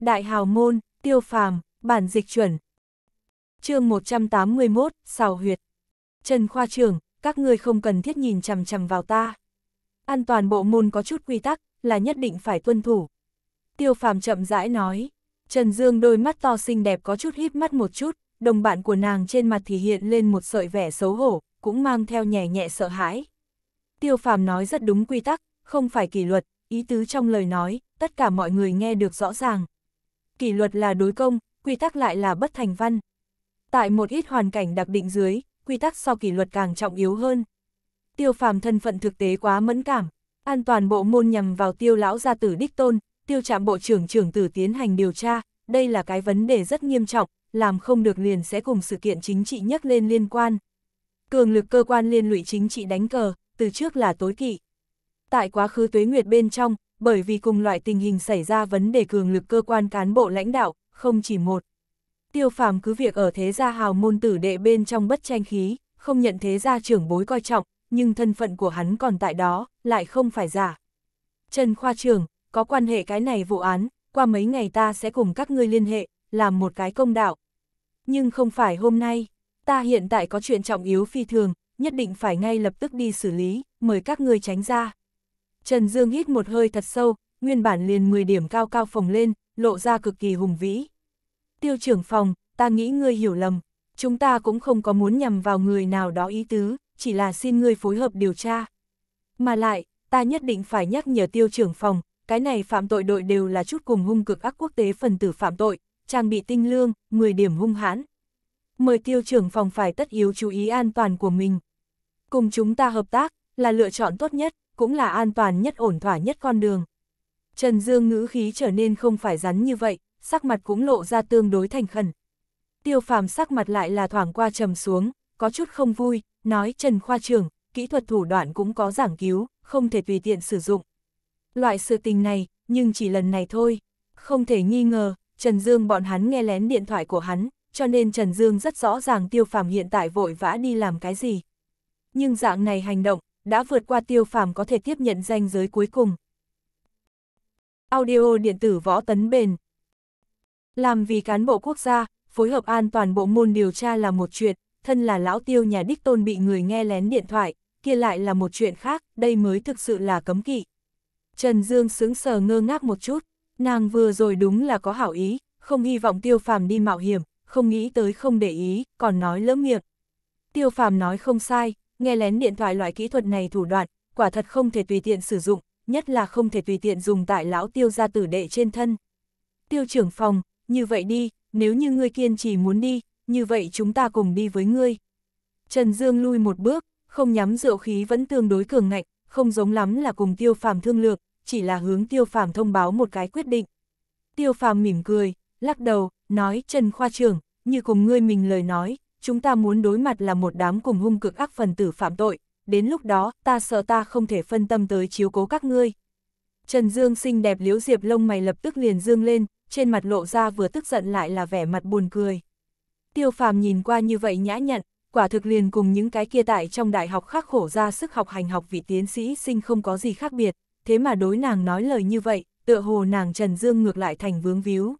Đại hào môn, tiêu phàm, bản dịch chuẩn. chương 181, Sào huyệt. Trần Khoa Trường, các ngươi không cần thiết nhìn chằm chằm vào ta. An toàn bộ môn có chút quy tắc, là nhất định phải tuân thủ. Tiêu phàm chậm rãi nói. Trần Dương đôi mắt to xinh đẹp có chút híp mắt một chút, đồng bạn của nàng trên mặt thì hiện lên một sợi vẻ xấu hổ, cũng mang theo nhẹ nhẹ sợ hãi. Tiêu phàm nói rất đúng quy tắc, không phải kỷ luật, ý tứ trong lời nói, tất cả mọi người nghe được rõ ràng kỷ luật là đối công, quy tắc lại là bất thành văn. Tại một ít hoàn cảnh đặc định dưới, quy tắc sau kỷ luật càng trọng yếu hơn. Tiêu phàm thân phận thực tế quá mẫn cảm, an toàn bộ môn nhằm vào tiêu lão gia tử đích tôn, tiêu trạm bộ trưởng trưởng tử tiến hành điều tra, đây là cái vấn đề rất nghiêm trọng, làm không được liền sẽ cùng sự kiện chính trị nhắc lên liên quan. Cường lực cơ quan liên lụy chính trị đánh cờ, từ trước là tối kỵ. Tại quá khứ tuế nguyệt bên trong, bởi vì cùng loại tình hình xảy ra vấn đề cường lực cơ quan cán bộ lãnh đạo, không chỉ một. Tiêu phàm cứ việc ở thế gia hào môn tử đệ bên trong bất tranh khí, không nhận thế gia trưởng bối coi trọng, nhưng thân phận của hắn còn tại đó, lại không phải giả. Trần Khoa trường có quan hệ cái này vụ án, qua mấy ngày ta sẽ cùng các ngươi liên hệ, làm một cái công đạo. Nhưng không phải hôm nay, ta hiện tại có chuyện trọng yếu phi thường, nhất định phải ngay lập tức đi xử lý, mời các ngươi tránh ra. Trần Dương hít một hơi thật sâu, nguyên bản liền 10 điểm cao cao phồng lên, lộ ra cực kỳ hùng vĩ. Tiêu trưởng phòng, ta nghĩ ngươi hiểu lầm, chúng ta cũng không có muốn nhằm vào người nào đó ý tứ, chỉ là xin ngươi phối hợp điều tra. Mà lại, ta nhất định phải nhắc nhở tiêu trưởng phòng, cái này phạm tội đội đều là chút cùng hung cực ác quốc tế phần tử phạm tội, trang bị tinh lương, 10 điểm hung hãn. Mời tiêu trưởng phòng phải tất yếu chú ý an toàn của mình. Cùng chúng ta hợp tác, là lựa chọn tốt nhất cũng là an toàn nhất ổn thỏa nhất con đường. Trần Dương ngữ khí trở nên không phải rắn như vậy, sắc mặt cũng lộ ra tương đối thành khẩn. Tiêu phàm sắc mặt lại là thoảng qua trầm xuống, có chút không vui, nói Trần Khoa trưởng kỹ thuật thủ đoạn cũng có giảng cứu, không thể tùy tiện sử dụng. Loại sự tình này, nhưng chỉ lần này thôi. Không thể nghi ngờ, Trần Dương bọn hắn nghe lén điện thoại của hắn, cho nên Trần Dương rất rõ ràng tiêu phàm hiện tại vội vã đi làm cái gì. Nhưng dạng này hành động, đã vượt qua tiêu phàm có thể tiếp nhận danh giới cuối cùng. Audio điện tử võ tấn bền Làm vì cán bộ quốc gia, phối hợp an toàn bộ môn điều tra là một chuyện, thân là lão tiêu nhà đích tôn bị người nghe lén điện thoại, kia lại là một chuyện khác, đây mới thực sự là cấm kỵ. Trần Dương sững sờ ngơ ngác một chút, nàng vừa rồi đúng là có hảo ý, không hy vọng tiêu phàm đi mạo hiểm, không nghĩ tới không để ý, còn nói lỡ miệng. Tiêu phàm nói không sai, nghe lén điện thoại loại kỹ thuật này thủ đoạn, quả thật không thể tùy tiện sử dụng, nhất là không thể tùy tiện dùng tại lão tiêu gia tử đệ trên thân. Tiêu trưởng phòng, như vậy đi, nếu như ngươi kiên trì muốn đi, như vậy chúng ta cùng đi với ngươi. Trần Dương lui một bước, không nhắm rượu khí vẫn tương đối cường ngạnh, không giống lắm là cùng tiêu phàm thương lược, chỉ là hướng tiêu phàm thông báo một cái quyết định. Tiêu phàm mỉm cười, lắc đầu, nói Trần Khoa trưởng, như cùng ngươi mình lời nói, chúng ta muốn đối mặt là một đám cùng hung cực ác phần tử phạm tội, đến lúc đó ta sợ ta không thể phân tâm tới chiếu cố các ngươi. Trần Dương xinh đẹp liếu diệp lông mày lập tức liền dương lên, trên mặt lộ ra vừa tức giận lại là vẻ mặt buồn cười. Tiêu phàm nhìn qua như vậy nhã nhặn, quả thực liền cùng những cái kia tại trong đại học khắc khổ ra sức học hành học vị tiến sĩ sinh không có gì khác biệt, thế mà đối nàng nói lời như vậy, tựa hồ nàng Trần Dương ngược lại thành vướng víu.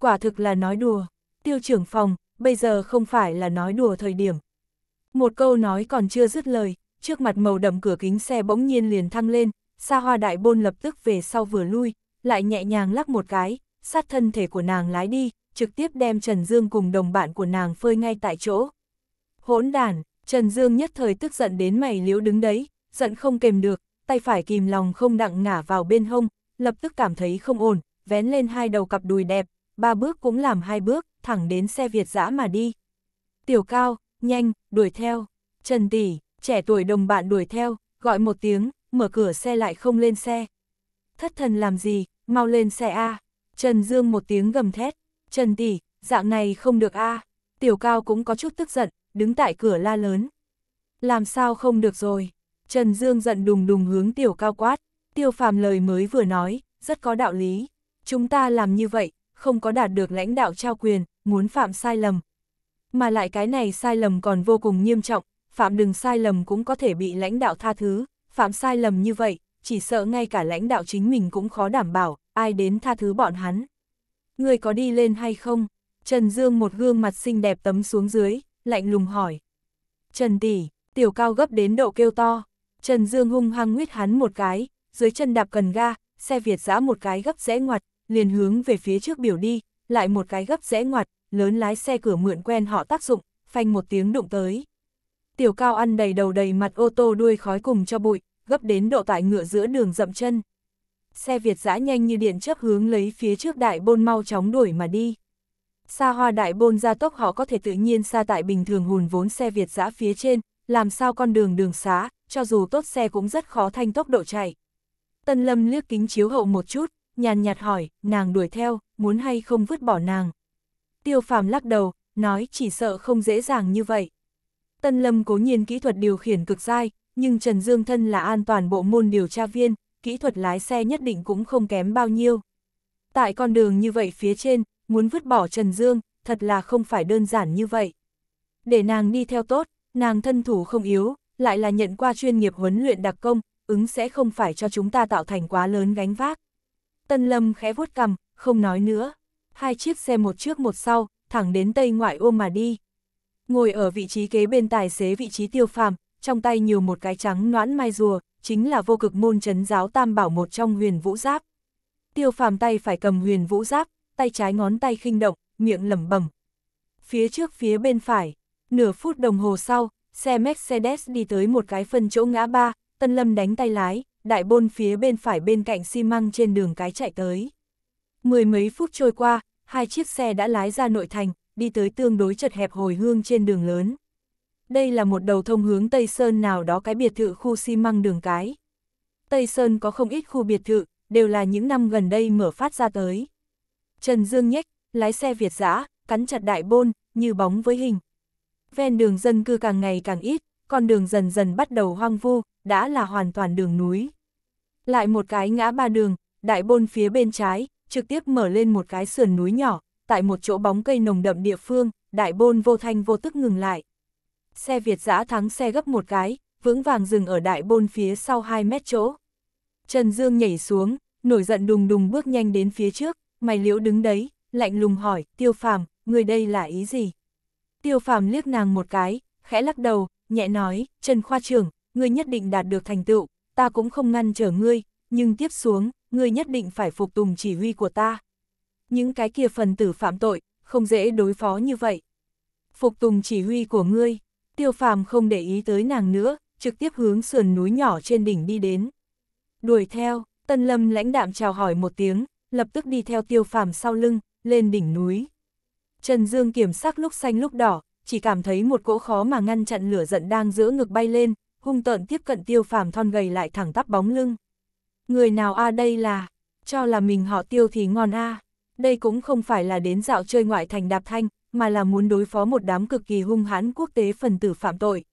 Quả thực là nói đùa, tiêu trưởng phòng, bây giờ không phải là nói đùa thời điểm. Một câu nói còn chưa dứt lời, trước mặt màu đậm cửa kính xe bỗng nhiên liền thăng lên, xa hoa đại bôn lập tức về sau vừa lui, lại nhẹ nhàng lắc một cái, sát thân thể của nàng lái đi, trực tiếp đem Trần Dương cùng đồng bạn của nàng phơi ngay tại chỗ. Hỗn đàn, Trần Dương nhất thời tức giận đến mày liếu đứng đấy, giận không kềm được, tay phải kìm lòng không đặng ngả vào bên hông, lập tức cảm thấy không ổn, vén lên hai đầu cặp đùi đẹp, ba bước cũng làm hai bước, thẳng đến xe Việt dã mà đi. Tiểu cao, nhanh, đuổi theo. Trần Tỷ, trẻ tuổi đồng bạn đuổi theo, gọi một tiếng, mở cửa xe lại không lên xe. Thất thần làm gì, mau lên xe A. Trần Dương một tiếng gầm thét. Trần Tỷ, dạng này không được A. Tiểu cao cũng có chút tức giận, đứng tại cửa la lớn. Làm sao không được rồi. Trần Dương giận đùng đùng hướng tiểu cao quát. Tiêu phàm lời mới vừa nói, rất có đạo lý. Chúng ta làm như vậy, không có đạt được lãnh đạo trao quyền, muốn phạm sai lầm. Mà lại cái này sai lầm còn vô cùng nghiêm trọng, phạm đừng sai lầm cũng có thể bị lãnh đạo tha thứ, phạm sai lầm như vậy, chỉ sợ ngay cả lãnh đạo chính mình cũng khó đảm bảo, ai đến tha thứ bọn hắn. Người có đi lên hay không? Trần Dương một gương mặt xinh đẹp tấm xuống dưới, lạnh lùng hỏi. Trần tỷ, tiểu cao gấp đến độ kêu to. Trần Dương hung hăng nguyết hắn một cái, dưới chân đạp cần ga, xe Việt giã một cái gấp rẽ ngoặt, liền hướng về phía trước biểu đi, lại một cái gấp rẽ ngoặt, lớn lái xe cửa mượn quen họ tác dụng, phanh một tiếng đụng tới. Tiểu cao ăn đầy đầu đầy mặt ô tô đuôi khói cùng cho bụi, gấp đến độ tại ngựa giữa đường dậm chân. Xe Việt dã nhanh như điện chấp hướng lấy phía trước đại bôn mau chóng đuổi mà đi. Xa hoa đại bôn ra tốc họ có thể tự nhiên xa tại bình thường hùn vốn xe Việt dã phía trên, làm sao con đường đường xá, cho dù tốt xe cũng rất khó thanh tốc độ chạy. Tân Lâm liếc kính chiếu hậu một chút, nhàn nhạt hỏi, nàng đuổi theo, muốn hay không vứt bỏ nàng. Tiêu phàm lắc đầu, nói chỉ sợ không dễ dàng như vậy. Tân Lâm cố nhiên kỹ thuật điều khiển cực dai, nhưng Trần Dương Thân là an toàn bộ môn điều tra viên, kỹ thuật lái xe nhất định cũng không kém bao nhiêu. Tại con đường như vậy phía trên, muốn vứt bỏ Trần Dương, thật là không phải đơn giản như vậy. Để nàng đi theo tốt, nàng thân thủ không yếu, lại là nhận qua chuyên nghiệp huấn luyện đặc công, ứng sẽ không phải cho chúng ta tạo thành quá lớn gánh vác. Tân Lâm khẽ vuốt cằm, không nói nữa. Hai chiếc xe một trước một sau, thẳng đến tây ngoại ô mà đi. Ngồi ở vị trí kế bên tài xế vị trí tiêu phàm, trong tay nhiều một cái trắng noãn mai rùa, chính là vô cực môn chấn giáo tam bảo một trong huyền vũ giáp. Tiêu phàm tay phải cầm huyền vũ giáp, tay trái ngón tay khinh động, miệng lẩm bẩm. Phía trước phía bên phải, nửa phút đồng hồ sau, xe Mercedes đi tới một cái phân chỗ ngã ba, Tân Lâm đánh tay lái, đại bôn phía bên phải bên cạnh xi măng trên đường cái chạy tới. Mười mấy phút trôi qua, hai chiếc xe đã lái ra nội thành, đi tới tương đối chật hẹp hồi hương trên đường lớn. Đây là một đầu thông hướng Tây Sơn nào đó cái biệt thự khu xi măng đường cái. Tây Sơn có không ít khu biệt thự, đều là những năm gần đây mở phát ra tới. Trần Dương nhếch, lái xe Việt dã cắn chặt đại bôn, như bóng với hình. Ven đường dân cư càng ngày càng ít, con đường dần dần bắt đầu hoang vu, đã là hoàn toàn đường núi. Lại một cái ngã ba đường, đại bôn phía bên trái, trực tiếp mở lên một cái sườn núi nhỏ, tại một chỗ bóng cây nồng đậm địa phương, đại bôn vô thanh vô tức ngừng lại. Xe Việt giã thắng xe gấp một cái, vững vàng dừng ở đại bôn phía sau 2 mét chỗ. Trần Dương nhảy xuống, nổi giận đùng đùng bước nhanh đến phía trước, mày liễu đứng đấy, lạnh lùng hỏi, tiêu phàm, người đây là ý gì? Tiêu phàm liếc nàng một cái, khẽ lắc đầu, nhẹ nói, Trần Khoa trưởng, ngươi nhất định đạt được thành tựu, ta cũng không ngăn trở ngươi, nhưng tiếp xuống, ngươi nhất định phải phục tùng chỉ huy của ta. Những cái kia phần tử phạm tội, không dễ đối phó như vậy. Phục tùng chỉ huy của ngươi, tiêu phàm không để ý tới nàng nữa, trực tiếp hướng sườn núi nhỏ trên đỉnh đi đến. Đuổi theo, tân lâm lãnh đạm chào hỏi một tiếng, lập tức đi theo tiêu phàm sau lưng, lên đỉnh núi. Trần Dương kiểm sắc lúc xanh lúc đỏ, chỉ cảm thấy một cỗ khó mà ngăn chặn lửa giận đang giữa ngực bay lên, hung tợn tiếp cận tiêu phàm thon gầy lại thẳng tắp bóng lưng. Người nào a đây là, cho là mình họ tiêu thì ngon a Đây cũng không phải là đến dạo chơi ngoại thành đạp thanh, mà là muốn đối phó một đám cực kỳ hung hãn quốc tế phần tử phạm tội.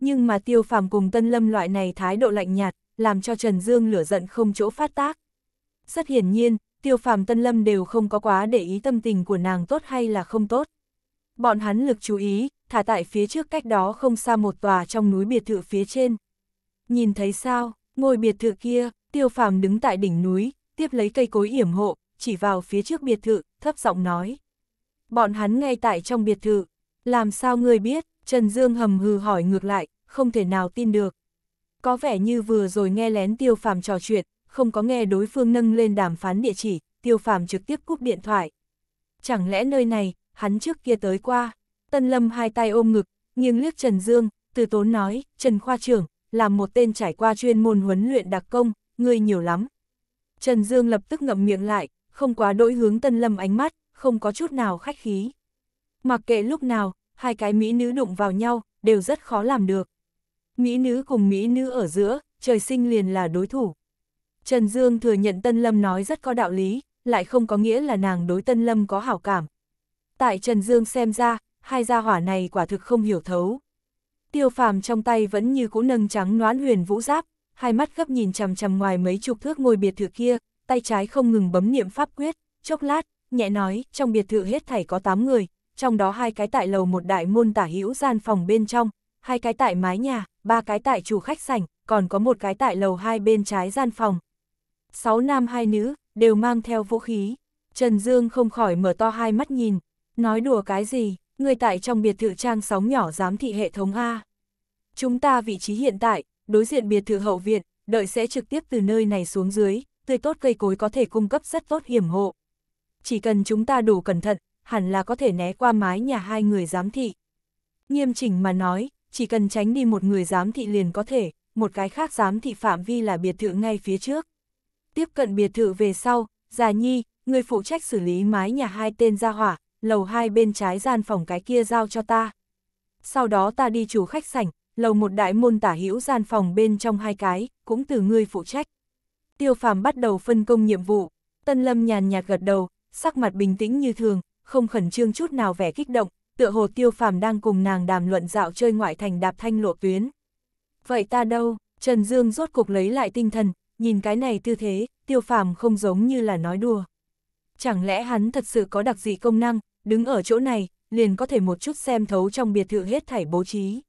Nhưng mà tiêu phàm cùng tân lâm loại này thái độ lạnh nhạt, làm cho Trần Dương lửa giận không chỗ phát tác. Rất hiển nhiên, tiêu phàm tân lâm đều không có quá để ý tâm tình của nàng tốt hay là không tốt. Bọn hắn lực chú ý, thả tại phía trước cách đó không xa một tòa trong núi biệt thự phía trên. Nhìn thấy sao, ngôi biệt thự kia, tiêu phàm đứng tại đỉnh núi, tiếp lấy cây cối yểm hộ, chỉ vào phía trước biệt thự, thấp giọng nói. Bọn hắn ngay tại trong biệt thự, làm sao ngươi biết, Trần Dương hầm hừ hỏi ngược lại, không thể nào tin được. Có vẻ như vừa rồi nghe lén tiêu phàm trò chuyện, không có nghe đối phương nâng lên đàm phán địa chỉ, tiêu phàm trực tiếp cúp điện thoại. Chẳng lẽ nơi này, hắn trước kia tới qua. Tân Lâm hai tay ôm ngực, nghiêng liếc Trần Dương, từ tốn nói, Trần Khoa trưởng, là một tên trải qua chuyên môn huấn luyện đặc công, người nhiều lắm. Trần Dương lập tức ngậm miệng lại, không quá đối hướng Tân Lâm ánh mắt, không có chút nào khách khí. Mặc kệ lúc nào, hai cái mỹ nữ đụng vào nhau, đều rất khó làm được. Mỹ nữ cùng mỹ nữ ở giữa, trời sinh liền là đối thủ. Trần Dương thừa nhận Tân Lâm nói rất có đạo lý, lại không có nghĩa là nàng đối Tân Lâm có hảo cảm. Tại Trần Dương xem ra, hai gia hỏa này quả thực không hiểu thấu. Tiêu phàm trong tay vẫn như cũ nâng trắng noán huyền vũ giáp, hai mắt gấp nhìn chằm chằm ngoài mấy chục thước ngôi biệt thự kia, tay trái không ngừng bấm niệm pháp quyết, chốc lát, nhẹ nói, trong biệt thự hết thảy có 8 người, trong đó hai cái tại lầu một đại môn tả hữu gian phòng bên trong, hai cái tại mái nhà, ba cái tại chủ khách sảnh, còn có một cái tại lầu hai bên trái gian phòng. Sáu nam hai nữ, đều mang theo vũ khí. Trần Dương không khỏi mở to hai mắt nhìn, nói đùa cái gì, người tại trong biệt thự trang sóng nhỏ giám thị hệ thống A. Chúng ta vị trí hiện tại, đối diện biệt thự hậu viện, đợi sẽ trực tiếp từ nơi này xuống dưới, tươi tốt cây cối có thể cung cấp rất tốt hiểm hộ. Chỉ cần chúng ta đủ cẩn thận, hẳn là có thể né qua mái nhà hai người giám thị. Nghiêm chỉnh mà nói, chỉ cần tránh đi một người giám thị liền có thể, một cái khác giám thị phạm vi là biệt thự ngay phía trước. Tiếp cận biệt thự về sau, Già Nhi, người phụ trách xử lý mái nhà hai tên gia hỏa, lầu hai bên trái gian phòng cái kia giao cho ta. Sau đó ta đi chủ khách sảnh, lầu một đại môn tả hữu gian phòng bên trong hai cái, cũng từ ngươi phụ trách. Tiêu phàm bắt đầu phân công nhiệm vụ, Tân Lâm nhàn nhạt gật đầu, sắc mặt bình tĩnh như thường, không khẩn trương chút nào vẻ kích động, tựa hồ tiêu phàm đang cùng nàng đàm luận dạo chơi ngoại thành đạp thanh lộ tuyến. Vậy ta đâu, Trần Dương rốt cục lấy lại tinh thần, nhìn cái này tư thế, tiêu phàm không giống như là nói đùa. Chẳng lẽ hắn thật sự có đặc dị công năng, đứng ở chỗ này, liền có thể một chút xem thấu trong biệt thự hết thảy bố trí.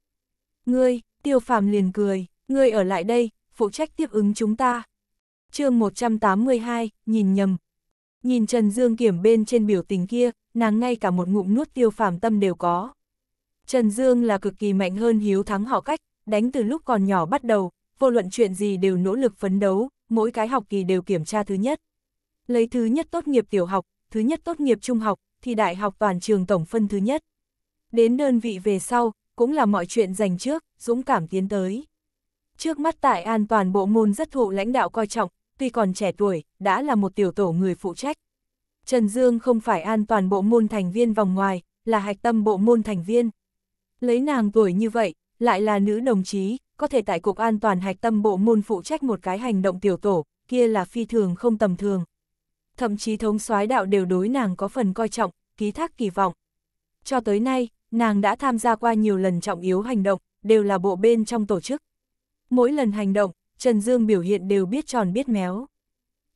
Ngươi, tiêu phàm liền cười, ngươi ở lại đây, phụ trách tiếp ứng chúng ta. chương 182, nhìn nhầm. Nhìn Trần Dương kiểm bên trên biểu tình kia, nàng ngay cả một ngụm nuốt tiêu phàm tâm đều có. Trần Dương là cực kỳ mạnh hơn hiếu thắng họ cách, đánh từ lúc còn nhỏ bắt đầu, vô luận chuyện gì đều nỗ lực phấn đấu, mỗi cái học kỳ đều kiểm tra thứ nhất. Lấy thứ nhất tốt nghiệp tiểu học, thứ nhất tốt nghiệp trung học, thì đại học toàn trường tổng phân thứ nhất. Đến đơn vị về sau, cũng là mọi chuyện dành trước, dũng cảm tiến tới. Trước mắt tại an toàn bộ môn rất thụ lãnh đạo coi trọng, tuy còn trẻ tuổi, đã là một tiểu tổ người phụ trách. Trần Dương không phải an toàn bộ môn thành viên vòng ngoài, là hạch tâm bộ môn thành viên. Lấy nàng tuổi như vậy, lại là nữ đồng chí, có thể tại Cục An toàn hạch tâm bộ môn phụ trách một cái hành động tiểu tổ, kia là phi thường không tầm thường thậm chí thống soái đạo đều đối nàng có phần coi trọng, ký thác kỳ vọng. Cho tới nay, nàng đã tham gia qua nhiều lần trọng yếu hành động, đều là bộ bên trong tổ chức. Mỗi lần hành động, Trần Dương biểu hiện đều biết tròn biết méo.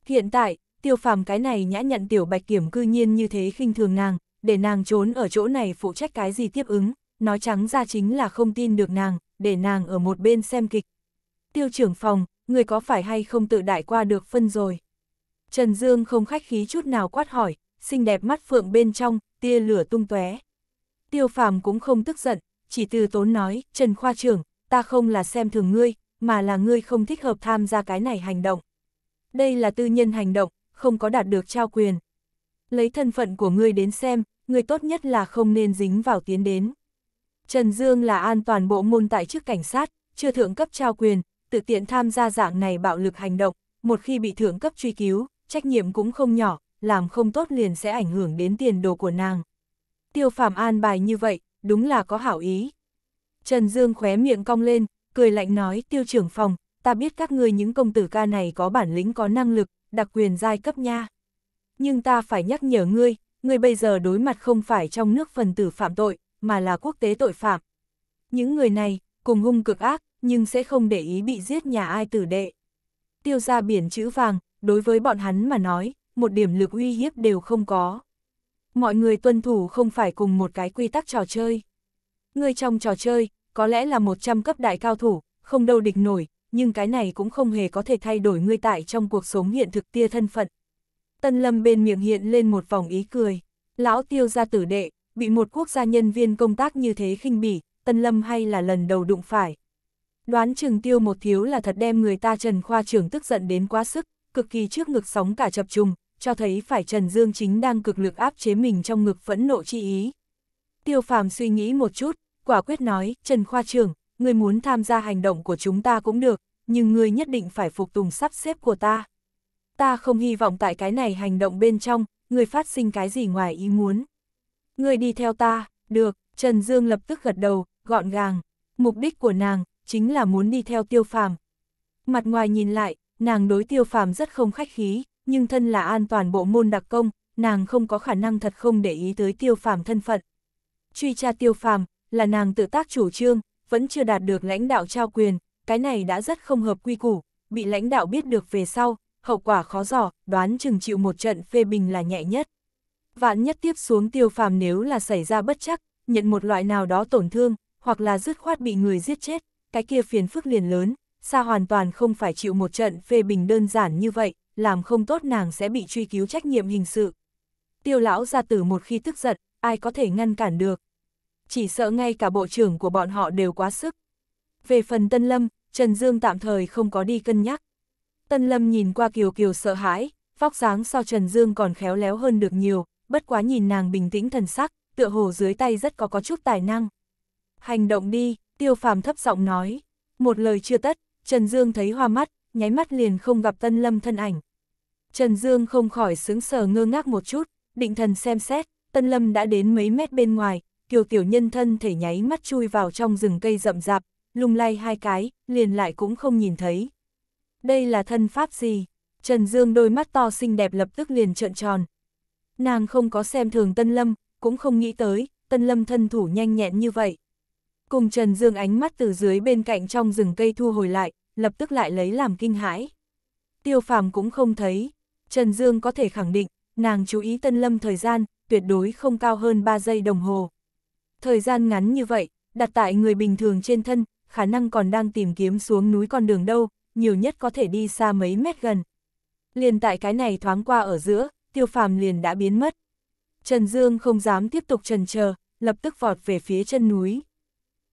Hiện tại, tiêu phàm cái này nhã nhận tiểu bạch kiểm cư nhiên như thế khinh thường nàng, để nàng trốn ở chỗ này phụ trách cái gì tiếp ứng, nói trắng ra chính là không tin được nàng, để nàng ở một bên xem kịch. Tiêu trưởng phòng, người có phải hay không tự đại qua được phân rồi. Trần Dương không khách khí chút nào quát hỏi, xinh đẹp mắt phượng bên trong, tia lửa tung tóe. Tiêu phàm cũng không tức giận, chỉ từ tốn nói, Trần Khoa trưởng, ta không là xem thường ngươi, mà là ngươi không thích hợp tham gia cái này hành động. Đây là tư nhân hành động, không có đạt được trao quyền. Lấy thân phận của ngươi đến xem, ngươi tốt nhất là không nên dính vào tiến đến. Trần Dương là an toàn bộ môn tại chức cảnh sát, chưa thượng cấp trao quyền, tự tiện tham gia dạng này bạo lực hành động, một khi bị thượng cấp truy cứu, trách nhiệm cũng không nhỏ, làm không tốt liền sẽ ảnh hưởng đến tiền đồ của nàng. Tiêu phàm an bài như vậy, đúng là có hảo ý. Trần Dương khóe miệng cong lên, cười lạnh nói tiêu trưởng phòng, ta biết các ngươi những công tử ca này có bản lĩnh có năng lực, đặc quyền giai cấp nha. Nhưng ta phải nhắc nhở ngươi, ngươi bây giờ đối mặt không phải trong nước phần tử phạm tội, mà là quốc tế tội phạm. Những người này, cùng hung cực ác, nhưng sẽ không để ý bị giết nhà ai tử đệ. Tiêu ra biển chữ vàng, đối với bọn hắn mà nói, một điểm lực uy hiếp đều không có. Mọi người tuân thủ không phải cùng một cái quy tắc trò chơi. Người trong trò chơi, có lẽ là 100 cấp đại cao thủ, không đâu địch nổi, nhưng cái này cũng không hề có thể thay đổi người tại trong cuộc sống hiện thực tia thân phận. Tân Lâm bên miệng hiện lên một vòng ý cười, lão tiêu gia tử đệ, bị một quốc gia nhân viên công tác như thế khinh bỉ, Tân Lâm hay là lần đầu đụng phải. Đoán chừng tiêu một thiếu là thật đem người ta Trần Khoa trưởng tức giận đến quá sức, cực kỳ trước ngực sóng cả chập trùng, cho thấy phải Trần Dương chính đang cực lực áp chế mình trong ngực phẫn nộ chi ý. Tiêu phàm suy nghĩ một chút, quả quyết nói, Trần Khoa trưởng, người muốn tham gia hành động của chúng ta cũng được, nhưng người nhất định phải phục tùng sắp xếp của ta. Ta không hy vọng tại cái này hành động bên trong, người phát sinh cái gì ngoài ý muốn. Người đi theo ta, được, Trần Dương lập tức gật đầu, gọn gàng. Mục đích của nàng, chính là muốn đi theo tiêu phàm. Mặt ngoài nhìn lại, nàng đối tiêu phàm rất không khách khí, nhưng thân là an toàn bộ môn đặc công, nàng không có khả năng thật không để ý tới tiêu phàm thân phận. Truy tra tiêu phàm, là nàng tự tác chủ trương, vẫn chưa đạt được lãnh đạo trao quyền, cái này đã rất không hợp quy củ, bị lãnh đạo biết được về sau, hậu quả khó giỏ, đoán chừng chịu một trận phê bình là nhẹ nhất. Vạn nhất tiếp xuống tiêu phàm nếu là xảy ra bất chắc, nhận một loại nào đó tổn thương, hoặc là dứt khoát bị người giết chết, cái kia phiền phức liền lớn, Sa hoàn toàn không phải chịu một trận phê bình đơn giản như vậy, làm không tốt nàng sẽ bị truy cứu trách nhiệm hình sự. Tiêu lão gia tử một khi tức giận, ai có thể ngăn cản được. Chỉ sợ ngay cả bộ trưởng của bọn họ đều quá sức. Về phần Tân Lâm, Trần Dương tạm thời không có đi cân nhắc. Tân Lâm nhìn qua Kiều Kiều sợ hãi, vóc dáng so Trần Dương còn khéo léo hơn được nhiều, bất quá nhìn nàng bình tĩnh thần sắc, tựa hồ dưới tay rất có có chút tài năng. Hành động đi, Tiêu Phàm thấp giọng nói, một lời chưa tất, Trần Dương thấy hoa mắt, nháy mắt liền không gặp Tân Lâm thân ảnh. Trần Dương không khỏi sướng sờ ngơ ngác một chút, định thần xem xét, Tân Lâm đã đến mấy mét bên ngoài, kiều tiểu nhân thân thể nháy mắt chui vào trong rừng cây rậm rạp, lung lay hai cái, liền lại cũng không nhìn thấy. Đây là thân pháp gì? Trần Dương đôi mắt to xinh đẹp lập tức liền trợn tròn. Nàng không có xem thường Tân Lâm, cũng không nghĩ tới, Tân Lâm thân thủ nhanh nhẹn như vậy. Cùng Trần Dương ánh mắt từ dưới bên cạnh trong rừng cây thu hồi lại, lập tức lại lấy làm kinh hãi. Tiêu phàm cũng không thấy. Trần Dương có thể khẳng định, nàng chú ý tân lâm thời gian, tuyệt đối không cao hơn 3 giây đồng hồ. Thời gian ngắn như vậy, đặt tại người bình thường trên thân, khả năng còn đang tìm kiếm xuống núi con đường đâu, nhiều nhất có thể đi xa mấy mét gần. Liền tại cái này thoáng qua ở giữa, tiêu phàm liền đã biến mất. Trần Dương không dám tiếp tục trần chờ, lập tức vọt về phía chân núi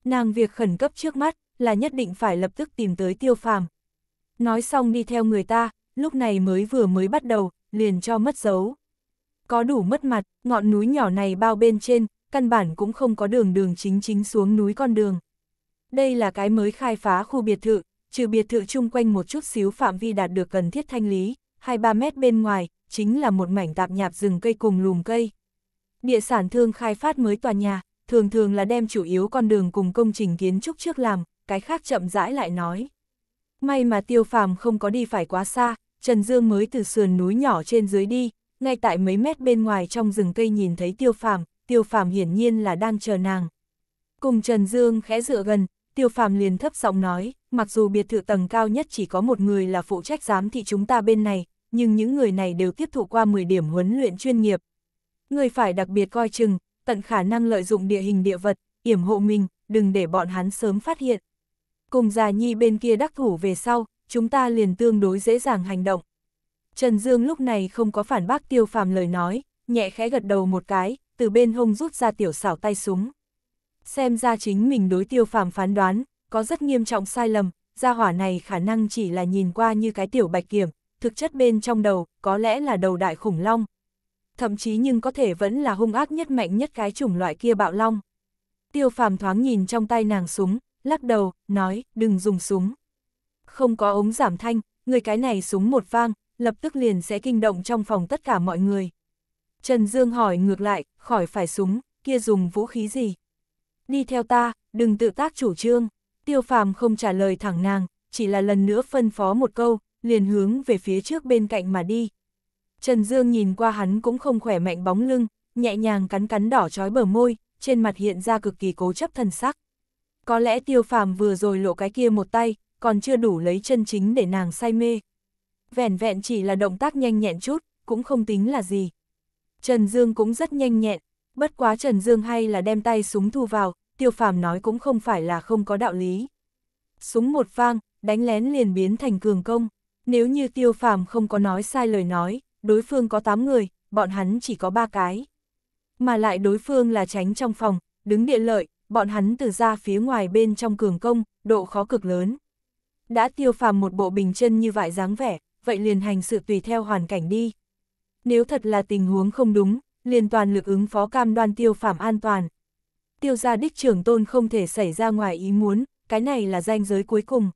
nàng việc khẩn cấp trước mắt là nhất định phải lập tức tìm tới tiêu phàm. Nói xong đi theo người ta, lúc này mới vừa mới bắt đầu, liền cho mất dấu. Có đủ mất mặt, ngọn núi nhỏ này bao bên trên, căn bản cũng không có đường đường chính chính xuống núi con đường. Đây là cái mới khai phá khu biệt thự, trừ biệt thự chung quanh một chút xíu phạm vi đạt được cần thiết thanh lý, 2-3 mét bên ngoài, chính là một mảnh tạp nhạp rừng cây cùng lùm cây. Địa sản thương khai phát mới tòa nhà, thường thường là đem chủ yếu con đường cùng công trình kiến trúc trước làm, cái khác chậm rãi lại nói. May mà tiêu phàm không có đi phải quá xa, Trần Dương mới từ sườn núi nhỏ trên dưới đi, ngay tại mấy mét bên ngoài trong rừng cây nhìn thấy tiêu phàm, tiêu phàm hiển nhiên là đang chờ nàng. Cùng Trần Dương khẽ dựa gần, tiêu phàm liền thấp giọng nói, mặc dù biệt thự tầng cao nhất chỉ có một người là phụ trách giám thị chúng ta bên này, nhưng những người này đều tiếp thụ qua 10 điểm huấn luyện chuyên nghiệp. Người phải đặc biệt coi chừng, tận khả năng lợi dụng địa hình địa vật, yểm hộ mình, đừng để bọn hắn sớm phát hiện. Cùng già nhi bên kia đắc thủ về sau, chúng ta liền tương đối dễ dàng hành động. Trần Dương lúc này không có phản bác tiêu phàm lời nói, nhẹ khẽ gật đầu một cái, từ bên hông rút ra tiểu xảo tay súng. Xem ra chính mình đối tiêu phàm phán đoán, có rất nghiêm trọng sai lầm, gia hỏa này khả năng chỉ là nhìn qua như cái tiểu bạch kiểm, thực chất bên trong đầu, có lẽ là đầu đại khủng long, thậm chí nhưng có thể vẫn là hung ác nhất mạnh nhất cái chủng loại kia bạo long. Tiêu phàm thoáng nhìn trong tay nàng súng, lắc đầu, nói, đừng dùng súng. Không có ống giảm thanh, người cái này súng một vang, lập tức liền sẽ kinh động trong phòng tất cả mọi người. Trần Dương hỏi ngược lại, khỏi phải súng, kia dùng vũ khí gì? Đi theo ta, đừng tự tác chủ trương. Tiêu phàm không trả lời thẳng nàng, chỉ là lần nữa phân phó một câu, liền hướng về phía trước bên cạnh mà đi. Trần Dương nhìn qua hắn cũng không khỏe mạnh bóng lưng, nhẹ nhàng cắn cắn đỏ trói bờ môi, trên mặt hiện ra cực kỳ cố chấp thần sắc. Có lẽ tiêu phàm vừa rồi lộ cái kia một tay, còn chưa đủ lấy chân chính để nàng say mê. Vẻn vẹn chỉ là động tác nhanh nhẹn chút, cũng không tính là gì. Trần Dương cũng rất nhanh nhẹn, bất quá Trần Dương hay là đem tay súng thu vào, tiêu phàm nói cũng không phải là không có đạo lý. Súng một vang, đánh lén liền biến thành cường công, nếu như tiêu phàm không có nói sai lời nói, đối phương có 8 người, bọn hắn chỉ có 3 cái. Mà lại đối phương là tránh trong phòng, đứng địa lợi, bọn hắn từ ra phía ngoài bên trong cường công, độ khó cực lớn. Đã tiêu phàm một bộ bình chân như vậy dáng vẻ, vậy liền hành sự tùy theo hoàn cảnh đi. Nếu thật là tình huống không đúng, liền toàn lực ứng phó cam đoan tiêu phàm an toàn. Tiêu gia đích trưởng tôn không thể xảy ra ngoài ý muốn, cái này là danh giới cuối cùng.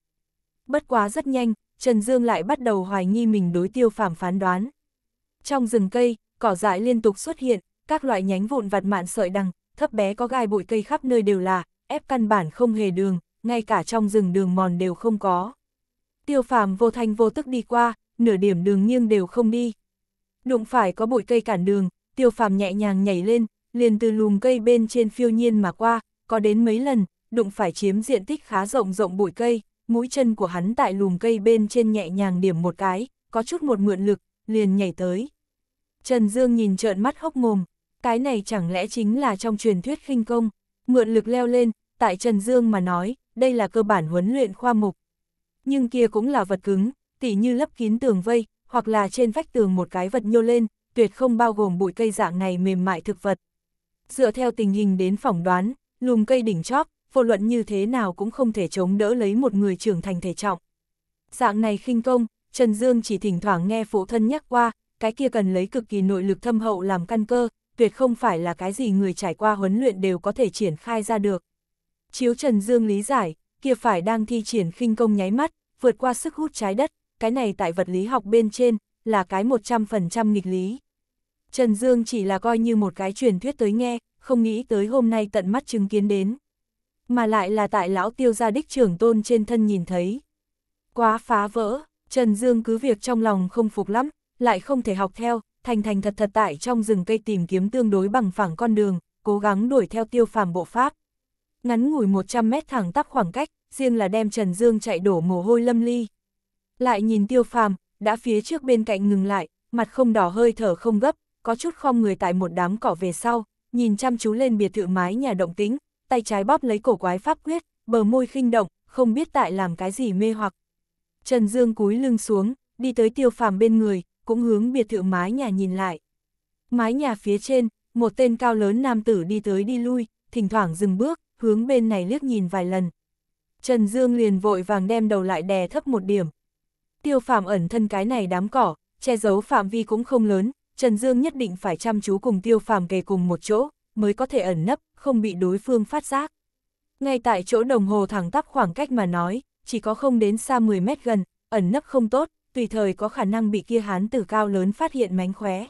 Bất quá rất nhanh, Trần Dương lại bắt đầu hoài nghi mình đối tiêu phàm phán đoán. Trong rừng cây, cỏ dại liên tục xuất hiện, các loại nhánh vụn vặt mạn sợi đằng, thấp bé có gai bụi cây khắp nơi đều là, ép căn bản không hề đường, ngay cả trong rừng đường mòn đều không có. Tiêu phàm vô thanh vô tức đi qua, nửa điểm đường nghiêng đều không đi. Đụng phải có bụi cây cản đường, tiêu phàm nhẹ nhàng nhảy lên, liền từ lùm cây bên trên phiêu nhiên mà qua, có đến mấy lần, đụng phải chiếm diện tích khá rộng rộng bụi cây, mũi chân của hắn tại lùm cây bên trên nhẹ nhàng điểm một cái, có chút một mượn lực, liền nhảy tới. Trần Dương nhìn trợn mắt hốc mồm, cái này chẳng lẽ chính là trong truyền thuyết khinh công, mượn lực leo lên, tại Trần Dương mà nói, đây là cơ bản huấn luyện khoa mục. Nhưng kia cũng là vật cứng, tỉ như lấp kín tường vây, hoặc là trên vách tường một cái vật nhô lên, tuyệt không bao gồm bụi cây dạng này mềm mại thực vật. Dựa theo tình hình đến phỏng đoán, lùm cây đỉnh chóp, vô luận như thế nào cũng không thể chống đỡ lấy một người trưởng thành thể trọng. Dạng này khinh công, Trần Dương chỉ thỉnh thoảng nghe phụ thân nhắc qua, cái kia cần lấy cực kỳ nội lực thâm hậu làm căn cơ, tuyệt không phải là cái gì người trải qua huấn luyện đều có thể triển khai ra được. Chiếu Trần Dương lý giải, kia phải đang thi triển khinh công nháy mắt, vượt qua sức hút trái đất, cái này tại vật lý học bên trên, là cái 100% nghịch lý. Trần Dương chỉ là coi như một cái truyền thuyết tới nghe, không nghĩ tới hôm nay tận mắt chứng kiến đến. Mà lại là tại lão tiêu gia đích trưởng tôn trên thân nhìn thấy. Quá phá vỡ, Trần Dương cứ việc trong lòng không phục lắm, lại không thể học theo, thành thành thật thật tại trong rừng cây tìm kiếm tương đối bằng phẳng con đường, cố gắng đuổi theo tiêu phàm bộ pháp. Ngắn ngủi 100 mét thẳng tắp khoảng cách, riêng là đem Trần Dương chạy đổ mồ hôi lâm ly. Lại nhìn tiêu phàm, đã phía trước bên cạnh ngừng lại, mặt không đỏ hơi thở không gấp, có chút khom người tại một đám cỏ về sau, nhìn chăm chú lên biệt thự mái nhà động tính, tay trái bóp lấy cổ quái pháp quyết, bờ môi khinh động, không biết tại làm cái gì mê hoặc. Trần Dương cúi lưng xuống, đi tới tiêu phàm bên người, cũng hướng biệt thự mái nhà nhìn lại. Mái nhà phía trên, một tên cao lớn nam tử đi tới đi lui, thỉnh thoảng dừng bước, hướng bên này liếc nhìn vài lần. Trần Dương liền vội vàng đem đầu lại đè thấp một điểm. Tiêu Phạm ẩn thân cái này đám cỏ, che giấu phạm vi cũng không lớn, Trần Dương nhất định phải chăm chú cùng Tiêu Phạm kề cùng một chỗ, mới có thể ẩn nấp, không bị đối phương phát giác. Ngay tại chỗ đồng hồ thẳng tắp khoảng cách mà nói, chỉ có không đến xa 10 mét gần, ẩn nấp không tốt, tùy thời có khả năng bị kia hán tử cao lớn phát hiện mánh khóe.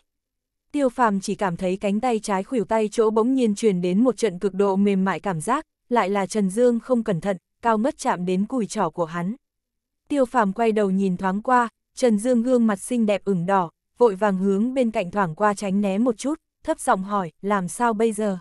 Tiêu phàm chỉ cảm thấy cánh tay trái khuỷu tay chỗ bỗng nhiên truyền đến một trận cực độ mềm mại cảm giác, lại là Trần Dương không cẩn thận, cao mất chạm đến cùi trỏ của hắn. Tiêu phàm quay đầu nhìn thoáng qua, Trần Dương gương mặt xinh đẹp ửng đỏ, vội vàng hướng bên cạnh thoảng qua tránh né một chút, thấp giọng hỏi, làm sao bây giờ?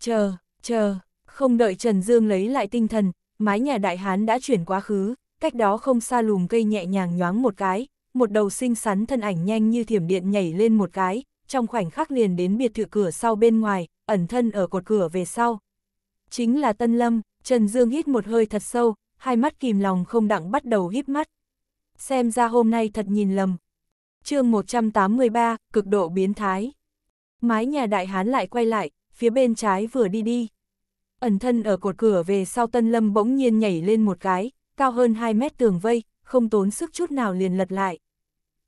Chờ, chờ, không đợi Trần Dương lấy lại tinh thần, mái nhà đại hán đã chuyển quá khứ, cách đó không xa lùm cây nhẹ nhàng nhoáng một cái, một đầu xinh xắn thân ảnh nhanh như thiểm điện nhảy lên một cái, trong khoảnh khắc liền đến biệt thự cửa sau bên ngoài, ẩn thân ở cột cửa về sau. Chính là Tân Lâm, Trần Dương hít một hơi thật sâu, hai mắt kìm lòng không đặng bắt đầu híp mắt. Xem ra hôm nay thật nhìn lầm. chương 183, cực độ biến thái. Mái nhà đại hán lại quay lại, phía bên trái vừa đi đi. Ẩn thân ở cột cửa về sau Tân Lâm bỗng nhiên nhảy lên một cái, cao hơn 2 mét tường vây, không tốn sức chút nào liền lật lại.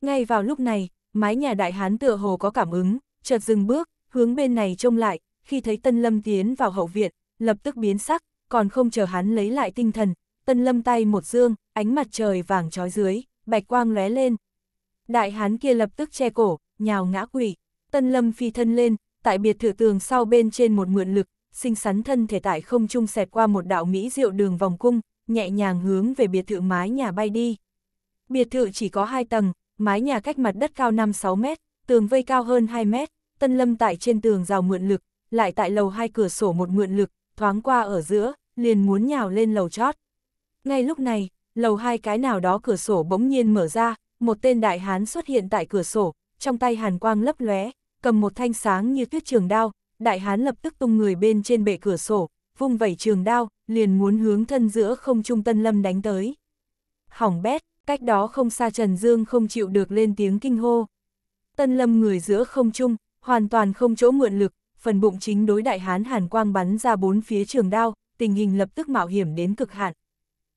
Ngay vào lúc này, mái nhà đại hán tựa hồ có cảm ứng, chợt dừng bước, hướng bên này trông lại, khi thấy Tân Lâm tiến vào hậu viện, lập tức biến sắc, còn không chờ hắn lấy lại tinh thần, Tân Lâm tay một dương, ánh mặt trời vàng trói dưới, bạch quang lóe lên. Đại hán kia lập tức che cổ, nhào ngã quỷ, Tân Lâm phi thân lên, tại biệt thự tường sau bên trên một mượn lực, sinh sắn thân thể tại không trung xẹt qua một đạo mỹ diệu đường vòng cung, nhẹ nhàng hướng về biệt thự mái nhà bay đi. Biệt thự chỉ có 2 tầng, mái nhà cách mặt đất cao 5-6 mét, tường vây cao hơn 2 mét, Tân Lâm tại trên tường rào mượn lực, lại tại lầu hai cửa sổ một mượn lực, thoáng qua ở giữa, liền muốn nhào lên lầu chót. Ngay lúc này, lầu hai cái nào đó cửa sổ bỗng nhiên mở ra, một tên đại hán xuất hiện tại cửa sổ, trong tay hàn quang lấp lóe, cầm một thanh sáng như tuyết trường đao, đại hán lập tức tung người bên trên bệ cửa sổ, vung vẩy trường đao, liền muốn hướng thân giữa không trung Tân Lâm đánh tới. Hỏng bét, cách đó không xa Trần Dương không chịu được lên tiếng kinh hô. Tân Lâm người giữa không trung, hoàn toàn không chỗ mượn lực, phần bụng chính đối đại hán hàn quang bắn ra bốn phía trường đao, tình hình lập tức mạo hiểm đến cực hạn.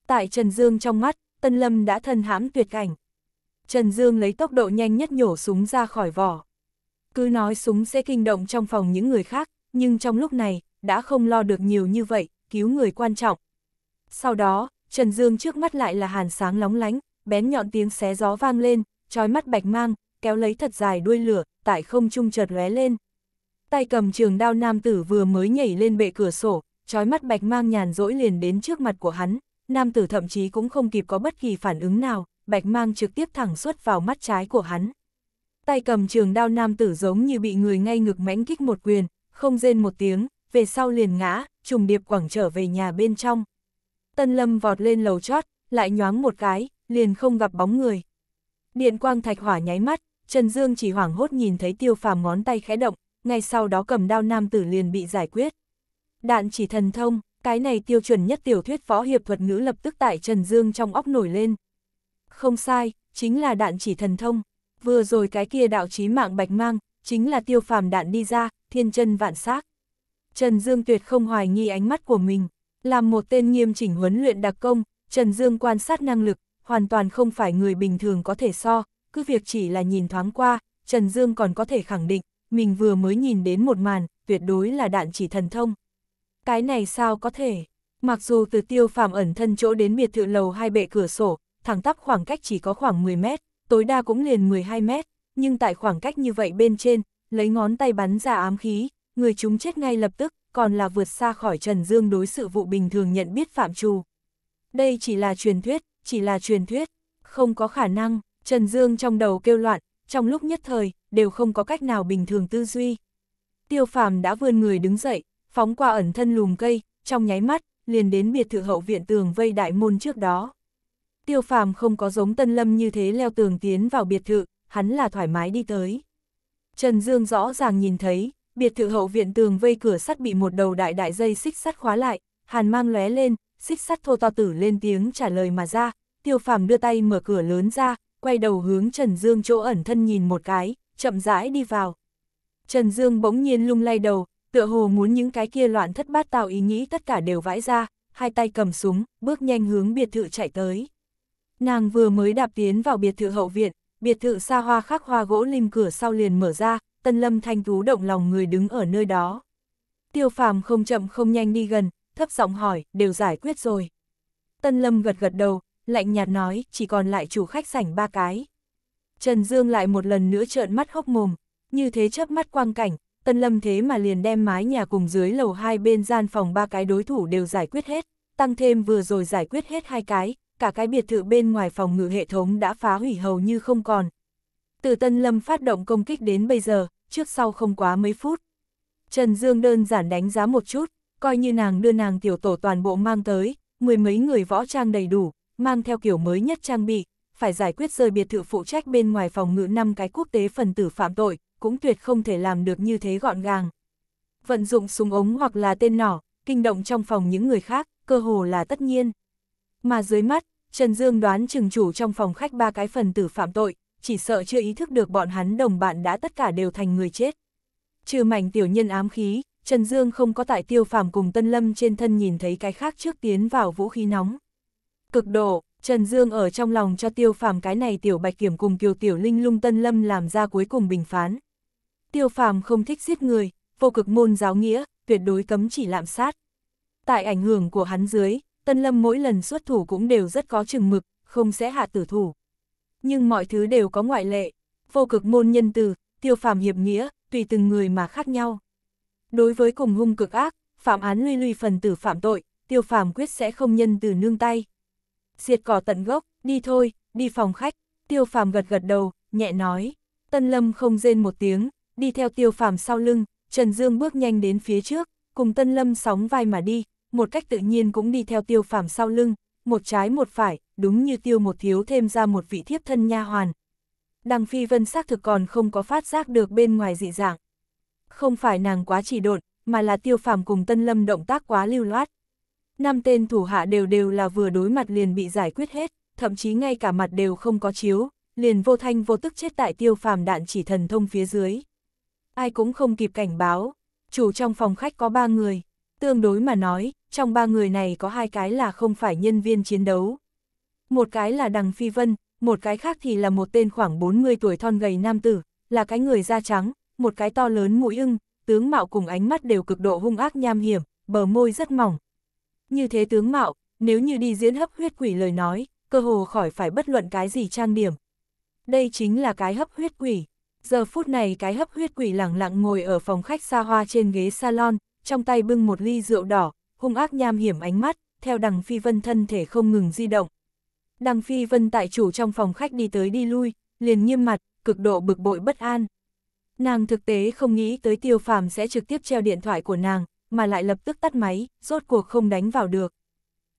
Tại Trần Dương trong mắt, Tân Lâm đã thân hãm tuyệt cảnh. Trần Dương lấy tốc độ nhanh nhất nhổ súng ra khỏi vỏ. Cứ nói súng sẽ kinh động trong phòng những người khác, nhưng trong lúc này, đã không lo được nhiều như vậy, cứu người quan trọng. Sau đó, Trần Dương trước mắt lại là hàn sáng lóng lánh, bén nhọn tiếng xé gió vang lên, trói mắt bạch mang, kéo lấy thật dài đuôi lửa, tại không trung chợt lóe lên. Tay cầm trường đao nam tử vừa mới nhảy lên bệ cửa sổ, trói mắt bạch mang nhàn rỗi liền đến trước mặt của hắn, nam tử thậm chí cũng không kịp có bất kỳ phản ứng nào, bạch mang trực tiếp thẳng xuất vào mắt trái của hắn. Tay cầm trường đao nam tử giống như bị người ngay ngực mãnh kích một quyền, không rên một tiếng, về sau liền ngã, trùng điệp quẳng trở về nhà bên trong. Tân Lâm vọt lên lầu chót, lại nhoáng một cái, liền không gặp bóng người. Điện quang thạch hỏa nháy mắt, Trần Dương chỉ hoảng hốt nhìn thấy tiêu phàm ngón tay khẽ động, ngay sau đó cầm đao nam tử liền bị giải quyết. Đạn chỉ thần thông, cái này tiêu chuẩn nhất tiểu thuyết võ hiệp thuật ngữ lập tức tại Trần Dương trong óc nổi lên. Không sai, chính là đạn chỉ thần thông. Vừa rồi cái kia đạo chí mạng bạch mang, chính là tiêu phàm đạn đi ra, thiên chân vạn xác Trần Dương tuyệt không hoài nghi ánh mắt của mình. Làm một tên nghiêm chỉnh huấn luyện đặc công, Trần Dương quan sát năng lực, hoàn toàn không phải người bình thường có thể so, cứ việc chỉ là nhìn thoáng qua, Trần Dương còn có thể khẳng định, mình vừa mới nhìn đến một màn, tuyệt đối là đạn chỉ thần thông. Cái này sao có thể? Mặc dù từ tiêu phàm ẩn thân chỗ đến biệt thự lầu hai bệ cửa sổ, thẳng tắp khoảng cách chỉ có khoảng 10 mét, tối đa cũng liền 12 mét, nhưng tại khoảng cách như vậy bên trên, lấy ngón tay bắn ra ám khí, người chúng chết ngay lập tức, còn là vượt xa khỏi Trần Dương đối sự vụ bình thường nhận biết phạm trù. Đây chỉ là truyền thuyết, chỉ là truyền thuyết, không có khả năng, Trần Dương trong đầu kêu loạn, trong lúc nhất thời, đều không có cách nào bình thường tư duy. Tiêu phàm đã vươn người đứng dậy, phóng qua ẩn thân lùm cây, trong nháy mắt, liền đến biệt thự hậu viện tường vây đại môn trước đó. Tiêu phàm không có giống tân lâm như thế leo tường tiến vào biệt thự, hắn là thoải mái đi tới. Trần Dương rõ ràng nhìn thấy, biệt thự hậu viện tường vây cửa sắt bị một đầu đại đại dây xích sắt khóa lại, hàn mang lóe lên, xích sắt thô to tử lên tiếng trả lời mà ra, tiêu phàm đưa tay mở cửa lớn ra, quay đầu hướng Trần Dương chỗ ẩn thân nhìn một cái, chậm rãi đi vào. Trần Dương bỗng nhiên lung lay đầu, tựa hồ muốn những cái kia loạn thất bát tạo ý nghĩ tất cả đều vãi ra, hai tay cầm súng, bước nhanh hướng biệt thự chạy tới. Nàng vừa mới đạp tiến vào biệt thự hậu viện, biệt thự xa hoa khắc hoa gỗ lim cửa sau liền mở ra, Tân Lâm Thanh Tú động lòng người đứng ở nơi đó. Tiêu phàm không chậm không nhanh đi gần, thấp giọng hỏi, đều giải quyết rồi. Tân Lâm gật gật đầu, lạnh nhạt nói, chỉ còn lại chủ khách sảnh ba cái. Trần Dương lại một lần nữa trợn mắt hốc mồm, như thế chớp mắt quang cảnh, Tân Lâm thế mà liền đem mái nhà cùng dưới lầu hai bên gian phòng ba cái đối thủ đều giải quyết hết, tăng thêm vừa rồi giải quyết hết hai cái, cả cái biệt thự bên ngoài phòng ngự hệ thống đã phá hủy hầu như không còn, từ Tân Lâm phát động công kích đến bây giờ, trước sau không quá mấy phút. Trần Dương đơn giản đánh giá một chút, coi như nàng đưa nàng tiểu tổ toàn bộ mang tới, mười mấy người võ trang đầy đủ, mang theo kiểu mới nhất trang bị, phải giải quyết rơi biệt thự phụ trách bên ngoài phòng ngự năm cái quốc tế phần tử phạm tội, cũng tuyệt không thể làm được như thế gọn gàng. Vận dụng súng ống hoặc là tên nỏ, kinh động trong phòng những người khác, cơ hồ là tất nhiên. Mà dưới mắt, Trần Dương đoán chừng chủ trong phòng khách ba cái phần tử phạm tội, chỉ sợ chưa ý thức được bọn hắn đồng bạn đã tất cả đều thành người chết. Trừ mảnh tiểu nhân ám khí, Trần Dương không có tại tiêu phàm cùng Tân Lâm trên thân nhìn thấy cái khác trước tiến vào vũ khí nóng. Cực độ, Trần Dương ở trong lòng cho tiêu phàm cái này tiểu bạch kiểm cùng kiều tiểu linh lung Tân Lâm làm ra cuối cùng bình phán. Tiêu phàm không thích giết người, vô cực môn giáo nghĩa, tuyệt đối cấm chỉ lạm sát. Tại ảnh hưởng của hắn dưới, Tân Lâm mỗi lần xuất thủ cũng đều rất có chừng mực, không sẽ hạ tử thủ nhưng mọi thứ đều có ngoại lệ. Vô cực môn nhân từ, tiêu phàm hiệp nghĩa, tùy từng người mà khác nhau. Đối với cùng hung cực ác, phạm án luy luy phần tử phạm tội, tiêu phàm quyết sẽ không nhân từ nương tay. Diệt cỏ tận gốc, đi thôi, đi phòng khách, tiêu phàm gật gật đầu, nhẹ nói. Tân lâm không rên một tiếng, đi theo tiêu phàm sau lưng, Trần Dương bước nhanh đến phía trước, cùng Tân Lâm sóng vai mà đi, một cách tự nhiên cũng đi theo tiêu phàm sau lưng, một trái một phải, đúng như tiêu một thiếu thêm ra một vị thiếp thân nha hoàn. Đằng Phi Vân xác thực còn không có phát giác được bên ngoài dị dạng. Không phải nàng quá chỉ độn, mà là tiêu phàm cùng tân lâm động tác quá lưu loát. Năm tên thủ hạ đều đều là vừa đối mặt liền bị giải quyết hết, thậm chí ngay cả mặt đều không có chiếu, liền vô thanh vô tức chết tại tiêu phàm đạn chỉ thần thông phía dưới. Ai cũng không kịp cảnh báo, chủ trong phòng khách có ba người, tương đối mà nói, trong ba người này có hai cái là không phải nhân viên chiến đấu. Một cái là Đằng Phi Vân, một cái khác thì là một tên khoảng 40 tuổi thon gầy nam tử, là cái người da trắng, một cái to lớn mũi ưng, tướng mạo cùng ánh mắt đều cực độ hung ác nham hiểm, bờ môi rất mỏng. Như thế tướng mạo, nếu như đi diễn hấp huyết quỷ lời nói, cơ hồ khỏi phải bất luận cái gì trang điểm. Đây chính là cái hấp huyết quỷ. Giờ phút này cái hấp huyết quỷ lẳng lặng ngồi ở phòng khách xa hoa trên ghế salon, trong tay bưng một ly rượu đỏ, hung ác nham hiểm ánh mắt, theo đằng phi vân thân thể không ngừng di động. Đằng phi vân tại chủ trong phòng khách đi tới đi lui, liền nghiêm mặt, cực độ bực bội bất an. Nàng thực tế không nghĩ tới tiêu phàm sẽ trực tiếp treo điện thoại của nàng, mà lại lập tức tắt máy, rốt cuộc không đánh vào được.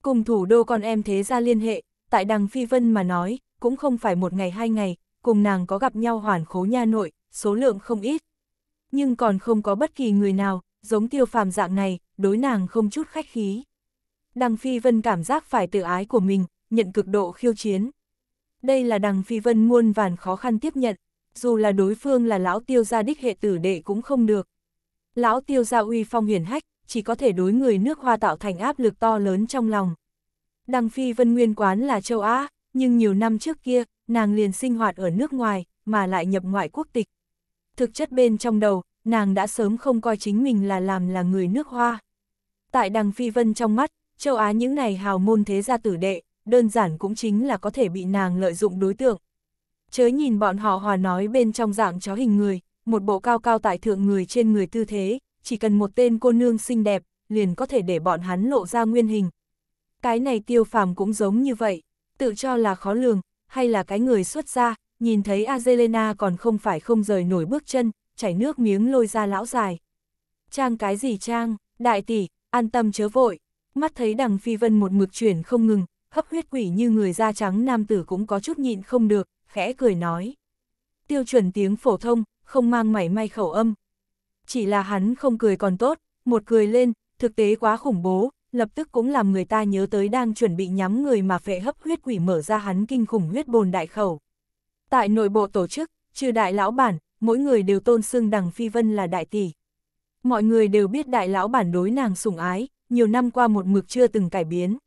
Cùng thủ đô con em thế ra liên hệ, tại đằng phi vân mà nói, cũng không phải một ngày hai ngày, cùng nàng có gặp nhau hoàn khố nha nội, số lượng không ít. Nhưng còn không có bất kỳ người nào, giống tiêu phàm dạng này, đối nàng không chút khách khí. Đằng Phi Vân cảm giác phải tự ái của mình, nhận cực độ khiêu chiến. Đây là đằng Phi Vân muôn vàn khó khăn tiếp nhận, dù là đối phương là lão tiêu gia đích hệ tử đệ cũng không được. Lão tiêu gia uy phong hiển hách, chỉ có thể đối người nước hoa tạo thành áp lực to lớn trong lòng. Đằng Phi Vân nguyên quán là châu Á, nhưng nhiều năm trước kia, nàng liền sinh hoạt ở nước ngoài, mà lại nhập ngoại quốc tịch. Thực chất bên trong đầu, nàng đã sớm không coi chính mình là làm là người nước hoa. Tại đằng phi vân trong mắt, châu Á những này hào môn thế gia tử đệ, đơn giản cũng chính là có thể bị nàng lợi dụng đối tượng. Chớ nhìn bọn họ hòa nói bên trong dạng chó hình người, một bộ cao cao tại thượng người trên người tư thế, chỉ cần một tên cô nương xinh đẹp, liền có thể để bọn hắn lộ ra nguyên hình. Cái này tiêu phàm cũng giống như vậy, tự cho là khó lường, hay là cái người xuất gia, nhìn thấy Azelena còn không phải không rời nổi bước chân, chảy nước miếng lôi ra lão dài. Trang cái gì trang, đại tỷ, an tâm chớ vội, mắt thấy đằng phi vân một mực chuyển không ngừng, hấp huyết quỷ như người da trắng nam tử cũng có chút nhịn không được, khẽ cười nói. Tiêu chuẩn tiếng phổ thông, không mang mảy may khẩu âm. Chỉ là hắn không cười còn tốt, một cười lên, thực tế quá khủng bố, lập tức cũng làm người ta nhớ tới đang chuẩn bị nhắm người mà phệ hấp huyết quỷ mở ra hắn kinh khủng huyết bồn đại khẩu. Tại nội bộ tổ chức, trừ đại lão bản, mỗi người đều tôn xưng đằng phi vân là đại tỷ. Mọi người đều biết đại lão bản đối nàng sủng ái, nhiều năm qua một mực chưa từng cải biến.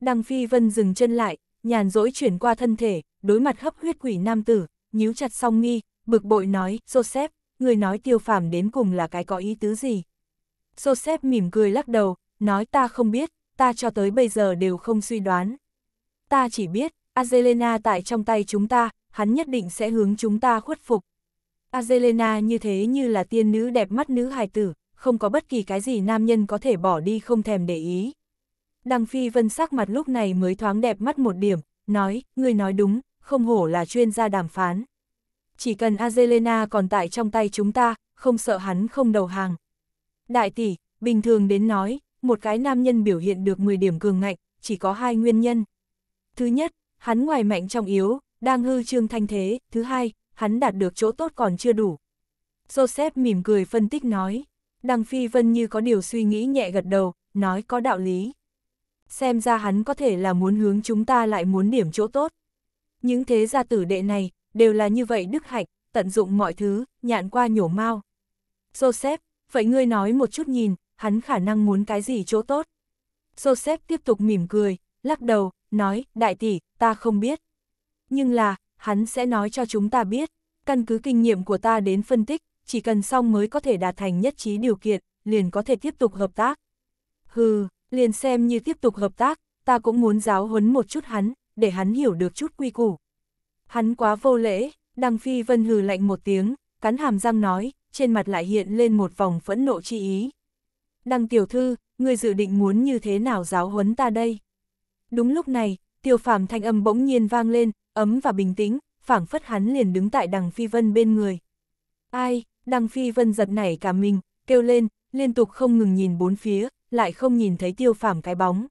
Đằng phi vân dừng chân lại, nhàn rỗi chuyển qua thân thể, đối mặt hấp huyết quỷ nam tử, nhíu chặt song nghi, bực bội nói, Joseph, người nói tiêu phàm đến cùng là cái có ý tứ gì. Joseph mỉm cười lắc đầu, nói ta không biết, ta cho tới bây giờ đều không suy đoán. Ta chỉ biết, Azelena tại trong tay chúng ta, hắn nhất định sẽ hướng chúng ta khuất phục. Azelena như thế như là tiên nữ đẹp mắt nữ hài tử, không có bất kỳ cái gì nam nhân có thể bỏ đi không thèm để ý. Đằng Phi Vân sắc mặt lúc này mới thoáng đẹp mắt một điểm, nói, người nói đúng, không hổ là chuyên gia đàm phán. Chỉ cần Azelena còn tại trong tay chúng ta, không sợ hắn không đầu hàng. Đại tỷ, bình thường đến nói, một cái nam nhân biểu hiện được 10 điểm cường ngạnh, chỉ có hai nguyên nhân. Thứ nhất, hắn ngoài mạnh trong yếu, đang hư trương thanh thế. Thứ hai, hắn đạt được chỗ tốt còn chưa đủ. Joseph mỉm cười phân tích nói, đăng Phi Vân như có điều suy nghĩ nhẹ gật đầu, nói có đạo lý. Xem ra hắn có thể là muốn hướng chúng ta lại muốn điểm chỗ tốt. Những thế gia tử đệ này, đều là như vậy đức hạnh, tận dụng mọi thứ, nhạn qua nhổ mau. Joseph, vậy ngươi nói một chút nhìn, hắn khả năng muốn cái gì chỗ tốt? Joseph tiếp tục mỉm cười, lắc đầu, nói, đại tỷ, ta không biết. Nhưng là, hắn sẽ nói cho chúng ta biết, căn cứ kinh nghiệm của ta đến phân tích, chỉ cần xong mới có thể đạt thành nhất trí điều kiện, liền có thể tiếp tục hợp tác. Hừ, liền xem như tiếp tục hợp tác, ta cũng muốn giáo huấn một chút hắn, để hắn hiểu được chút quy củ. Hắn quá vô lễ, Đăng Phi Vân hừ lạnh một tiếng, cắn hàm răng nói, trên mặt lại hiện lên một vòng phẫn nộ chi ý. Đăng tiểu thư, ngươi dự định muốn như thế nào giáo huấn ta đây? Đúng lúc này, tiêu phàm thanh âm bỗng nhiên vang lên, ấm và bình tĩnh, phảng phất hắn liền đứng tại đằng phi vân bên người. Ai, đằng phi vân giật nảy cả mình, kêu lên, liên tục không ngừng nhìn bốn phía, lại không nhìn thấy tiêu phàm cái bóng.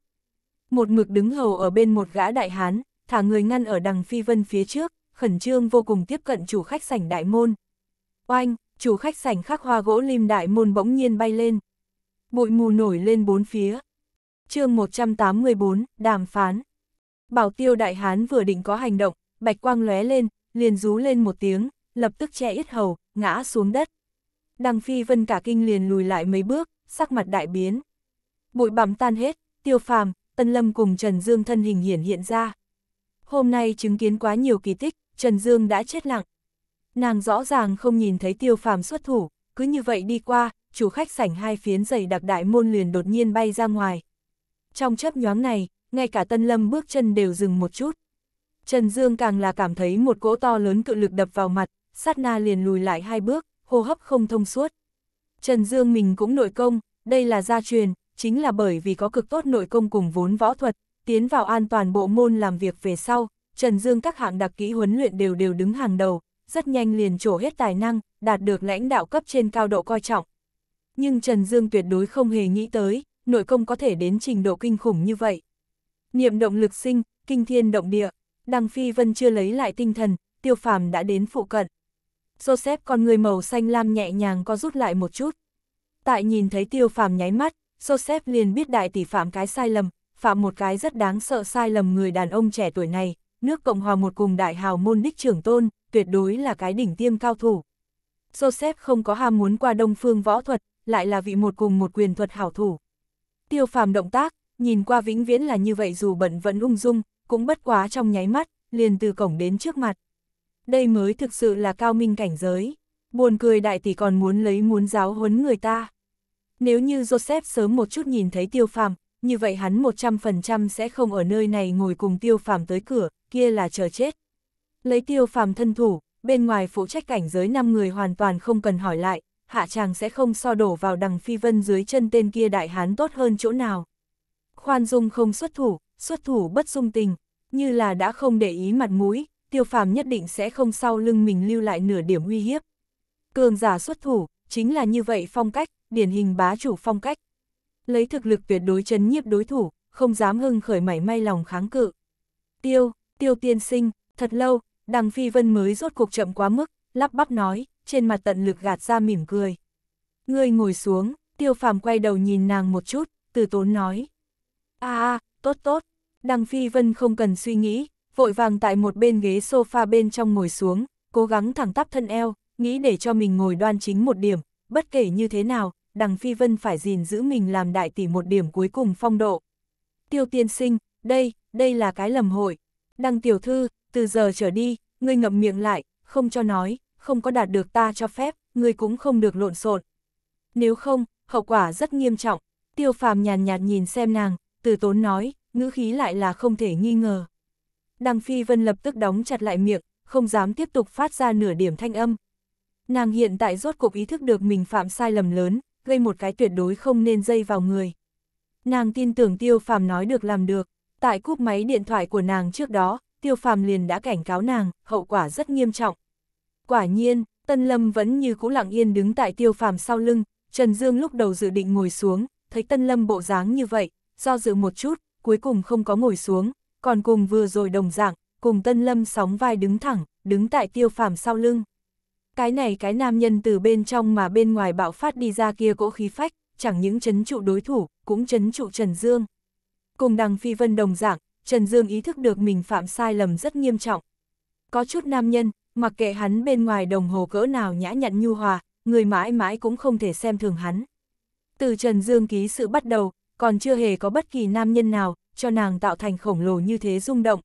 Một mực đứng hầu ở bên một gã đại hán, thả người ngăn ở đằng phi vân phía trước, khẩn trương vô cùng tiếp cận chủ khách sảnh đại môn. Oanh, chủ khách sảnh khắc hoa gỗ lim đại môn bỗng nhiên bay lên. Bụi mù nổi lên bốn phía. chương 184, đàm phán. Bảo tiêu đại hán vừa định có hành động, bạch quang lóe lên, liền rú lên một tiếng, lập tức che ít hầu, ngã xuống đất. Đằng phi vân cả kinh liền lùi lại mấy bước, sắc mặt đại biến. Bụi bặm tan hết, tiêu phàm, tân lâm cùng Trần Dương thân hình hiển hiện ra. Hôm nay chứng kiến quá nhiều kỳ tích, Trần Dương đã chết lặng. Nàng rõ ràng không nhìn thấy tiêu phàm xuất thủ, cứ như vậy đi qua, chủ khách sảnh hai phiến giày đặc đại môn liền đột nhiên bay ra ngoài. Trong chấp nhoáng này, ngay cả Tân Lâm bước chân đều dừng một chút. Trần Dương càng là cảm thấy một cỗ to lớn cự lực đập vào mặt, sát na liền lùi lại hai bước, hô hấp không thông suốt. Trần Dương mình cũng nội công, đây là gia truyền, chính là bởi vì có cực tốt nội công cùng vốn võ thuật, tiến vào an toàn bộ môn làm việc về sau, Trần Dương các hạng đặc kỹ huấn luyện đều đều đứng hàng đầu, rất nhanh liền trổ hết tài năng, đạt được lãnh đạo cấp trên cao độ coi trọng. Nhưng Trần Dương tuyệt đối không hề nghĩ tới, nội công có thể đến trình độ kinh khủng như vậy. Niệm động lực sinh, kinh thiên động địa, Đằng Phi Vân chưa lấy lại tinh thần, tiêu phàm đã đến phụ cận. Joseph con người màu xanh lam nhẹ nhàng có rút lại một chút. Tại nhìn thấy tiêu phàm nháy mắt, Joseph liền biết đại tỷ phạm cái sai lầm, phạm một cái rất đáng sợ sai lầm người đàn ông trẻ tuổi này, nước Cộng hòa một cùng đại hào môn đích trưởng tôn, tuyệt đối là cái đỉnh tiêm cao thủ. Joseph không có ham muốn qua đông phương võ thuật, lại là vị một cùng một quyền thuật hảo thủ. Tiêu phàm động tác, nhìn qua vĩnh viễn là như vậy dù bận vẫn ung dung, cũng bất quá trong nháy mắt, liền từ cổng đến trước mặt. Đây mới thực sự là cao minh cảnh giới, buồn cười đại tỷ còn muốn lấy muốn giáo huấn người ta. Nếu như Joseph sớm một chút nhìn thấy tiêu phàm, như vậy hắn 100% sẽ không ở nơi này ngồi cùng tiêu phàm tới cửa, kia là chờ chết. Lấy tiêu phàm thân thủ, bên ngoài phụ trách cảnh giới 5 người hoàn toàn không cần hỏi lại, hạ chàng sẽ không so đổ vào đằng phi vân dưới chân tên kia đại hán tốt hơn chỗ nào. Khoan dung không xuất thủ, xuất thủ bất dung tình, như là đã không để ý mặt mũi, tiêu phàm nhất định sẽ không sau lưng mình lưu lại nửa điểm uy hiếp. Cường giả xuất thủ, chính là như vậy phong cách, điển hình bá chủ phong cách. Lấy thực lực tuyệt đối chấn nhiếp đối thủ, không dám hưng khởi mảy may lòng kháng cự. Tiêu, tiêu tiên sinh, thật lâu, đằng phi vân mới rốt cuộc chậm quá mức, lắp bắp nói, trên mặt tận lực gạt ra mỉm cười. Ngươi ngồi xuống, tiêu phàm quay đầu nhìn nàng một chút, từ tốn nói, À, tốt tốt. Đằng Phi Vân không cần suy nghĩ, vội vàng tại một bên ghế sofa bên trong ngồi xuống, cố gắng thẳng tắp thân eo, nghĩ để cho mình ngồi đoan chính một điểm, bất kể như thế nào, đằng Phi Vân phải gìn giữ mình làm đại tỷ một điểm cuối cùng phong độ. Tiêu tiên sinh, đây, đây là cái lầm hội. Đằng tiểu thư, từ giờ trở đi, ngươi ngậm miệng lại, không cho nói, không có đạt được ta cho phép, ngươi cũng không được lộn xộn. Nếu không, hậu quả rất nghiêm trọng, tiêu phàm nhàn nhạt, nhạt nhìn xem nàng, từ tốn nói, ngữ khí lại là không thể nghi ngờ. Đằng Phi Vân lập tức đóng chặt lại miệng, không dám tiếp tục phát ra nửa điểm thanh âm. Nàng hiện tại rốt cục ý thức được mình phạm sai lầm lớn, gây một cái tuyệt đối không nên dây vào người. Nàng tin tưởng Tiêu Phàm nói được làm được, tại cúp máy điện thoại của nàng trước đó, Tiêu Phàm liền đã cảnh cáo nàng, hậu quả rất nghiêm trọng. Quả nhiên, Tân Lâm vẫn như cũ lặng yên đứng tại Tiêu Phàm sau lưng, Trần Dương lúc đầu dự định ngồi xuống, thấy Tân Lâm bộ dáng như vậy, do dự một chút, cuối cùng không có ngồi xuống, còn cùng vừa rồi đồng dạng, cùng Tân Lâm sóng vai đứng thẳng, đứng tại tiêu phàm sau lưng. Cái này cái nam nhân từ bên trong mà bên ngoài bạo phát đi ra kia cỗ khí phách, chẳng những chấn trụ đối thủ, cũng chấn trụ Trần Dương. Cùng đằng phi vân đồng dạng, Trần Dương ý thức được mình phạm sai lầm rất nghiêm trọng. Có chút nam nhân, mặc kệ hắn bên ngoài đồng hồ cỡ nào nhã nhặn nhu hòa, người mãi mãi cũng không thể xem thường hắn. Từ Trần Dương ký sự bắt đầu, còn chưa hề có bất kỳ nam nhân nào cho nàng tạo thành khổng lồ như thế rung động.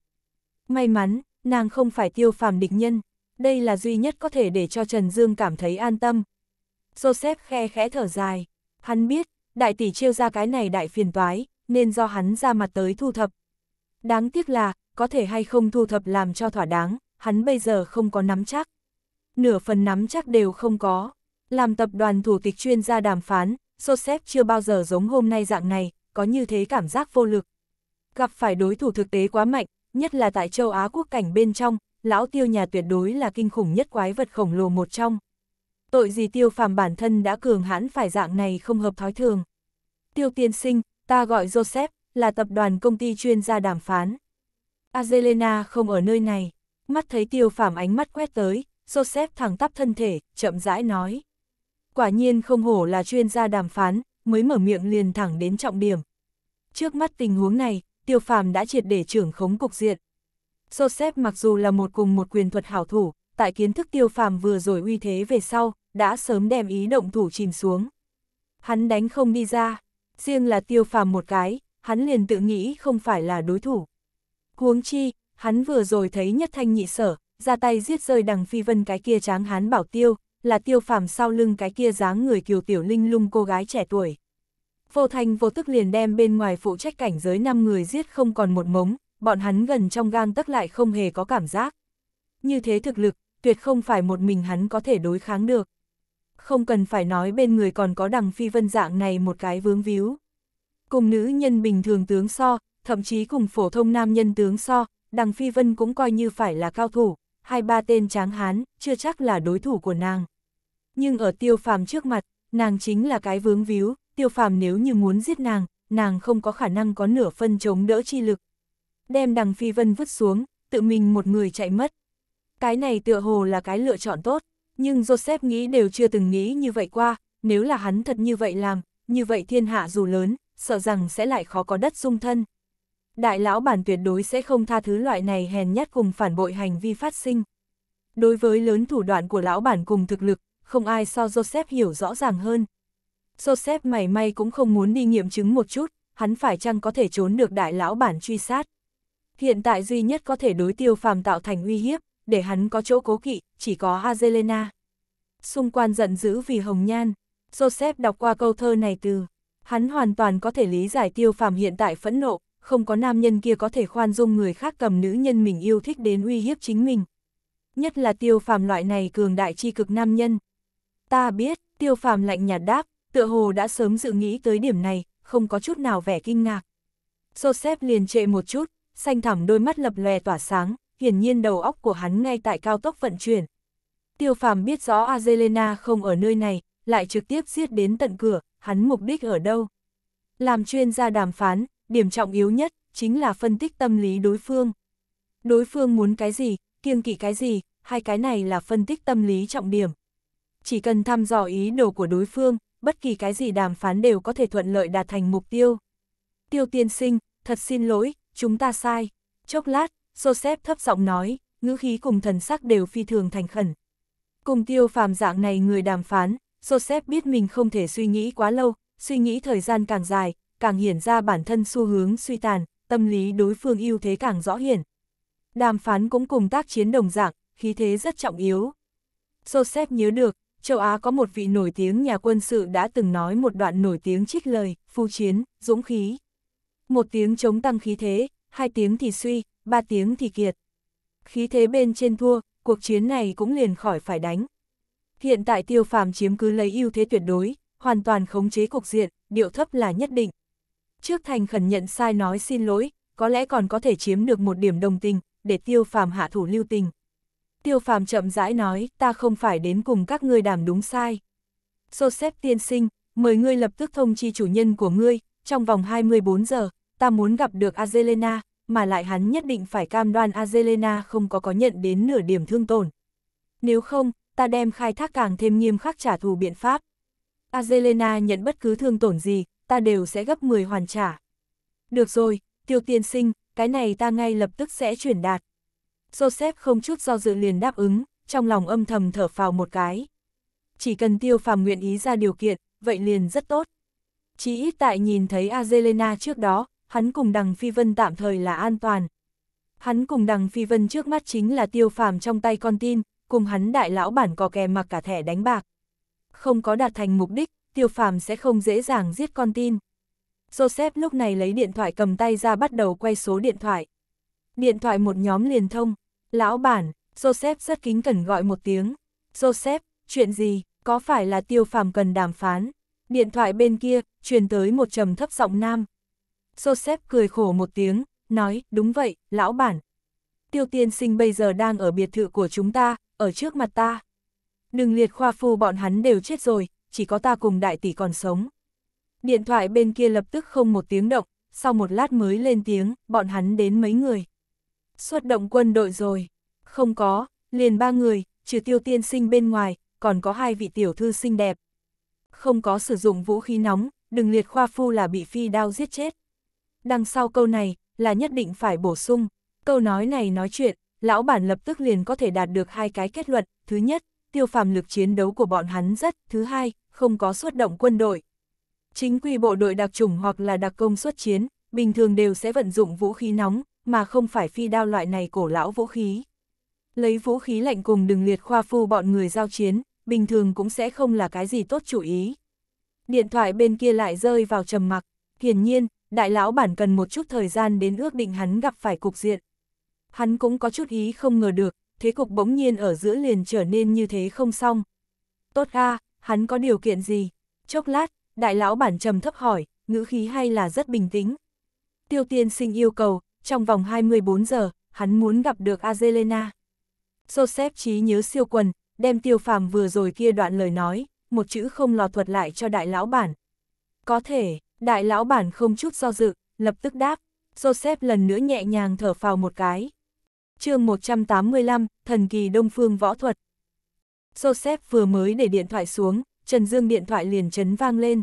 May mắn, nàng không phải tiêu phàm địch nhân, đây là duy nhất có thể để cho Trần Dương cảm thấy an tâm. Joseph khe khẽ thở dài, hắn biết, đại tỷ trêu ra cái này đại phiền toái, nên do hắn ra mặt tới thu thập. Đáng tiếc là, có thể hay không thu thập làm cho thỏa đáng, hắn bây giờ không có nắm chắc. Nửa phần nắm chắc đều không có. Làm tập đoàn thủ tịch chuyên gia đàm phán, Joseph chưa bao giờ giống hôm nay dạng này, có như thế cảm giác vô lực. Gặp phải đối thủ thực tế quá mạnh, nhất là tại châu Á quốc cảnh bên trong, lão tiêu nhà tuyệt đối là kinh khủng nhất quái vật khổng lồ một trong. Tội gì tiêu phàm bản thân đã cường hãn phải dạng này không hợp thói thường. Tiêu tiên sinh, ta gọi Joseph, là tập đoàn công ty chuyên gia đàm phán. Azelena không ở nơi này, mắt thấy tiêu phàm ánh mắt quét tới, Joseph thẳng tắp thân thể, chậm rãi nói quả nhiên không hổ là chuyên gia đàm phán, mới mở miệng liền thẳng đến trọng điểm. Trước mắt tình huống này, tiêu phàm đã triệt để trưởng khống cục diện. Joseph mặc dù là một cùng một quyền thuật hảo thủ, tại kiến thức tiêu phàm vừa rồi uy thế về sau, đã sớm đem ý động thủ chìm xuống. Hắn đánh không đi ra, riêng là tiêu phàm một cái, hắn liền tự nghĩ không phải là đối thủ. Huống chi, hắn vừa rồi thấy nhất thanh nhị sở, ra tay giết rơi đằng phi vân cái kia tráng hán bảo tiêu, là tiêu phàm sau lưng cái kia dáng người kiều tiểu linh lung cô gái trẻ tuổi. Vô thành vô tức liền đem bên ngoài phụ trách cảnh giới 5 người giết không còn một mống, bọn hắn gần trong gan tấc lại không hề có cảm giác. Như thế thực lực, tuyệt không phải một mình hắn có thể đối kháng được. Không cần phải nói bên người còn có đằng phi vân dạng này một cái vướng víu. Cùng nữ nhân bình thường tướng so, thậm chí cùng phổ thông nam nhân tướng so, đằng phi vân cũng coi như phải là cao thủ, hai ba tên tráng hán, chưa chắc là đối thủ của nàng nhưng ở tiêu phàm trước mặt, nàng chính là cái vướng víu, tiêu phàm nếu như muốn giết nàng, nàng không có khả năng có nửa phân chống đỡ chi lực. Đem đằng phi vân vứt xuống, tự mình một người chạy mất. Cái này tựa hồ là cái lựa chọn tốt, nhưng Joseph nghĩ đều chưa từng nghĩ như vậy qua, nếu là hắn thật như vậy làm, như vậy thiên hạ dù lớn, sợ rằng sẽ lại khó có đất dung thân. Đại lão bản tuyệt đối sẽ không tha thứ loại này hèn nhát cùng phản bội hành vi phát sinh. Đối với lớn thủ đoạn của lão bản cùng thực lực, không ai so Joseph hiểu rõ ràng hơn. Joseph mày may cũng không muốn đi nghiệm chứng một chút, hắn phải chăng có thể trốn được đại lão bản truy sát. Hiện tại duy nhất có thể đối tiêu phàm tạo thành uy hiếp, để hắn có chỗ cố kỵ, chỉ có Azelena. Xung quan giận dữ vì hồng nhan, Joseph đọc qua câu thơ này từ. Hắn hoàn toàn có thể lý giải tiêu phàm hiện tại phẫn nộ, không có nam nhân kia có thể khoan dung người khác cầm nữ nhân mình yêu thích đến uy hiếp chính mình. Nhất là tiêu phàm loại này cường đại chi cực nam nhân, Ta biết, tiêu phàm lạnh nhạt đáp, tựa hồ đã sớm dự nghĩ tới điểm này, không có chút nào vẻ kinh ngạc. Joseph liền trệ một chút, xanh thẳm đôi mắt lập lòe tỏa sáng, hiển nhiên đầu óc của hắn ngay tại cao tốc vận chuyển. Tiêu phàm biết rõ Azelena không ở nơi này, lại trực tiếp giết đến tận cửa, hắn mục đích ở đâu. Làm chuyên gia đàm phán, điểm trọng yếu nhất chính là phân tích tâm lý đối phương. Đối phương muốn cái gì, kiêng kỵ cái gì, hai cái này là phân tích tâm lý trọng điểm chỉ cần thăm dò ý đồ của đối phương, bất kỳ cái gì đàm phán đều có thể thuận lợi đạt thành mục tiêu. Tiêu tiên sinh, thật xin lỗi, chúng ta sai. Chốc lát, Joseph thấp giọng nói, ngữ khí cùng thần sắc đều phi thường thành khẩn. Cùng tiêu phàm dạng này người đàm phán, Joseph biết mình không thể suy nghĩ quá lâu, suy nghĩ thời gian càng dài, càng hiển ra bản thân xu hướng suy tàn, tâm lý đối phương ưu thế càng rõ hiển. Đàm phán cũng cùng tác chiến đồng dạng, khí thế rất trọng yếu. Joseph nhớ được, châu Á có một vị nổi tiếng nhà quân sự đã từng nói một đoạn nổi tiếng trích lời, phu chiến, dũng khí. Một tiếng chống tăng khí thế, hai tiếng thì suy, ba tiếng thì kiệt. Khí thế bên trên thua, cuộc chiến này cũng liền khỏi phải đánh. Hiện tại tiêu phàm chiếm cứ lấy ưu thế tuyệt đối, hoàn toàn khống chế cục diện, điệu thấp là nhất định. Trước thành khẩn nhận sai nói xin lỗi, có lẽ còn có thể chiếm được một điểm đồng tình, để tiêu phàm hạ thủ lưu tình tiêu phàm chậm rãi nói, ta không phải đến cùng các ngươi đàm đúng sai. Joseph tiên sinh, mời ngươi lập tức thông chi chủ nhân của ngươi, trong vòng 24 giờ, ta muốn gặp được Azelena, mà lại hắn nhất định phải cam đoan Azelena không có có nhận đến nửa điểm thương tổn. Nếu không, ta đem khai thác càng thêm nghiêm khắc trả thù biện pháp. Azelena nhận bất cứ thương tổn gì, ta đều sẽ gấp 10 hoàn trả. Được rồi, tiêu tiên sinh, cái này ta ngay lập tức sẽ chuyển đạt. Joseph không chút do dự liền đáp ứng, trong lòng âm thầm thở phào một cái. Chỉ cần tiêu phàm nguyện ý ra điều kiện, vậy liền rất tốt. Chỉ ít tại nhìn thấy Azelena trước đó, hắn cùng đằng Phi Vân tạm thời là an toàn. Hắn cùng đằng Phi Vân trước mắt chính là tiêu phàm trong tay con tin, cùng hắn đại lão bản có kè mặc cả thẻ đánh bạc. Không có đạt thành mục đích, tiêu phàm sẽ không dễ dàng giết con tin. Joseph lúc này lấy điện thoại cầm tay ra bắt đầu quay số điện thoại. Điện thoại một nhóm liền thông, Lão bản, Joseph rất kính cẩn gọi một tiếng. Joseph, chuyện gì, có phải là tiêu phàm cần đàm phán? Điện thoại bên kia, truyền tới một trầm thấp giọng nam. Joseph cười khổ một tiếng, nói, đúng vậy, lão bản. Tiêu tiên sinh bây giờ đang ở biệt thự của chúng ta, ở trước mặt ta. Đừng liệt khoa phu bọn hắn đều chết rồi, chỉ có ta cùng đại tỷ còn sống. Điện thoại bên kia lập tức không một tiếng động, sau một lát mới lên tiếng, bọn hắn đến mấy người xuất động quân đội rồi. Không có, liền ba người, trừ tiêu tiên sinh bên ngoài, còn có hai vị tiểu thư xinh đẹp. Không có sử dụng vũ khí nóng, đừng liệt khoa phu là bị phi đao giết chết. Đằng sau câu này, là nhất định phải bổ sung. Câu nói này nói chuyện, lão bản lập tức liền có thể đạt được hai cái kết luận. Thứ nhất, tiêu phàm lực chiến đấu của bọn hắn rất. Thứ hai, không có xuất động quân đội. Chính quy bộ đội đặc chủng hoặc là đặc công xuất chiến, bình thường đều sẽ vận dụng vũ khí nóng, mà không phải phi đao loại này cổ lão vũ khí. Lấy vũ khí lạnh cùng đừng liệt khoa phu bọn người giao chiến, bình thường cũng sẽ không là cái gì tốt chủ ý. Điện thoại bên kia lại rơi vào trầm mặc, hiển nhiên, đại lão bản cần một chút thời gian đến ước định hắn gặp phải cục diện. Hắn cũng có chút ý không ngờ được, thế cục bỗng nhiên ở giữa liền trở nên như thế không xong. Tốt a, hắn có điều kiện gì? Chốc lát, đại lão bản trầm thấp hỏi, ngữ khí hay là rất bình tĩnh. Tiêu tiên sinh yêu cầu, trong vòng 24 giờ, hắn muốn gặp được Azelena. Joseph trí nhớ siêu quần, đem tiêu phàm vừa rồi kia đoạn lời nói, một chữ không lò thuật lại cho đại lão bản. Có thể, đại lão bản không chút do dự, lập tức đáp, Joseph lần nữa nhẹ nhàng thở phào một cái. chương 185, thần kỳ đông phương võ thuật. Joseph vừa mới để điện thoại xuống, Trần Dương điện thoại liền chấn vang lên.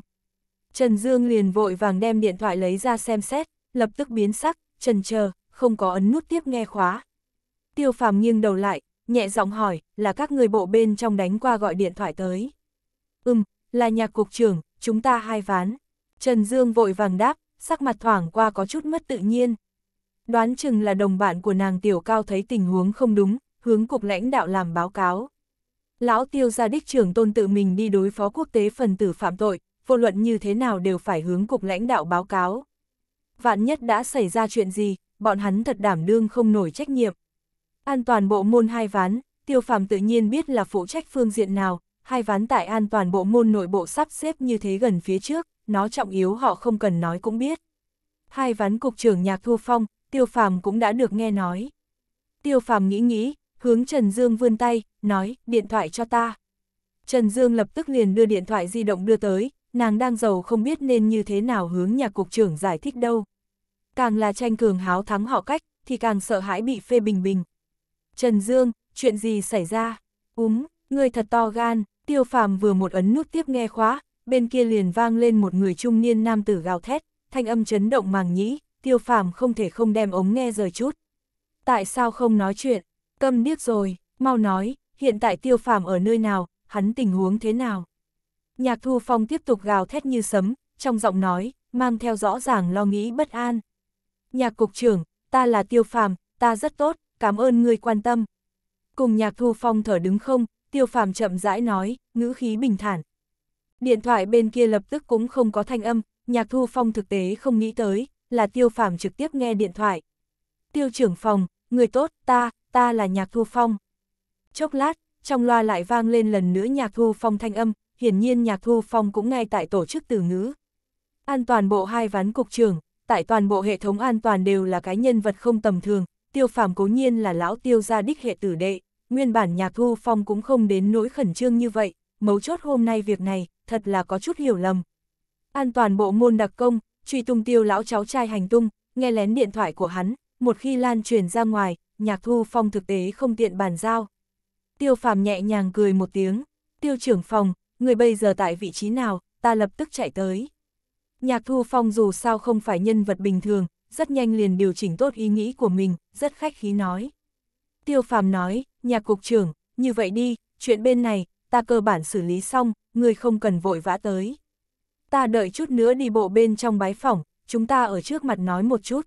Trần Dương liền vội vàng đem điện thoại lấy ra xem xét, lập tức biến sắc, trần chờ không có ấn nút tiếp nghe khóa. Tiêu phàm nghiêng đầu lại, nhẹ giọng hỏi, là các người bộ bên trong đánh qua gọi điện thoại tới. Ừm, là nhà cục trưởng, chúng ta hai ván. Trần Dương vội vàng đáp, sắc mặt thoảng qua có chút mất tự nhiên. Đoán chừng là đồng bạn của nàng tiểu cao thấy tình huống không đúng, hướng cục lãnh đạo làm báo cáo. Lão tiêu gia đích trưởng tôn tự mình đi đối phó quốc tế phần tử phạm tội, vô luận như thế nào đều phải hướng cục lãnh đạo báo cáo vạn nhất đã xảy ra chuyện gì, bọn hắn thật đảm đương không nổi trách nhiệm. An toàn bộ môn hai ván, tiêu phàm tự nhiên biết là phụ trách phương diện nào, hai ván tại an toàn bộ môn nội bộ sắp xếp như thế gần phía trước, nó trọng yếu họ không cần nói cũng biết. Hai ván cục trưởng nhạc thu phong, tiêu phàm cũng đã được nghe nói. Tiêu phàm nghĩ nghĩ, hướng Trần Dương vươn tay, nói, điện thoại cho ta. Trần Dương lập tức liền đưa điện thoại di động đưa tới, nàng đang giàu không biết nên như thế nào hướng nhà cục trưởng giải thích đâu càng là tranh cường háo thắng họ cách, thì càng sợ hãi bị phê bình bình. Trần Dương, chuyện gì xảy ra? Úm, người thật to gan, tiêu phàm vừa một ấn nút tiếp nghe khóa, bên kia liền vang lên một người trung niên nam tử gào thét, thanh âm chấn động màng nhĩ, tiêu phàm không thể không đem ống nghe rời chút. Tại sao không nói chuyện? Câm điếc rồi, mau nói, hiện tại tiêu phàm ở nơi nào, hắn tình huống thế nào? Nhạc thu phong tiếp tục gào thét như sấm, trong giọng nói, mang theo rõ ràng lo nghĩ bất an nhạc cục trưởng, ta là tiêu phàm, ta rất tốt, cảm ơn người quan tâm. Cùng nhạc thu phong thở đứng không, tiêu phàm chậm rãi nói, ngữ khí bình thản. Điện thoại bên kia lập tức cũng không có thanh âm, nhạc thu phong thực tế không nghĩ tới, là tiêu phàm trực tiếp nghe điện thoại. Tiêu trưởng phòng, người tốt, ta, ta là nhạc thu phong. Chốc lát, trong loa lại vang lên lần nữa nhạc thu phong thanh âm, hiển nhiên nhạc thu phong cũng ngay tại tổ chức từ ngữ. An toàn bộ hai ván cục trưởng, tại toàn bộ hệ thống an toàn đều là cái nhân vật không tầm thường, tiêu phàm cố nhiên là lão tiêu gia đích hệ tử đệ, nguyên bản nhạc thu phong cũng không đến nỗi khẩn trương như vậy, mấu chốt hôm nay việc này, thật là có chút hiểu lầm. An toàn bộ môn đặc công, truy tung tiêu lão cháu trai hành tung, nghe lén điện thoại của hắn, một khi lan truyền ra ngoài, nhạc thu phong thực tế không tiện bàn giao. Tiêu phàm nhẹ nhàng cười một tiếng, tiêu trưởng phòng, người bây giờ tại vị trí nào, ta lập tức chạy tới. Nhạc Thu Phong dù sao không phải nhân vật bình thường, rất nhanh liền điều chỉnh tốt ý nghĩ của mình, rất khách khí nói. Tiêu Phàm nói, nhạc cục trưởng, như vậy đi, chuyện bên này, ta cơ bản xử lý xong, người không cần vội vã tới. Ta đợi chút nữa đi bộ bên trong bái phòng, chúng ta ở trước mặt nói một chút.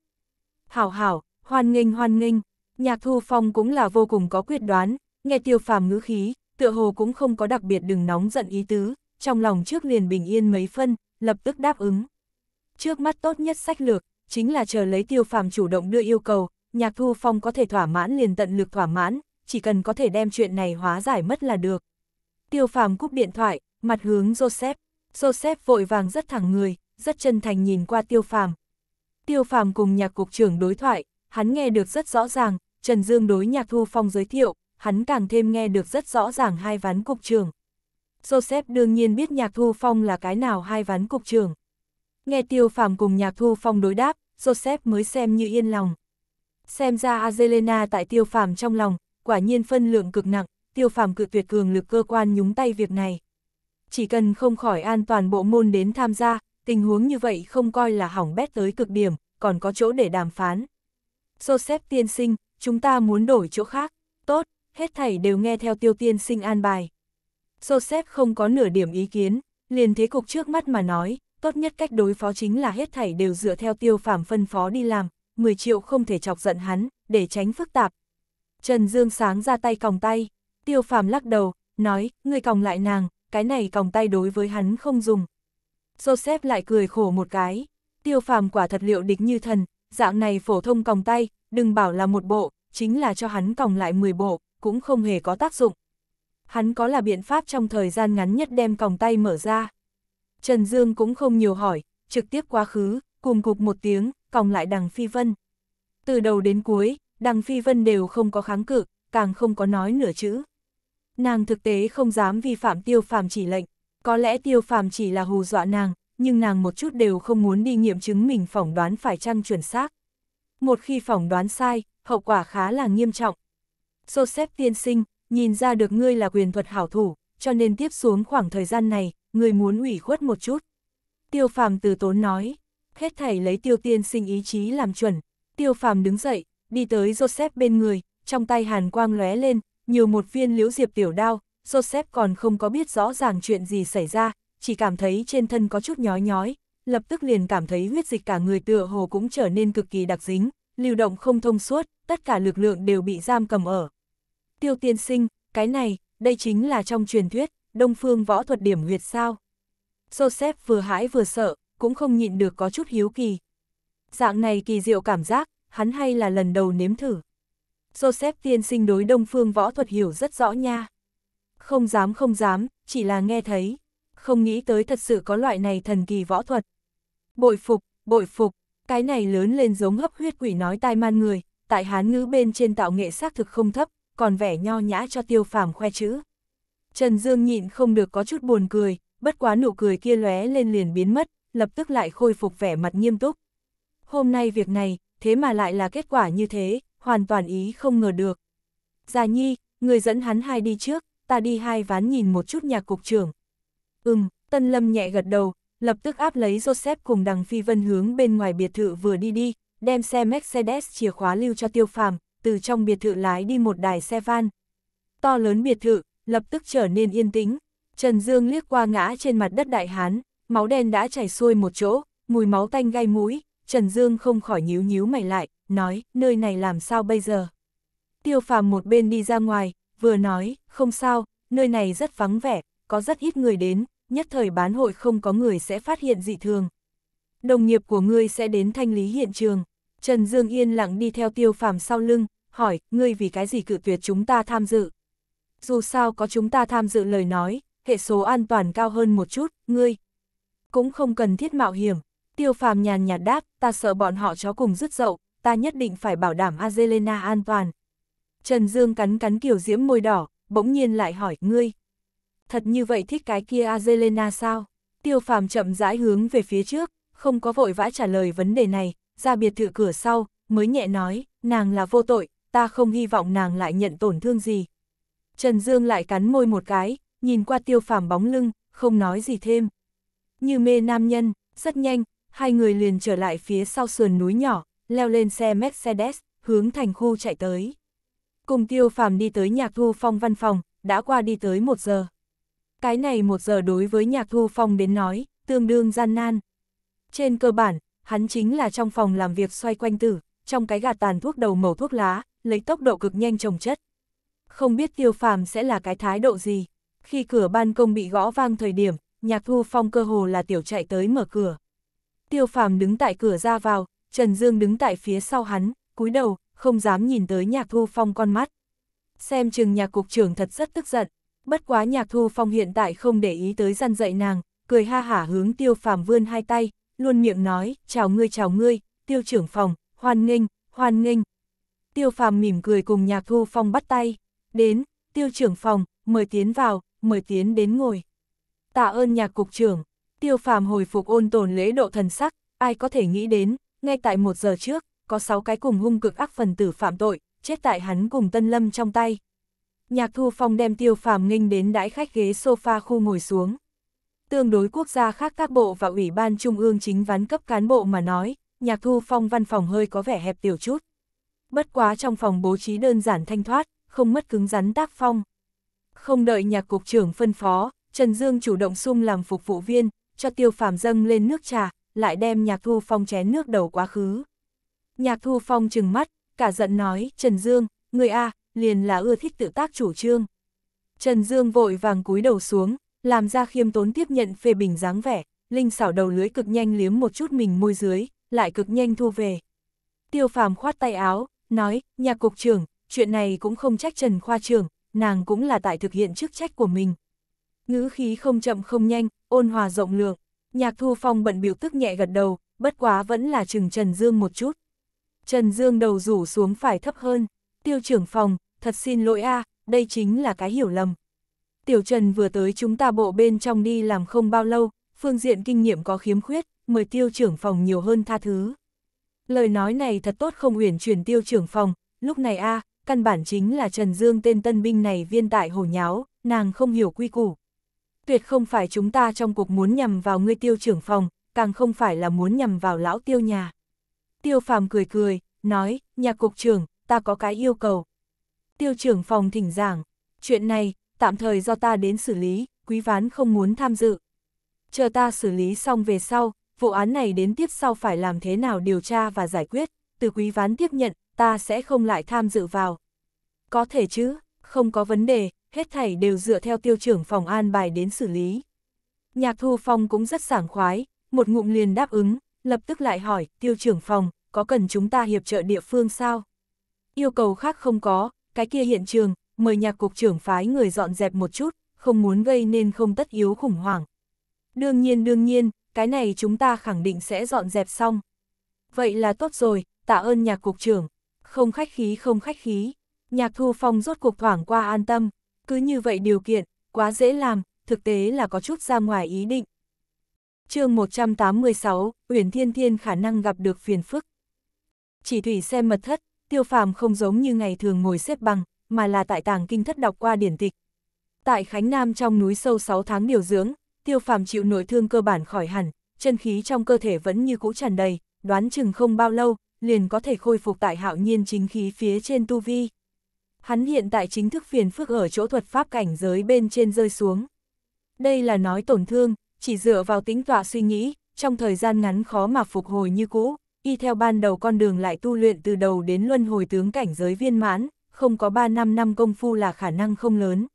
Hảo hảo, hoan nghênh hoan nghênh, nhạc thu phong cũng là vô cùng có quyết đoán, nghe tiêu phàm ngữ khí, tựa hồ cũng không có đặc biệt đừng nóng giận ý tứ, trong lòng trước liền bình yên mấy phân, lập tức đáp ứng. Trước mắt tốt nhất sách lược, chính là chờ lấy tiêu phàm chủ động đưa yêu cầu, nhạc thu phong có thể thỏa mãn liền tận lực thỏa mãn, chỉ cần có thể đem chuyện này hóa giải mất là được. Tiêu phàm cúp điện thoại, mặt hướng Joseph. Joseph vội vàng rất thẳng người, rất chân thành nhìn qua tiêu phàm. Tiêu phàm cùng nhạc cục trưởng đối thoại, hắn nghe được rất rõ ràng, Trần Dương đối nhạc thu phong giới thiệu, hắn càng thêm nghe được rất rõ ràng hai ván cục trưởng. Joseph đương nhiên biết Nhạc Thu Phong là cái nào hai ván cục trưởng. Nghe Tiêu Phàm cùng Nhạc Thu Phong đối đáp, Joseph mới xem như yên lòng. Xem ra Azelena tại Tiêu Phàm trong lòng, quả nhiên phân lượng cực nặng, Tiêu Phàm cự tuyệt cường lực cơ quan nhúng tay việc này. Chỉ cần không khỏi an toàn bộ môn đến tham gia, tình huống như vậy không coi là hỏng bét tới cực điểm, còn có chỗ để đàm phán. Joseph tiên sinh, chúng ta muốn đổi chỗ khác, tốt, hết thảy đều nghe theo tiêu tiên sinh an bài. Joseph không có nửa điểm ý kiến, liền thế cục trước mắt mà nói, tốt nhất cách đối phó chính là hết thảy đều dựa theo tiêu Phạm phân phó đi làm, 10 triệu không thể chọc giận hắn, để tránh phức tạp. Trần Dương sáng ra tay còng tay, tiêu Phạm lắc đầu, nói, người còng lại nàng, cái này còng tay đối với hắn không dùng. Joseph lại cười khổ một cái, tiêu Phạm quả thật liệu địch như thần, dạng này phổ thông còng tay, đừng bảo là một bộ, chính là cho hắn còng lại 10 bộ, cũng không hề có tác dụng hắn có là biện pháp trong thời gian ngắn nhất đem còng tay mở ra. Trần Dương cũng không nhiều hỏi, trực tiếp quá khứ, cùng cục một tiếng, còng lại đằng Phi Vân. Từ đầu đến cuối, đằng Phi Vân đều không có kháng cự, càng không có nói nửa chữ. Nàng thực tế không dám vi phạm tiêu phàm chỉ lệnh, có lẽ tiêu phàm chỉ là hù dọa nàng, nhưng nàng một chút đều không muốn đi nghiệm chứng mình phỏng đoán phải chăng chuẩn xác. Một khi phỏng đoán sai, hậu quả khá là nghiêm trọng. Joseph tiên sinh, nhìn ra được ngươi là quyền thuật hảo thủ, cho nên tiếp xuống khoảng thời gian này, ngươi muốn ủy khuất một chút. Tiêu phàm từ tốn nói, hết thảy lấy tiêu tiên sinh ý chí làm chuẩn, tiêu phàm đứng dậy, đi tới Joseph bên người, trong tay hàn quang lóe lên, nhiều một viên liễu diệp tiểu đao, Joseph còn không có biết rõ ràng chuyện gì xảy ra, chỉ cảm thấy trên thân có chút nhói nhói, lập tức liền cảm thấy huyết dịch cả người tựa hồ cũng trở nên cực kỳ đặc dính, lưu động không thông suốt, tất cả lực lượng đều bị giam cầm ở tiêu tiên sinh, cái này, đây chính là trong truyền thuyết, đông phương võ thuật điểm huyệt sao. Joseph vừa hãi vừa sợ, cũng không nhịn được có chút hiếu kỳ. Dạng này kỳ diệu cảm giác, hắn hay là lần đầu nếm thử. Joseph tiên sinh đối đông phương võ thuật hiểu rất rõ nha. Không dám không dám, chỉ là nghe thấy. Không nghĩ tới thật sự có loại này thần kỳ võ thuật. Bội phục, bội phục, cái này lớn lên giống hấp huyết quỷ nói tai man người, tại hán ngữ bên trên tạo nghệ xác thực không thấp, còn vẻ nho nhã cho tiêu phàm khoe chữ. Trần Dương nhịn không được có chút buồn cười, bất quá nụ cười kia lóe lên liền biến mất, lập tức lại khôi phục vẻ mặt nghiêm túc. Hôm nay việc này, thế mà lại là kết quả như thế, hoàn toàn ý không ngờ được. Già Nhi, người dẫn hắn hai đi trước, ta đi hai ván nhìn một chút nhà cục trưởng. Ừm, Tân Lâm nhẹ gật đầu, lập tức áp lấy Joseph cùng đằng Phi Vân hướng bên ngoài biệt thự vừa đi đi, đem xe Mercedes chìa khóa lưu cho tiêu phàm, từ trong biệt thự lái đi một đài xe van. To lớn biệt thự, lập tức trở nên yên tĩnh. Trần Dương liếc qua ngã trên mặt đất đại hán, máu đen đã chảy xuôi một chỗ, mùi máu tanh gai mũi, Trần Dương không khỏi nhíu nhíu mày lại, nói, nơi này làm sao bây giờ? Tiêu phàm một bên đi ra ngoài, vừa nói, không sao, nơi này rất vắng vẻ, có rất ít người đến, nhất thời bán hội không có người sẽ phát hiện dị thường. Đồng nghiệp của ngươi sẽ đến thanh lý hiện trường. Trần Dương yên lặng đi theo tiêu phàm sau lưng, hỏi, ngươi vì cái gì cự tuyệt chúng ta tham dự? Dù sao có chúng ta tham dự lời nói, hệ số an toàn cao hơn một chút, ngươi. Cũng không cần thiết mạo hiểm, tiêu phàm nhàn nhạt đáp, ta sợ bọn họ chó cùng rứt dậu, ta nhất định phải bảo đảm Azelena an toàn. Trần Dương cắn cắn kiểu diễm môi đỏ, bỗng nhiên lại hỏi, ngươi. Thật như vậy thích cái kia Azelena sao? Tiêu phàm chậm rãi hướng về phía trước, không có vội vã trả lời vấn đề này, ra biệt thự cửa sau, mới nhẹ nói, nàng là vô tội, ta không hy vọng nàng lại nhận tổn thương gì. Trần Dương lại cắn môi một cái, nhìn qua tiêu phàm bóng lưng, không nói gì thêm. Như mê nam nhân, rất nhanh, hai người liền trở lại phía sau sườn núi nhỏ, leo lên xe Mercedes, hướng thành khu chạy tới. Cùng tiêu phàm đi tới nhạc thu phong văn phòng, đã qua đi tới một giờ. Cái này một giờ đối với nhạc thu phong đến nói, tương đương gian nan. Trên cơ bản, hắn chính là trong phòng làm việc xoay quanh tử, trong cái gạt tàn thuốc đầu màu thuốc lá, lấy tốc độ cực nhanh trồng chất. Không biết tiêu phàm sẽ là cái thái độ gì. Khi cửa ban công bị gõ vang thời điểm, nhạc thu phong cơ hồ là tiểu chạy tới mở cửa. Tiêu phàm đứng tại cửa ra vào, Trần Dương đứng tại phía sau hắn, cúi đầu, không dám nhìn tới nhạc thu phong con mắt. Xem chừng nhạc cục trưởng thật rất tức giận, bất quá nhạc thu phong hiện tại không để ý tới răn dậy nàng, cười ha hả hướng tiêu phàm vươn hai tay, luôn miệng nói, chào ngươi chào ngươi, tiêu trưởng phòng, hoan nghênh, hoan nghênh. Tiêu phàm mỉm cười cùng nhạc thu phong bắt tay. Đến, tiêu trưởng phòng, mời tiến vào, mời tiến đến ngồi. Tạ ơn nhạc cục trưởng, tiêu phàm hồi phục ôn tồn lễ độ thần sắc, ai có thể nghĩ đến, ngay tại một giờ trước, có sáu cái cùng hung cực ác phần tử phạm tội, chết tại hắn cùng tân lâm trong tay. Nhạc thu phong đem tiêu phàm nghênh đến đãi khách ghế sofa khu ngồi xuống. Tương đối quốc gia khác các bộ và ủy ban trung ương chính ván cấp cán bộ mà nói, nhạc thu phong văn phòng hơi có vẻ hẹp tiểu chút. Bất quá trong phòng bố trí đơn giản thanh thoát, không mất cứng rắn tác phong. Không đợi nhạc cục trưởng phân phó, Trần Dương chủ động sung làm phục vụ viên, cho tiêu phàm dâng lên nước trà, lại đem nhạc thu phong chén nước đầu quá khứ. Nhạc thu phong trừng mắt, cả giận nói, Trần Dương, người A, liền là ưa thích tự tác chủ trương. Trần Dương vội vàng cúi đầu xuống, làm ra khiêm tốn tiếp nhận phê bình dáng vẻ, Linh xảo đầu lưới cực nhanh liếm một chút mình môi dưới, lại cực nhanh thu về. Tiêu phàm khoát tay áo, nói, nhà cục trưởng, chuyện này cũng không trách Trần Khoa trưởng, nàng cũng là tại thực hiện chức trách của mình. Ngữ khí không chậm không nhanh, ôn hòa rộng lượng, nhạc thu phong bận biểu tức nhẹ gật đầu, bất quá vẫn là chừng Trần Dương một chút. Trần Dương đầu rủ xuống phải thấp hơn, tiêu trưởng phòng, thật xin lỗi a đây chính là cái hiểu lầm. Tiểu Trần vừa tới chúng ta bộ bên trong đi làm không bao lâu, phương diện kinh nghiệm có khiếm khuyết, mời tiêu trưởng phòng nhiều hơn tha thứ. Lời nói này thật tốt không uyển chuyển tiêu trưởng phòng, lúc này a căn bản chính là Trần Dương tên tân binh này viên tại hồ nháo, nàng không hiểu quy củ. Tuyệt không phải chúng ta trong cuộc muốn nhằm vào ngươi tiêu trưởng phòng, càng không phải là muốn nhằm vào lão tiêu nhà. Tiêu phàm cười cười, nói, nhà cục trưởng, ta có cái yêu cầu. Tiêu trưởng phòng thỉnh giảng, chuyện này, tạm thời do ta đến xử lý, quý ván không muốn tham dự. Chờ ta xử lý xong về sau, vụ án này đến tiếp sau phải làm thế nào điều tra và giải quyết, từ quý ván tiếp nhận, ta sẽ không lại tham dự vào. Có thể chứ, không có vấn đề, hết thảy đều dựa theo tiêu trưởng phòng an bài đến xử lý. Nhạc thu phong cũng rất sảng khoái, một ngụm liền đáp ứng, lập tức lại hỏi, tiêu trưởng phòng, có cần chúng ta hiệp trợ địa phương sao? Yêu cầu khác không có, cái kia hiện trường, mời nhạc cục trưởng phái người dọn dẹp một chút, không muốn gây nên không tất yếu khủng hoảng. Đương nhiên đương nhiên, cái này chúng ta khẳng định sẽ dọn dẹp xong. Vậy là tốt rồi, tạ ơn nhạc cục trưởng. Không khách khí không khách khí, nhạc thu phong rốt cuộc thoảng qua an tâm, cứ như vậy điều kiện, quá dễ làm, thực tế là có chút ra ngoài ý định. chương 186, Uyển Thiên Thiên khả năng gặp được phiền phức. Chỉ thủy xem mật thất, tiêu phàm không giống như ngày thường ngồi xếp bằng, mà là tại tàng kinh thất đọc qua điển tịch. Tại Khánh Nam trong núi sâu 6 tháng điều dưỡng, tiêu phàm chịu nội thương cơ bản khỏi hẳn, chân khí trong cơ thể vẫn như cũ tràn đầy, đoán chừng không bao lâu, liền có thể khôi phục tại hạo nhiên chính khí phía trên tu vi. Hắn hiện tại chính thức phiền phức ở chỗ thuật pháp cảnh giới bên trên rơi xuống. Đây là nói tổn thương, chỉ dựa vào tính tọa suy nghĩ, trong thời gian ngắn khó mà phục hồi như cũ, y theo ban đầu con đường lại tu luyện từ đầu đến luân hồi tướng cảnh giới viên mãn, không có 3 năm năm công phu là khả năng không lớn.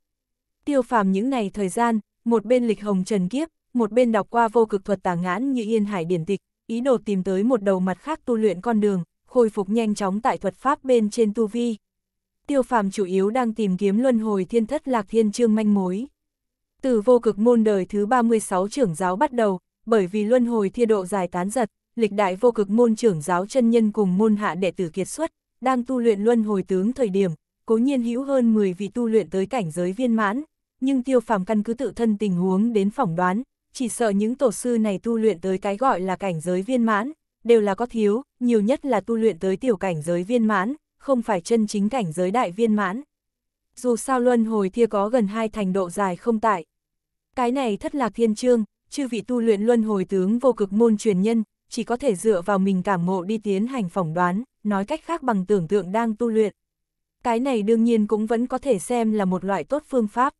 Tiêu phàm những ngày thời gian, một bên lịch hồng trần kiếp, một bên đọc qua vô cực thuật tả ngãn như yên hải điển tịch, ý đồ tìm tới một đầu mặt khác tu luyện con đường, khôi phục nhanh chóng tại thuật pháp bên trên tu vi. Tiêu phàm chủ yếu đang tìm kiếm luân hồi thiên thất lạc thiên trương manh mối. Từ vô cực môn đời thứ 36 trưởng giáo bắt đầu, bởi vì luân hồi thiên độ dài tán giật, lịch đại vô cực môn trưởng giáo chân nhân cùng môn hạ đệ tử kiệt xuất, đang tu luyện luân hồi tướng thời điểm, cố nhiên hữu hơn 10 vị tu luyện tới cảnh giới viên mãn, nhưng tiêu phàm căn cứ tự thân tình huống đến phỏng đoán, chỉ sợ những tổ sư này tu luyện tới cái gọi là cảnh giới viên mãn, đều là có thiếu, nhiều nhất là tu luyện tới tiểu cảnh giới viên mãn, không phải chân chính cảnh giới đại viên mãn. Dù sao luân hồi thia có gần hai thành độ dài không tại. Cái này thất lạc thiên trương chư vị tu luyện luân hồi tướng vô cực môn truyền nhân, chỉ có thể dựa vào mình cảm ngộ đi tiến hành phỏng đoán, nói cách khác bằng tưởng tượng đang tu luyện. Cái này đương nhiên cũng vẫn có thể xem là một loại tốt phương pháp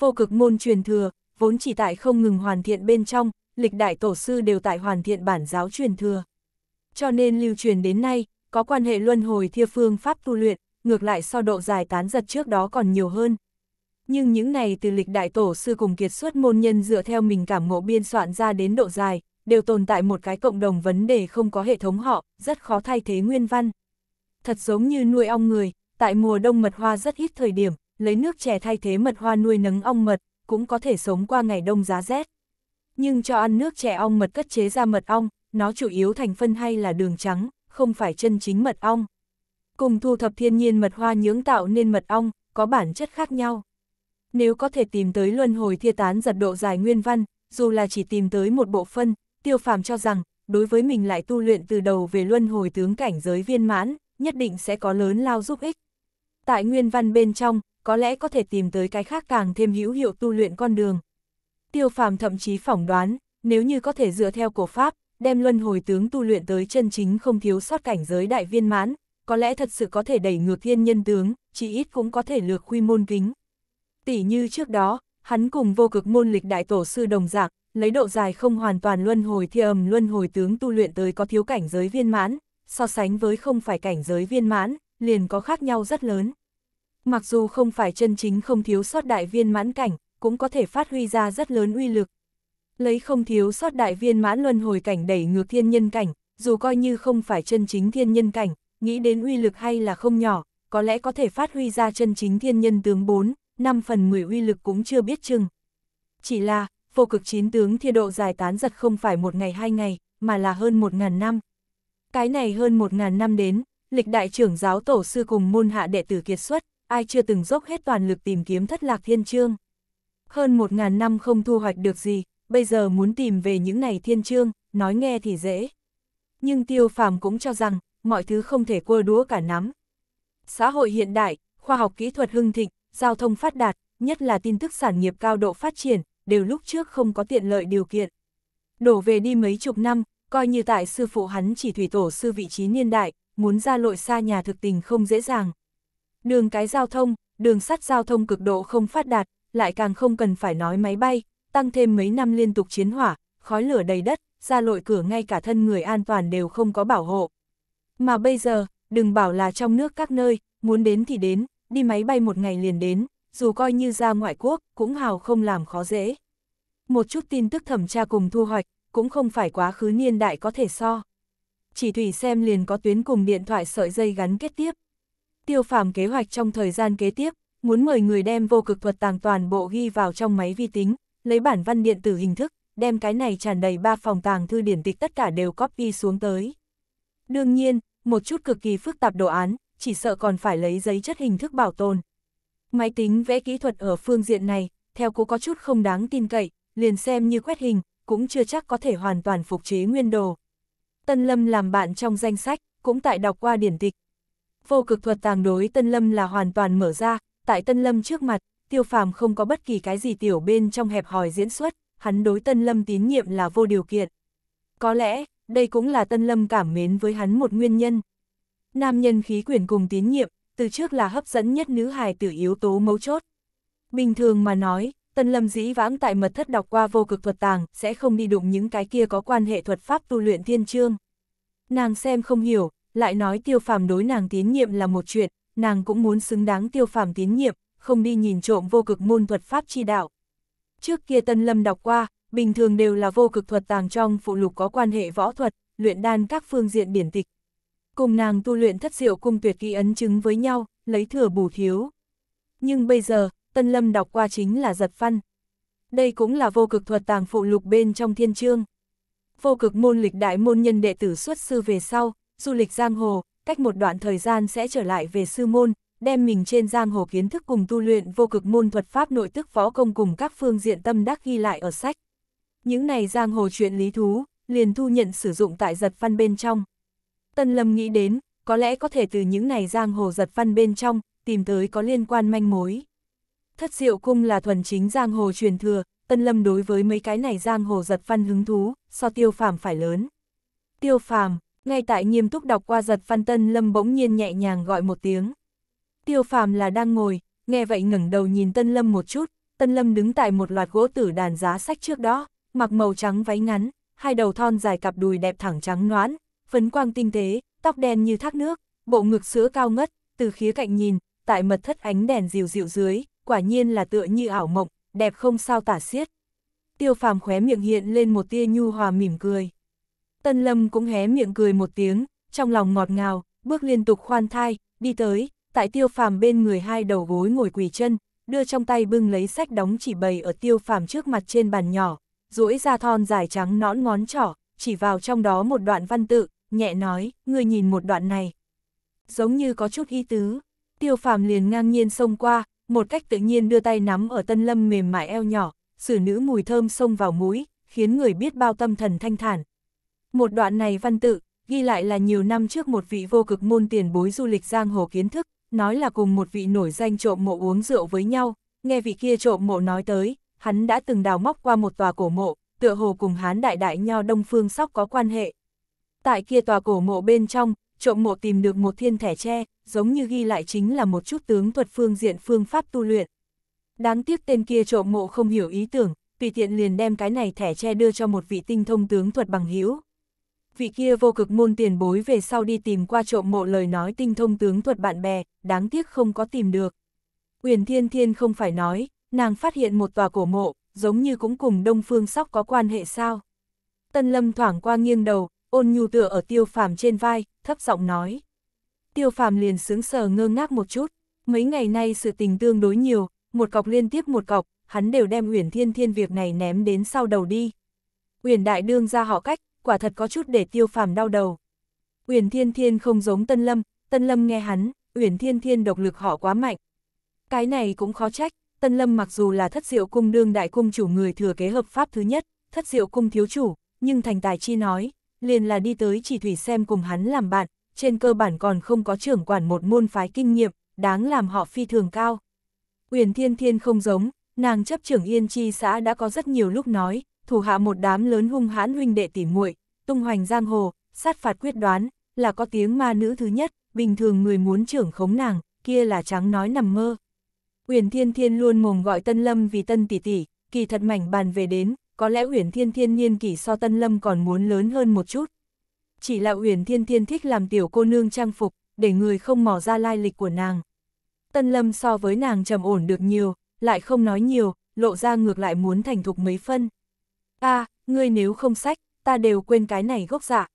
vô cực môn truyền thừa, vốn chỉ tại không ngừng hoàn thiện bên trong, lịch đại tổ sư đều tại hoàn thiện bản giáo truyền thừa. Cho nên lưu truyền đến nay, có quan hệ luân hồi thia phương pháp tu luyện, ngược lại so độ dài tán giật trước đó còn nhiều hơn. Nhưng những này từ lịch đại tổ sư cùng kiệt xuất môn nhân dựa theo mình cảm ngộ biên soạn ra đến độ dài, đều tồn tại một cái cộng đồng vấn đề không có hệ thống họ, rất khó thay thế nguyên văn. Thật giống như nuôi ong người, tại mùa đông mật hoa rất ít thời điểm, lấy nước chè thay thế mật hoa nuôi nấng ong mật, cũng có thể sống qua ngày đông giá rét. Nhưng cho ăn nước chè ong mật cất chế ra mật ong, nó chủ yếu thành phân hay là đường trắng, không phải chân chính mật ong. Cùng thu thập thiên nhiên mật hoa nhưỡng tạo nên mật ong, có bản chất khác nhau. Nếu có thể tìm tới luân hồi thia tán giật độ dài nguyên văn, dù là chỉ tìm tới một bộ phân, tiêu phàm cho rằng, đối với mình lại tu luyện từ đầu về luân hồi tướng cảnh giới viên mãn, nhất định sẽ có lớn lao giúp ích. Tại nguyên văn bên trong, có lẽ có thể tìm tới cái khác càng thêm hữu hiệu tu luyện con đường. Tiêu phàm thậm chí phỏng đoán, nếu như có thể dựa theo cổ pháp, đem luân hồi tướng tu luyện tới chân chính không thiếu sót cảnh giới đại viên mãn, có lẽ thật sự có thể đẩy ngược thiên nhân tướng, chỉ ít cũng có thể lược quy môn kính. Tỷ như trước đó, hắn cùng vô cực môn lịch đại tổ sư đồng dạng, lấy độ dài không hoàn toàn luân hồi thi âm luân hồi tướng tu luyện tới có thiếu cảnh giới viên mãn, so sánh với không phải cảnh giới viên mãn, liền có khác nhau rất lớn. Mặc dù không phải chân chính không thiếu sót đại viên mãn cảnh, cũng có thể phát huy ra rất lớn uy lực. Lấy không thiếu sót đại viên mãn luân hồi cảnh đẩy ngược thiên nhân cảnh, dù coi như không phải chân chính thiên nhân cảnh, nghĩ đến uy lực hay là không nhỏ, có lẽ có thể phát huy ra chân chính thiên nhân tướng 4, 5 phần 10 uy lực cũng chưa biết chừng. Chỉ là, vô cực chín tướng thiên độ giải tán giật không phải một ngày hai ngày, mà là hơn 1.000 năm. Cái này hơn 1.000 năm đến, lịch đại trưởng giáo tổ sư cùng môn hạ đệ tử kiệt xuất, ai chưa từng dốc hết toàn lực tìm kiếm thất lạc thiên chương. Hơn một ngàn năm không thu hoạch được gì, bây giờ muốn tìm về những này thiên chương, nói nghe thì dễ. Nhưng tiêu phàm cũng cho rằng, mọi thứ không thể cua đúa cả nắm. Xã hội hiện đại, khoa học kỹ thuật hưng thịnh, giao thông phát đạt, nhất là tin tức sản nghiệp cao độ phát triển, đều lúc trước không có tiện lợi điều kiện. Đổ về đi mấy chục năm, coi như tại sư phụ hắn chỉ thủy tổ sư vị trí niên đại, muốn ra lội xa nhà thực tình không dễ dàng. Đường cái giao thông, đường sắt giao thông cực độ không phát đạt, lại càng không cần phải nói máy bay, tăng thêm mấy năm liên tục chiến hỏa, khói lửa đầy đất, ra lội cửa ngay cả thân người an toàn đều không có bảo hộ. Mà bây giờ, đừng bảo là trong nước các nơi, muốn đến thì đến, đi máy bay một ngày liền đến, dù coi như ra ngoại quốc, cũng hào không làm khó dễ. Một chút tin tức thẩm tra cùng thu hoạch, cũng không phải quá khứ niên đại có thể so. Chỉ thủy xem liền có tuyến cùng điện thoại sợi dây gắn kết tiếp, tiêu phàm kế hoạch trong thời gian kế tiếp, muốn mời người đem vô cực thuật tàng toàn bộ ghi vào trong máy vi tính, lấy bản văn điện tử hình thức, đem cái này tràn đầy ba phòng tàng thư điển tịch tất cả đều copy xuống tới. Đương nhiên, một chút cực kỳ phức tạp đồ án, chỉ sợ còn phải lấy giấy chất hình thức bảo tồn. Máy tính vẽ kỹ thuật ở phương diện này, theo cô có chút không đáng tin cậy, liền xem như quét hình, cũng chưa chắc có thể hoàn toàn phục chế nguyên đồ. Tân Lâm làm bạn trong danh sách, cũng tại đọc qua điển tịch, vô cực thuật tàng đối Tân Lâm là hoàn toàn mở ra, tại Tân Lâm trước mặt, tiêu phàm không có bất kỳ cái gì tiểu bên trong hẹp hòi diễn xuất, hắn đối Tân Lâm tín nhiệm là vô điều kiện. Có lẽ, đây cũng là Tân Lâm cảm mến với hắn một nguyên nhân. Nam nhân khí quyển cùng tín nhiệm, từ trước là hấp dẫn nhất nữ hài tử yếu tố mấu chốt. Bình thường mà nói, Tân Lâm dĩ vãng tại mật thất đọc qua vô cực thuật tàng, sẽ không đi đụng những cái kia có quan hệ thuật pháp tu luyện thiên chương. Nàng xem không hiểu, lại nói tiêu phàm đối nàng tín nhiệm là một chuyện, nàng cũng muốn xứng đáng tiêu phàm tín nhiệm, không đi nhìn trộm vô cực môn thuật pháp chi đạo. Trước kia Tân Lâm đọc qua, bình thường đều là vô cực thuật tàng trong phụ lục có quan hệ võ thuật, luyện đan các phương diện điển tịch. Cùng nàng tu luyện thất diệu cung tuyệt kỳ ấn chứng với nhau, lấy thừa bù thiếu. Nhưng bây giờ, Tân Lâm đọc qua chính là giật văn. Đây cũng là vô cực thuật tàng phụ lục bên trong thiên chương. Vô cực môn lịch đại môn nhân đệ tử xuất sư về sau, du lịch giang hồ, cách một đoạn thời gian sẽ trở lại về sư môn, đem mình trên giang hồ kiến thức cùng tu luyện vô cực môn thuật pháp nội tức võ công cùng các phương diện tâm đắc ghi lại ở sách. Những này giang hồ chuyện lý thú, liền thu nhận sử dụng tại giật văn bên trong. Tân Lâm nghĩ đến, có lẽ có thể từ những này giang hồ giật văn bên trong, tìm tới có liên quan manh mối. Thất diệu cung là thuần chính giang hồ truyền thừa, Tân Lâm đối với mấy cái này giang hồ giật văn hứng thú, so tiêu phàm phải lớn. Tiêu phàm, ngay tại nghiêm túc đọc qua giật Phan Tân Lâm bỗng nhiên nhẹ nhàng gọi một tiếng. Tiêu phàm là đang ngồi, nghe vậy ngẩng đầu nhìn Tân Lâm một chút, Tân Lâm đứng tại một loạt gỗ tử đàn giá sách trước đó, mặc màu trắng váy ngắn, hai đầu thon dài cặp đùi đẹp thẳng trắng noãn, phấn quang tinh tế, tóc đen như thác nước, bộ ngực sữa cao ngất, từ khía cạnh nhìn, tại mật thất ánh đèn dịu dịu dưới, quả nhiên là tựa như ảo mộng, đẹp không sao tả xiết. Tiêu phàm khóe miệng hiện lên một tia nhu hòa mỉm cười. Tân Lâm cũng hé miệng cười một tiếng, trong lòng ngọt ngào, bước liên tục khoan thai, đi tới, tại tiêu phàm bên người hai đầu gối ngồi quỳ chân, đưa trong tay bưng lấy sách đóng chỉ bày ở tiêu phàm trước mặt trên bàn nhỏ, duỗi ra thon dài trắng nõn ngón trỏ, chỉ vào trong đó một đoạn văn tự, nhẹ nói, người nhìn một đoạn này. Giống như có chút ý tứ, tiêu phàm liền ngang nhiên xông qua, một cách tự nhiên đưa tay nắm ở tân lâm mềm mại eo nhỏ, xử nữ mùi thơm xông vào mũi, khiến người biết bao tâm thần thanh thản, một đoạn này văn tự, ghi lại là nhiều năm trước một vị vô cực môn tiền bối du lịch giang hồ kiến thức, nói là cùng một vị nổi danh trộm mộ uống rượu với nhau, nghe vị kia trộm mộ nói tới, hắn đã từng đào móc qua một tòa cổ mộ, tựa hồ cùng hán đại đại nho đông phương sóc có quan hệ. Tại kia tòa cổ mộ bên trong, trộm mộ tìm được một thiên thẻ tre, giống như ghi lại chính là một chút tướng thuật phương diện phương pháp tu luyện. Đáng tiếc tên kia trộm mộ không hiểu ý tưởng, tùy tiện liền đem cái này thẻ tre đưa cho một vị tinh thông tướng thuật bằng hữu vị kia vô cực môn tiền bối về sau đi tìm qua trộm mộ lời nói tinh thông tướng thuật bạn bè, đáng tiếc không có tìm được. Uyển Thiên Thiên không phải nói, nàng phát hiện một tòa cổ mộ, giống như cũng cùng Đông Phương Sóc có quan hệ sao. Tân Lâm thoảng qua nghiêng đầu, ôn nhu tựa ở tiêu phàm trên vai, thấp giọng nói. Tiêu phàm liền sướng sờ ngơ ngác một chút, mấy ngày nay sự tình tương đối nhiều, một cọc liên tiếp một cọc, hắn đều đem Uyển Thiên Thiên việc này ném đến sau đầu đi. Uyển Đại Đương ra họ cách, quả thật có chút để tiêu phàm đau đầu. Uyển Thiên Thiên không giống Tân Lâm, Tân Lâm nghe hắn, Uyển Thiên Thiên độc lực họ quá mạnh. Cái này cũng khó trách, Tân Lâm mặc dù là thất diệu cung đương đại cung chủ người thừa kế hợp pháp thứ nhất, thất diệu cung thiếu chủ, nhưng thành tài chi nói, liền là đi tới chỉ thủy xem cùng hắn làm bạn, trên cơ bản còn không có trưởng quản một môn phái kinh nghiệm, đáng làm họ phi thường cao. Uyển Thiên Thiên không giống, nàng chấp trưởng Yên Chi xã đã có rất nhiều lúc nói, thủ hạ một đám lớn hung hãn huynh đệ tỉ muội, tung hoành giang hồ, sát phạt quyết đoán, là có tiếng ma nữ thứ nhất, bình thường người muốn trưởng khống nàng, kia là trắng nói nằm mơ. Uyển Thiên Thiên luôn mồm gọi Tân Lâm vì Tân tỷ tỷ, kỳ thật mảnh bàn về đến, có lẽ Uyển Thiên Thiên niên kỷ so Tân Lâm còn muốn lớn hơn một chút. Chỉ là Uyển Thiên Thiên thích làm tiểu cô nương trang phục, để người không mò ra lai lịch của nàng. Tân Lâm so với nàng trầm ổn được nhiều, lại không nói nhiều, lộ ra ngược lại muốn thành thục mấy phân. a ngươi nếu không sách, ta đều quên cái này gốc dạ.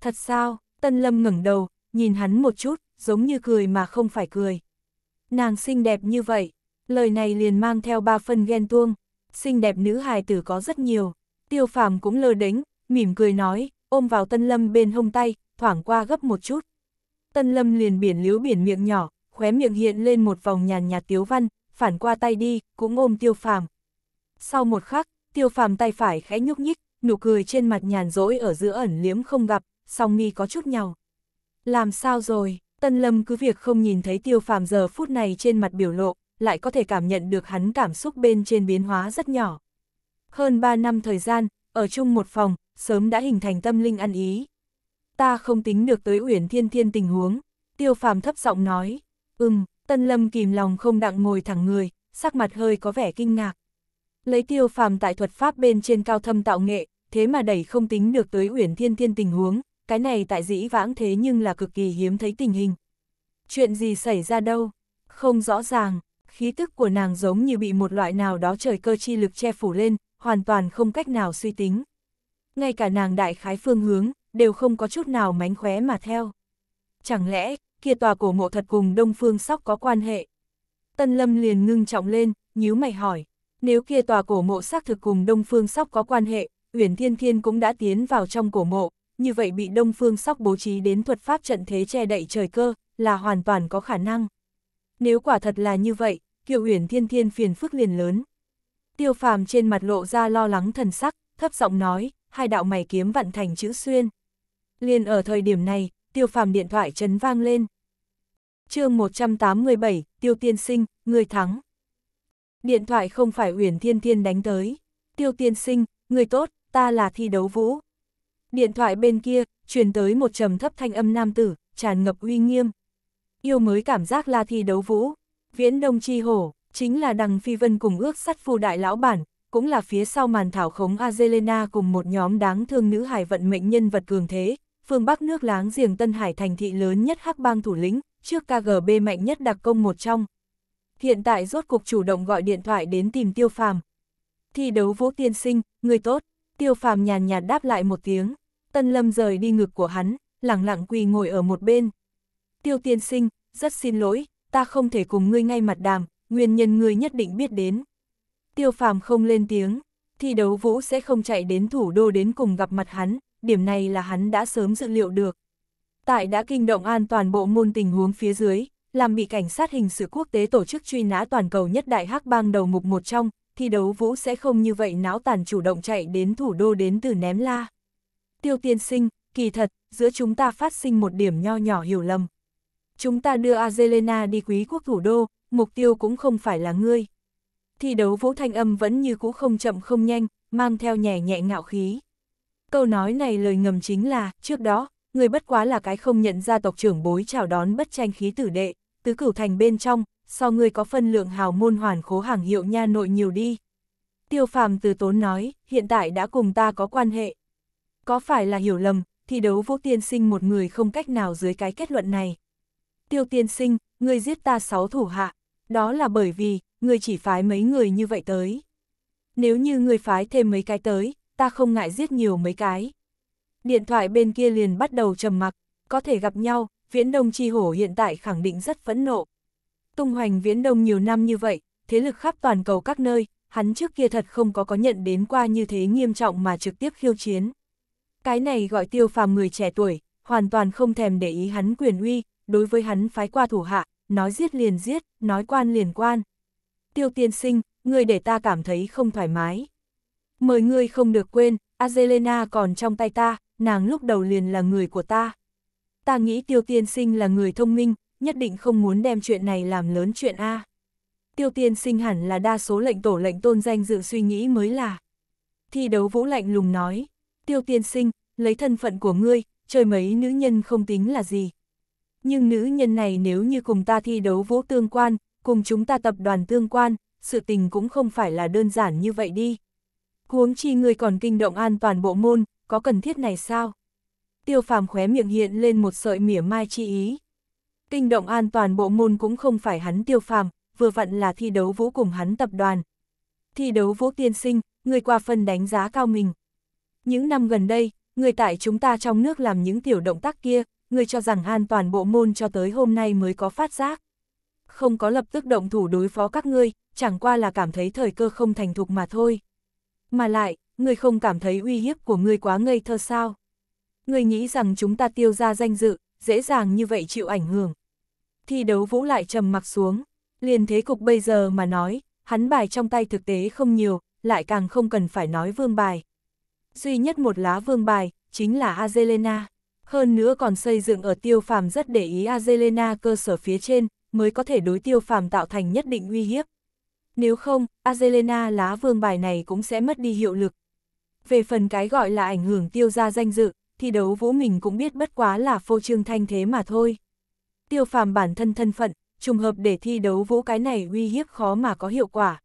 Thật sao, Tân Lâm ngẩng đầu, nhìn hắn một chút, giống như cười mà không phải cười. Nàng xinh đẹp như vậy, lời này liền mang theo ba phân ghen tuông, xinh đẹp nữ hài tử có rất nhiều, tiêu phàm cũng lơ đính, mỉm cười nói, ôm vào Tân Lâm bên hông tay, thoảng qua gấp một chút. Tân Lâm liền biển liếu biển miệng nhỏ, khóe miệng hiện lên một vòng nhàn nhạt tiếu văn, phản qua tay đi, cũng ôm tiêu phàm. Sau một khắc, tiêu phàm tay phải khẽ nhúc nhích, nụ cười trên mặt nhàn rỗi ở giữa ẩn liếm không gặp, song nghi có chút nhào. Làm sao rồi, Tân Lâm cứ việc không nhìn thấy tiêu phàm giờ phút này trên mặt biểu lộ, lại có thể cảm nhận được hắn cảm xúc bên trên biến hóa rất nhỏ. Hơn 3 năm thời gian, ở chung một phòng, sớm đã hình thành tâm linh ăn ý. Ta không tính được tới Uyển Thiên Thiên tình huống, Tiêu Phàm thấp giọng nói, "Ừm." Tân Lâm kìm lòng không đặng ngồi thẳng người, sắc mặt hơi có vẻ kinh ngạc. Lấy tiêu phàm tại thuật pháp bên trên cao thâm tạo nghệ, thế mà đẩy không tính được tới uyển thiên thiên tình huống, cái này tại dĩ vãng thế nhưng là cực kỳ hiếm thấy tình hình. Chuyện gì xảy ra đâu? Không rõ ràng, khí tức của nàng giống như bị một loại nào đó trời cơ chi lực che phủ lên, hoàn toàn không cách nào suy tính. Ngay cả nàng đại khái phương hướng, đều không có chút nào mánh khóe mà theo. Chẳng lẽ, kia tòa cổ mộ thật cùng Đông Phương Sóc có quan hệ? Tân Lâm liền ngưng trọng lên, nhíu mày hỏi. Nếu kia tòa cổ mộ xác thực cùng Đông Phương Sóc có quan hệ, Uyển Thiên Thiên cũng đã tiến vào trong cổ mộ, như vậy bị Đông Phương Sóc bố trí đến thuật pháp trận thế che đậy trời cơ, là hoàn toàn có khả năng. Nếu quả thật là như vậy, Kiều Uyển Thiên Thiên phiền phức liền lớn. Tiêu Phàm trên mặt lộ ra lo lắng thần sắc, thấp giọng nói, hai đạo mày kiếm vặn thành chữ xuyên. Liền ở thời điểm này, Tiêu Phàm điện thoại chấn vang lên. Chương 187, Tiêu Tiên Sinh, người thắng. Điện thoại không phải Uyển Thiên Thiên đánh tới. Tiêu tiên sinh, người tốt, ta là thi đấu vũ. Điện thoại bên kia, truyền tới một trầm thấp thanh âm nam tử, tràn ngập uy nghiêm. Yêu mới cảm giác là thi đấu vũ. Viễn Đông Chi Hổ, chính là đằng phi vân cùng ước sắt phu đại lão bản, cũng là phía sau màn thảo khống Azelena cùng một nhóm đáng thương nữ hải vận mệnh nhân vật cường thế, phương Bắc nước láng giềng Tân Hải thành thị lớn nhất hắc bang thủ lĩnh, trước KGB mạnh nhất đặc công một trong, hiện tại rốt cục chủ động gọi điện thoại đến tìm Tiêu Phàm. Thi đấu Vũ Tiên Sinh, người tốt, Tiêu Phàm nhàn nhạt đáp lại một tiếng, Tân Lâm rời đi ngực của hắn, lặng lặng quỳ ngồi ở một bên. Tiêu Tiên Sinh, rất xin lỗi, ta không thể cùng ngươi ngay mặt đàm, nguyên nhân ngươi nhất định biết đến. Tiêu Phàm không lên tiếng, thi đấu Vũ sẽ không chạy đến thủ đô đến cùng gặp mặt hắn, điểm này là hắn đã sớm dự liệu được. Tại đã kinh động an toàn bộ môn tình huống phía dưới, làm bị cảnh sát hình sự quốc tế tổ chức truy nã toàn cầu nhất đại hắc bang đầu mục một trong, thi đấu Vũ sẽ không như vậy náo tàn chủ động chạy đến thủ đô đến từ ném la. Tiêu tiên sinh, kỳ thật, giữa chúng ta phát sinh một điểm nho nhỏ hiểu lầm. Chúng ta đưa Azelena đi quý quốc thủ đô, mục tiêu cũng không phải là ngươi. Thi đấu Vũ thanh âm vẫn như cũ không chậm không nhanh, mang theo nhẹ nhẹ ngạo khí. Câu nói này lời ngầm chính là, trước đó, người bất quá là cái không nhận ra tộc trưởng bối chào đón bất tranh khí tử đệ, tứ cửu thành bên trong, so người có phân lượng hào môn hoàn khố hàng hiệu nha nội nhiều đi. Tiêu phàm từ tốn nói, hiện tại đã cùng ta có quan hệ. Có phải là hiểu lầm, thì đấu vô tiên sinh một người không cách nào dưới cái kết luận này. Tiêu tiên sinh, người giết ta sáu thủ hạ, đó là bởi vì, người chỉ phái mấy người như vậy tới. Nếu như người phái thêm mấy cái tới, ta không ngại giết nhiều mấy cái. Điện thoại bên kia liền bắt đầu trầm mặc, có thể gặp nhau, Viễn Đông Chi Hổ hiện tại khẳng định rất phẫn nộ. Tung hoành Viễn Đông nhiều năm như vậy, thế lực khắp toàn cầu các nơi, hắn trước kia thật không có có nhận đến qua như thế nghiêm trọng mà trực tiếp khiêu chiến. Cái này gọi tiêu phàm người trẻ tuổi, hoàn toàn không thèm để ý hắn quyền uy, đối với hắn phái qua thủ hạ, nói giết liền giết, nói quan liền quan. Tiêu tiên sinh, người để ta cảm thấy không thoải mái. Mời ngươi không được quên, Azelena còn trong tay ta, nàng lúc đầu liền là người của ta. Ta nghĩ tiêu tiên sinh là người thông minh, nhất định không muốn đem chuyện này làm lớn chuyện A. Tiêu tiên sinh hẳn là đa số lệnh tổ lệnh tôn danh dự suy nghĩ mới là. Thi đấu vũ lạnh lùng nói, tiêu tiên sinh, lấy thân phận của ngươi, chơi mấy nữ nhân không tính là gì. Nhưng nữ nhân này nếu như cùng ta thi đấu vũ tương quan, cùng chúng ta tập đoàn tương quan, sự tình cũng không phải là đơn giản như vậy đi. Huống chi ngươi còn kinh động an toàn bộ môn, có cần thiết này sao? Tiêu phàm khóe miệng hiện lên một sợi mỉa mai chi ý. Kinh động an toàn bộ môn cũng không phải hắn tiêu phàm, vừa vặn là thi đấu vũ cùng hắn tập đoàn. Thi đấu vũ tiên sinh, người qua phân đánh giá cao mình. Những năm gần đây, người tại chúng ta trong nước làm những tiểu động tác kia, người cho rằng an toàn bộ môn cho tới hôm nay mới có phát giác. Không có lập tức động thủ đối phó các ngươi, chẳng qua là cảm thấy thời cơ không thành thục mà thôi. Mà lại, ngươi không cảm thấy uy hiếp của ngươi quá ngây thơ sao? Ngươi nghĩ rằng chúng ta tiêu ra danh dự, dễ dàng như vậy chịu ảnh hưởng. Thi đấu vũ lại trầm mặc xuống, liền thế cục bây giờ mà nói, hắn bài trong tay thực tế không nhiều, lại càng không cần phải nói vương bài. Duy nhất một lá vương bài, chính là Azelena. Hơn nữa còn xây dựng ở tiêu phàm rất để ý Azelena cơ sở phía trên, mới có thể đối tiêu phàm tạo thành nhất định uy hiếp. Nếu không, Azelena lá vương bài này cũng sẽ mất đi hiệu lực, về phần cái gọi là ảnh hưởng tiêu gia danh dự, thi đấu vũ mình cũng biết bất quá là phô trương thanh thế mà thôi. Tiêu phàm bản thân thân phận, trùng hợp để thi đấu vũ cái này uy hiếp khó mà có hiệu quả.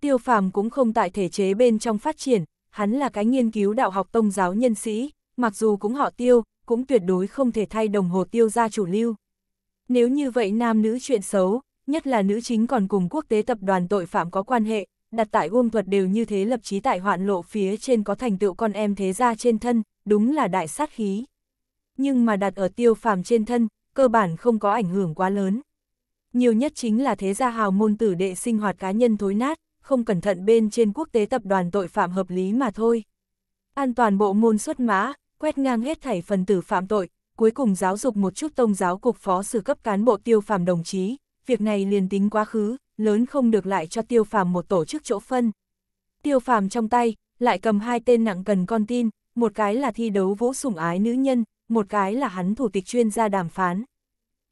Tiêu phàm cũng không tại thể chế bên trong phát triển, hắn là cái nghiên cứu đạo học tông giáo nhân sĩ, mặc dù cũng họ tiêu, cũng tuyệt đối không thể thay đồng hồ tiêu gia chủ lưu. Nếu như vậy nam nữ chuyện xấu, nhất là nữ chính còn cùng quốc tế tập đoàn tội phạm có quan hệ, đặt tại uông thuật đều như thế lập chí tại hoạn lộ phía trên có thành tựu con em thế ra trên thân, đúng là đại sát khí. Nhưng mà đặt ở tiêu phàm trên thân, cơ bản không có ảnh hưởng quá lớn. Nhiều nhất chính là thế gia hào môn tử đệ sinh hoạt cá nhân thối nát, không cẩn thận bên trên quốc tế tập đoàn tội phạm hợp lý mà thôi. An toàn bộ môn xuất mã, quét ngang hết thảy phần tử phạm tội, cuối cùng giáo dục một chút tông giáo cục phó sử cấp cán bộ tiêu phàm đồng chí, việc này liền tính quá khứ, lớn không được lại cho tiêu phàm một tổ chức chỗ phân. Tiêu phàm trong tay, lại cầm hai tên nặng cần con tin, một cái là thi đấu vũ sủng ái nữ nhân, một cái là hắn thủ tịch chuyên gia đàm phán.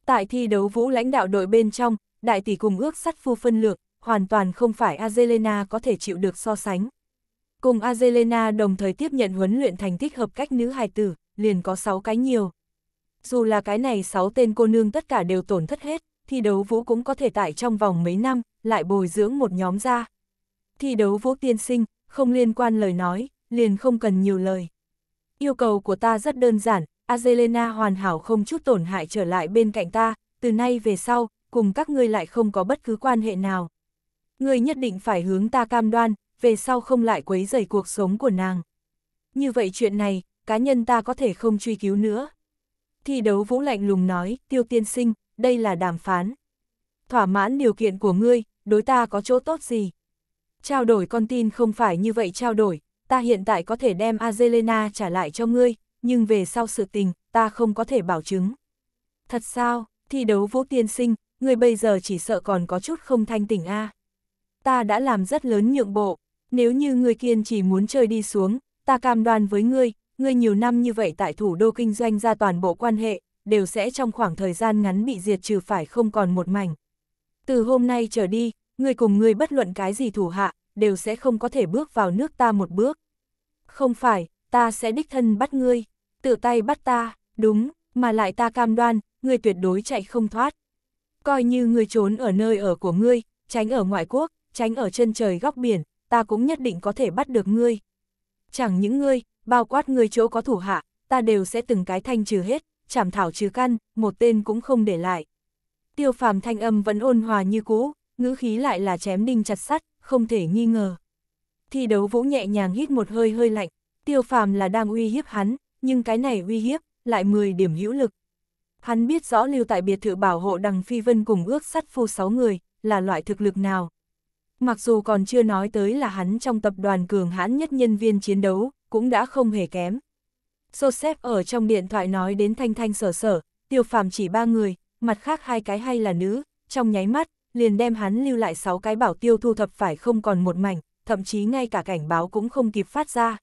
Tại thi đấu vũ lãnh đạo đội bên trong, đại tỷ cùng ước sắt phu phân lược, hoàn toàn không phải Azelena có thể chịu được so sánh. Cùng Azelena đồng thời tiếp nhận huấn luyện thành tích hợp cách nữ hài tử, liền có 6 cái nhiều. Dù là cái này 6 tên cô nương tất cả đều tổn thất hết thi đấu vũ cũng có thể tại trong vòng mấy năm, lại bồi dưỡng một nhóm ra. Thi đấu vũ tiên sinh, không liên quan lời nói, liền không cần nhiều lời. Yêu cầu của ta rất đơn giản, Azelena hoàn hảo không chút tổn hại trở lại bên cạnh ta, từ nay về sau, cùng các ngươi lại không có bất cứ quan hệ nào. Ngươi nhất định phải hướng ta cam đoan, về sau không lại quấy rầy cuộc sống của nàng. Như vậy chuyện này, cá nhân ta có thể không truy cứu nữa. Thi đấu vũ lạnh lùng nói, tiêu tiên sinh, đây là đàm phán. Thỏa mãn điều kiện của ngươi, đối ta có chỗ tốt gì? Trao đổi con tin không phải như vậy trao đổi, ta hiện tại có thể đem Azelena trả lại cho ngươi, nhưng về sau sự tình, ta không có thể bảo chứng. Thật sao, thi đấu vũ tiên sinh, ngươi bây giờ chỉ sợ còn có chút không thanh tỉnh a. Ta đã làm rất lớn nhượng bộ, nếu như ngươi kiên chỉ muốn chơi đi xuống, ta cam đoan với ngươi, ngươi nhiều năm như vậy tại thủ đô kinh doanh ra toàn bộ quan hệ, đều sẽ trong khoảng thời gian ngắn bị diệt trừ phải không còn một mảnh. Từ hôm nay trở đi, người cùng người bất luận cái gì thủ hạ, đều sẽ không có thể bước vào nước ta một bước. Không phải, ta sẽ đích thân bắt ngươi, tự tay bắt ta, đúng, mà lại ta cam đoan, ngươi tuyệt đối chạy không thoát. Coi như ngươi trốn ở nơi ở của ngươi, tránh ở ngoại quốc, tránh ở chân trời góc biển, ta cũng nhất định có thể bắt được ngươi. Chẳng những ngươi, bao quát ngươi chỗ có thủ hạ, ta đều sẽ từng cái thanh trừ hết, chảm thảo trừ căn, một tên cũng không để lại. Tiêu phàm thanh âm vẫn ôn hòa như cũ, ngữ khí lại là chém đinh chặt sắt, không thể nghi ngờ. Thi đấu vũ nhẹ nhàng hít một hơi hơi lạnh, tiêu phàm là đang uy hiếp hắn, nhưng cái này uy hiếp, lại 10 điểm hữu lực. Hắn biết rõ lưu tại biệt thự bảo hộ đằng phi vân cùng ước sắt phu 6 người, là loại thực lực nào. Mặc dù còn chưa nói tới là hắn trong tập đoàn cường hãn nhất nhân viên chiến đấu, cũng đã không hề kém. Joseph ở trong điện thoại nói đến thanh thanh sở sở, tiêu phàm chỉ ba người, mặt khác hai cái hay là nữ, trong nháy mắt, liền đem hắn lưu lại sáu cái bảo tiêu thu thập phải không còn một mảnh, thậm chí ngay cả cảnh báo cũng không kịp phát ra.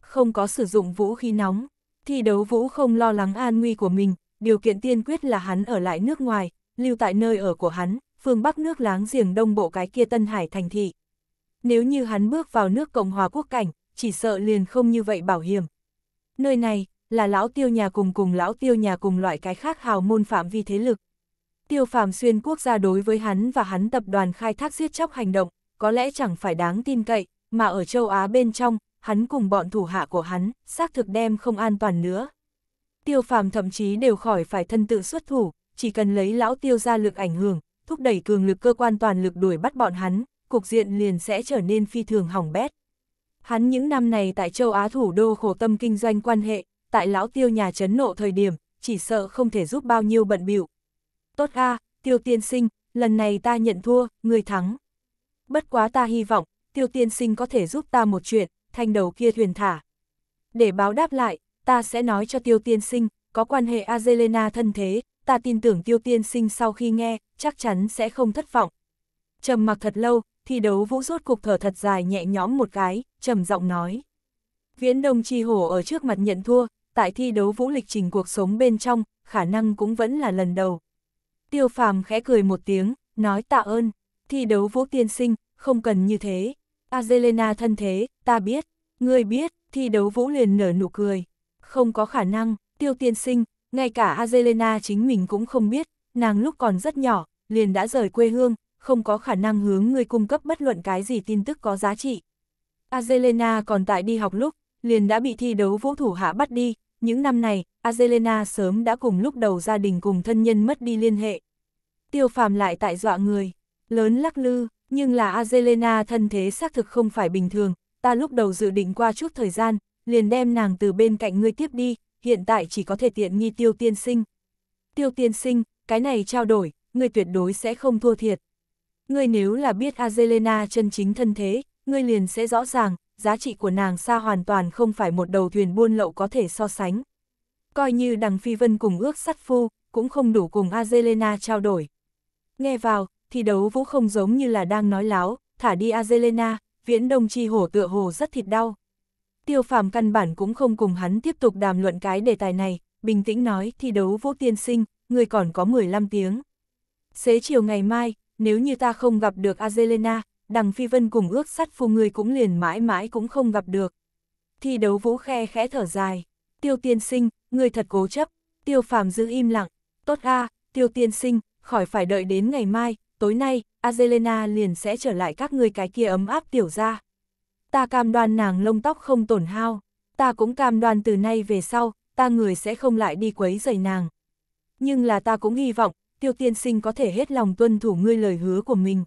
Không có sử dụng vũ khí nóng, thi đấu vũ không lo lắng an nguy của mình, điều kiện tiên quyết là hắn ở lại nước ngoài, lưu tại nơi ở của hắn, phương Bắc nước láng giềng đông bộ cái kia Tân Hải thành thị. Nếu như hắn bước vào nước Cộng hòa quốc cảnh, chỉ sợ liền không như vậy bảo hiểm, Nơi này, là lão tiêu nhà cùng cùng lão tiêu nhà cùng loại cái khác hào môn phạm vi thế lực. Tiêu phàm xuyên quốc gia đối với hắn và hắn tập đoàn khai thác giết chóc hành động, có lẽ chẳng phải đáng tin cậy, mà ở châu Á bên trong, hắn cùng bọn thủ hạ của hắn, xác thực đem không an toàn nữa. Tiêu phàm thậm chí đều khỏi phải thân tự xuất thủ, chỉ cần lấy lão tiêu ra lực ảnh hưởng, thúc đẩy cường lực cơ quan toàn lực đuổi bắt bọn hắn, cục diện liền sẽ trở nên phi thường hỏng bét. Hắn những năm này tại châu Á thủ đô khổ tâm kinh doanh quan hệ, tại lão tiêu nhà chấn nộ thời điểm, chỉ sợ không thể giúp bao nhiêu bận biểu. Tốt a, tiêu tiên sinh, lần này ta nhận thua, người thắng. Bất quá ta hy vọng, tiêu tiên sinh có thể giúp ta một chuyện, thành đầu kia thuyền thả. Để báo đáp lại, ta sẽ nói cho tiêu tiên sinh, có quan hệ Azelena thân thế, ta tin tưởng tiêu tiên sinh sau khi nghe, chắc chắn sẽ không thất vọng. Trầm mặc thật lâu, thi đấu vũ rốt cục thở thật dài nhẹ nhõm một cái, trầm giọng nói. Viễn Đông Chi Hổ ở trước mặt nhận thua, tại thi đấu vũ lịch trình cuộc sống bên trong, khả năng cũng vẫn là lần đầu. Tiêu phàm khẽ cười một tiếng, nói tạ ơn, thi đấu vũ tiên sinh, không cần như thế. Azelena thân thế, ta biết, ngươi biết, thi đấu vũ liền nở nụ cười. Không có khả năng, tiêu tiên sinh, ngay cả Azelena chính mình cũng không biết, nàng lúc còn rất nhỏ, liền đã rời quê hương, không có khả năng hướng ngươi cung cấp bất luận cái gì tin tức có giá trị. Azelena còn tại đi học lúc, liền đã bị thi đấu vũ thủ hạ bắt đi, những năm này, Azelena sớm đã cùng lúc đầu gia đình cùng thân nhân mất đi liên hệ. Tiêu phàm lại tại dọa người, lớn lắc lư, nhưng là Azelena thân thế xác thực không phải bình thường, ta lúc đầu dự định qua chút thời gian, liền đem nàng từ bên cạnh ngươi tiếp đi, hiện tại chỉ có thể tiện nghi tiêu tiên sinh. Tiêu tiên sinh, cái này trao đổi, người tuyệt đối sẽ không thua thiệt. Ngươi nếu là biết Azelena chân chính thân thế, ngươi liền sẽ rõ ràng, giá trị của nàng xa hoàn toàn không phải một đầu thuyền buôn lậu có thể so sánh. Coi như đằng phi vân cùng ước sắt phu, cũng không đủ cùng Azelena trao đổi. Nghe vào, thi đấu vũ không giống như là đang nói láo, thả đi Azelena, viễn đông chi hổ tựa hồ rất thịt đau. Tiêu phàm căn bản cũng không cùng hắn tiếp tục đàm luận cái đề tài này, bình tĩnh nói thi đấu vũ tiên sinh, người còn có 15 tiếng. Xế chiều ngày mai, nếu như ta không gặp được Azelena, đằng Phi Vân cùng ước sắt phu người cũng liền mãi mãi cũng không gặp được. Thi đấu vũ khe khẽ thở dài, tiêu tiên sinh, người thật cố chấp, tiêu phàm giữ im lặng, tốt a tiêu tiên sinh, khỏi phải đợi đến ngày mai, tối nay, Azelena liền sẽ trở lại các người cái kia ấm áp tiểu ra. Ta cam đoan nàng lông tóc không tổn hao, ta cũng cam đoan từ nay về sau, ta người sẽ không lại đi quấy rầy nàng. Nhưng là ta cũng hy vọng, tiêu tiên sinh có thể hết lòng tuân thủ ngươi lời hứa của mình.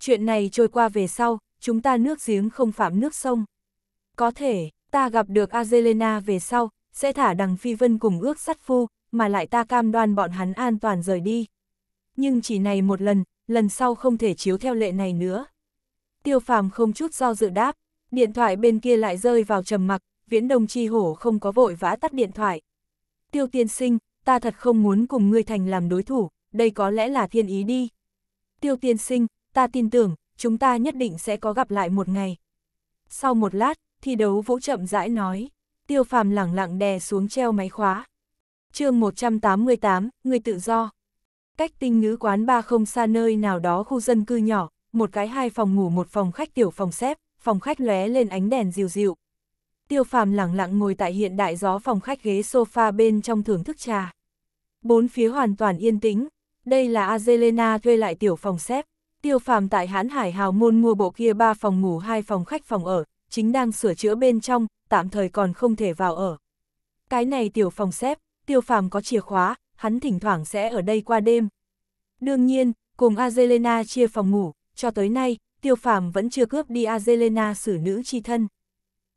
Chuyện này trôi qua về sau, chúng ta nước giếng không phạm nước sông. Có thể, ta gặp được Azelena về sau, sẽ thả đằng phi vân cùng ước sắt phu, mà lại ta cam đoan bọn hắn an toàn rời đi. Nhưng chỉ này một lần, lần sau không thể chiếu theo lệ này nữa. Tiêu phàm không chút do dự đáp, điện thoại bên kia lại rơi vào trầm mặc, viễn đồng chi hổ không có vội vã tắt điện thoại. Tiêu tiên sinh, ta thật không muốn cùng ngươi thành làm đối thủ, đây có lẽ là thiên ý đi. Tiêu tiên sinh, ta tin tưởng, chúng ta nhất định sẽ có gặp lại một ngày. Sau một lát, thi đấu vũ chậm rãi nói, tiêu phàm lẳng lặng đè xuống treo máy khóa. chương 188, người tự do. Cách tinh ngữ quán ba không xa nơi nào đó khu dân cư nhỏ, một cái hai phòng ngủ một phòng khách tiểu phòng xếp, phòng khách lóe lên ánh đèn dịu dịu, Tiêu phàm lẳng lặng ngồi tại hiện đại gió phòng khách ghế sofa bên trong thưởng thức trà. Bốn phía hoàn toàn yên tĩnh, đây là Azelena thuê lại tiểu phòng xếp. Tiêu phàm tại Hán hải hào môn mua bộ kia ba phòng ngủ hai phòng khách phòng ở, chính đang sửa chữa bên trong, tạm thời còn không thể vào ở. Cái này tiểu phòng xếp, tiêu phàm có chìa khóa, hắn thỉnh thoảng sẽ ở đây qua đêm. Đương nhiên, cùng Azelena chia phòng ngủ, cho tới nay, tiêu phàm vẫn chưa cướp đi Azelena xử nữ chi thân.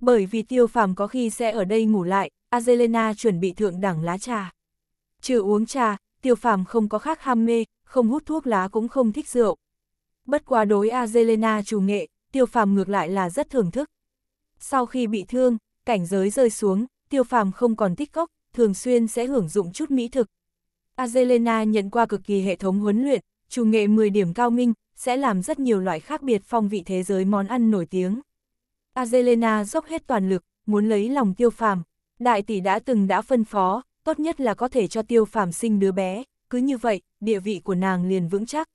Bởi vì tiêu phàm có khi sẽ ở đây ngủ lại, Azelena chuẩn bị thượng đẳng lá trà. Trừ uống trà, tiêu phàm không có khác ham mê, không hút thuốc lá cũng không thích rượu. Bất quá đối Azelena chủ nghệ, tiêu phàm ngược lại là rất thưởng thức. Sau khi bị thương, cảnh giới rơi xuống, tiêu phàm không còn tích cốc, thường xuyên sẽ hưởng dụng chút mỹ thực. Azelena nhận qua cực kỳ hệ thống huấn luyện, chủ nghệ 10 điểm cao minh, sẽ làm rất nhiều loại khác biệt phong vị thế giới món ăn nổi tiếng. Azelena dốc hết toàn lực, muốn lấy lòng tiêu phàm. Đại tỷ đã từng đã phân phó, tốt nhất là có thể cho tiêu phàm sinh đứa bé, cứ như vậy, địa vị của nàng liền vững chắc.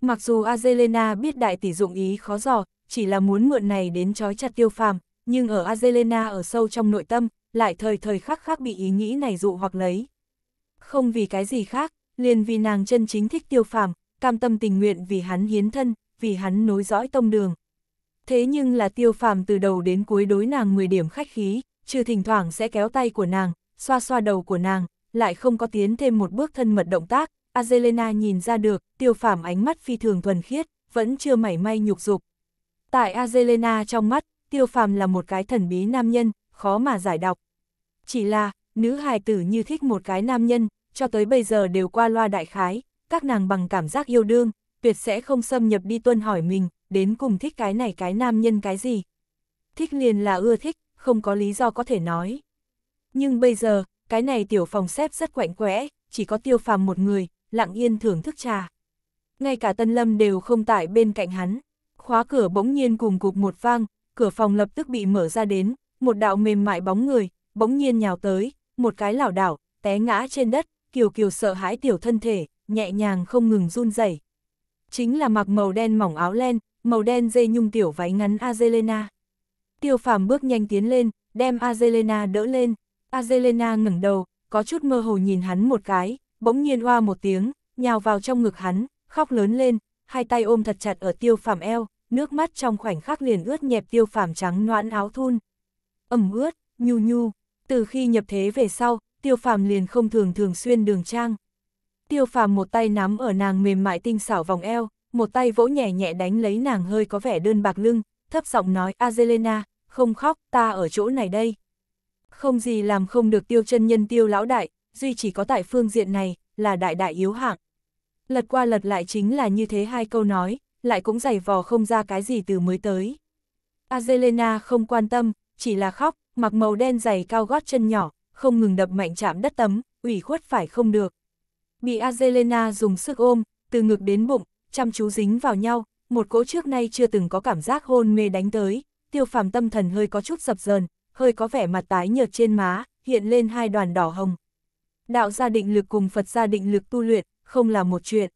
Mặc dù Azelena biết đại tỷ dụng ý khó dò, chỉ là muốn mượn này đến trói chặt tiêu phàm, nhưng ở Azelena ở sâu trong nội tâm, lại thời thời khắc khắc bị ý nghĩ này dụ hoặc lấy. Không vì cái gì khác, liền vì nàng chân chính thích tiêu phàm, cam tâm tình nguyện vì hắn hiến thân, vì hắn nối dõi tông đường. Thế nhưng là tiêu phàm từ đầu đến cuối đối nàng 10 điểm khách khí, trừ thỉnh thoảng sẽ kéo tay của nàng, xoa xoa đầu của nàng, lại không có tiến thêm một bước thân mật động tác. Azelena nhìn ra được, tiêu phàm ánh mắt phi thường thuần khiết, vẫn chưa mảy may nhục dục. Tại Azelena trong mắt, tiêu phàm là một cái thần bí nam nhân, khó mà giải đọc. Chỉ là, nữ hài tử như thích một cái nam nhân, cho tới bây giờ đều qua loa đại khái, các nàng bằng cảm giác yêu đương, tuyệt sẽ không xâm nhập đi tuân hỏi mình, đến cùng thích cái này cái nam nhân cái gì. Thích liền là ưa thích, không có lý do có thể nói. Nhưng bây giờ, cái này tiểu phòng xếp rất quạnh quẽ, chỉ có tiêu phàm một người, lặng yên thưởng thức trà. Ngay cả Tân Lâm đều không tại bên cạnh hắn. Khóa cửa bỗng nhiên cùng cục một vang, cửa phòng lập tức bị mở ra đến, một đạo mềm mại bóng người, bỗng nhiên nhào tới, một cái lảo đảo, té ngã trên đất, kiều kiều sợ hãi tiểu thân thể, nhẹ nhàng không ngừng run rẩy. Chính là mặc màu đen mỏng áo len, màu đen dây nhung tiểu váy ngắn Azelena. Tiêu phàm bước nhanh tiến lên, đem Azelena đỡ lên. Azelena ngẩng đầu, có chút mơ hồ nhìn hắn một cái, bỗng nhiên hoa một tiếng, nhào vào trong ngực hắn, khóc lớn lên, hai tay ôm thật chặt ở tiêu phàm eo, nước mắt trong khoảnh khắc liền ướt nhẹp tiêu phàm trắng noãn áo thun. Ẩm ướt, nhu nhu, từ khi nhập thế về sau, tiêu phàm liền không thường thường xuyên đường trang. Tiêu phàm một tay nắm ở nàng mềm mại tinh xảo vòng eo, một tay vỗ nhẹ nhẹ đánh lấy nàng hơi có vẻ đơn bạc lưng, thấp giọng nói Azelena, không khóc, ta ở chỗ này đây. Không gì làm không được tiêu chân nhân tiêu lão đại, duy chỉ có tại phương diện này, là đại đại yếu hạng. Lật qua lật lại chính là như thế hai câu nói, lại cũng giày vò không ra cái gì từ mới tới. Azelena không quan tâm, chỉ là khóc, mặc màu đen giày cao gót chân nhỏ, không ngừng đập mạnh chạm đất tấm, ủy khuất phải không được. Bị Azelena dùng sức ôm, từ ngực đến bụng, chăm chú dính vào nhau, một cỗ trước nay chưa từng có cảm giác hôn mê đánh tới, tiêu phàm tâm thần hơi có chút dập dờn, hơi có vẻ mặt tái nhợt trên má, hiện lên hai đoàn đỏ hồng. Đạo gia định lực cùng Phật gia định lực tu luyện, không là một chuyện.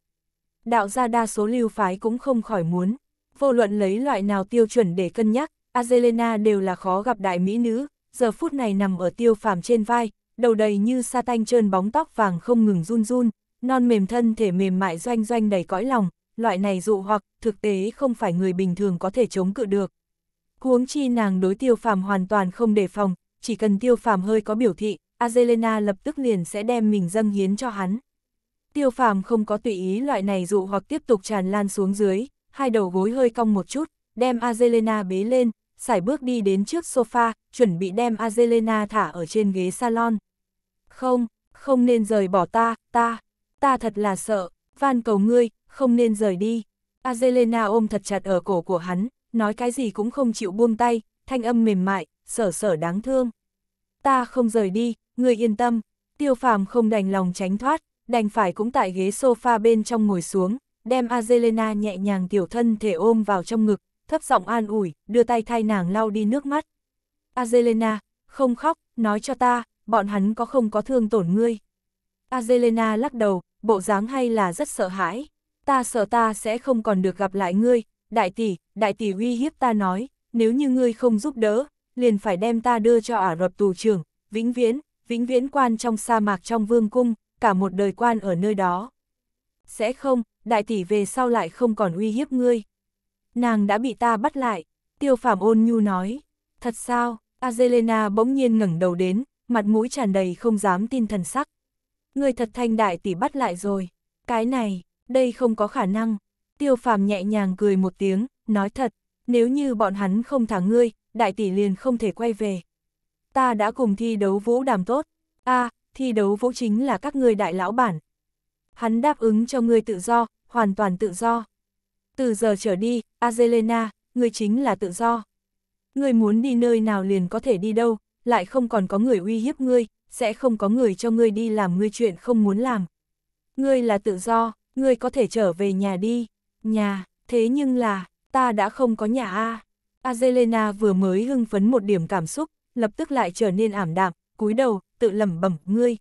Đạo gia đa số lưu phái cũng không khỏi muốn, vô luận lấy loại nào tiêu chuẩn để cân nhắc, Azelena đều là khó gặp đại mỹ nữ, giờ phút này nằm ở tiêu phàm trên vai, đầu đầy như sa tanh trơn bóng tóc vàng không ngừng run run, non mềm thân thể mềm mại doanh doanh đầy cõi lòng, loại này dụ hoặc thực tế không phải người bình thường có thể chống cự được. Huống chi nàng đối tiêu phàm hoàn toàn không đề phòng, chỉ cần tiêu phàm hơi có biểu thị, Azelena lập tức liền sẽ đem mình dâng hiến cho hắn. Tiêu phàm không có tùy ý loại này dụ hoặc tiếp tục tràn lan xuống dưới, hai đầu gối hơi cong một chút, đem Azelena bế lên, sải bước đi đến trước sofa, chuẩn bị đem Azelena thả ở trên ghế salon. Không, không nên rời bỏ ta, ta, ta thật là sợ van cầu ngươi, không nên rời đi. Azelena ôm thật chặt ở cổ của hắn, nói cái gì cũng không chịu buông tay, thanh âm mềm mại, sở sở đáng thương. Ta không rời đi, ngươi yên tâm, tiêu phàm không đành lòng tránh thoát, đành phải cũng tại ghế sofa bên trong ngồi xuống, đem Azelena nhẹ nhàng tiểu thân thể ôm vào trong ngực, thấp giọng an ủi, đưa tay thay nàng lau đi nước mắt. Azelena, không khóc, nói cho ta, bọn hắn có không có thương tổn ngươi. Azelena lắc đầu, bộ dáng hay là rất sợ hãi. Ta sợ ta sẽ không còn được gặp lại ngươi, đại tỷ, đại tỷ uy hiếp ta nói, nếu như ngươi không giúp đỡ, liền phải đem ta đưa cho Ả Rập tù trưởng, vĩnh viễn, vĩnh viễn quan trong sa mạc trong vương cung, cả một đời quan ở nơi đó. Sẽ không, đại tỷ về sau lại không còn uy hiếp ngươi. Nàng đã bị ta bắt lại, tiêu phàm ôn nhu nói. Thật sao, Azelena bỗng nhiên ngẩng đầu đến, mặt mũi tràn đầy không dám tin thần sắc. Người thật thanh đại tỷ bắt lại rồi. Cái này, đây không có khả năng. Tiêu phàm nhẹ nhàng cười một tiếng, nói thật, nếu như bọn hắn không thả ngươi, đại tỷ liền không thể quay về. Ta đã cùng thi đấu vũ đàm tốt. a thi đấu vũ chính là các ngươi đại lão bản. Hắn đáp ứng cho ngươi tự do, hoàn toàn tự do. Từ giờ trở đi, Azelena, ngươi chính là tự do. Ngươi muốn đi nơi nào liền có thể đi đâu, lại không còn có người uy hiếp ngươi, sẽ không có người cho ngươi đi làm ngươi chuyện không muốn làm. Ngươi là tự do, ngươi có thể trở về nhà đi. Nhà, thế nhưng là, ta đã không có nhà A. Azelena vừa mới hưng phấn một điểm cảm xúc, lập tức lại trở nên ảm đạm, cúi đầu, tự lẩm bẩm, ngươi.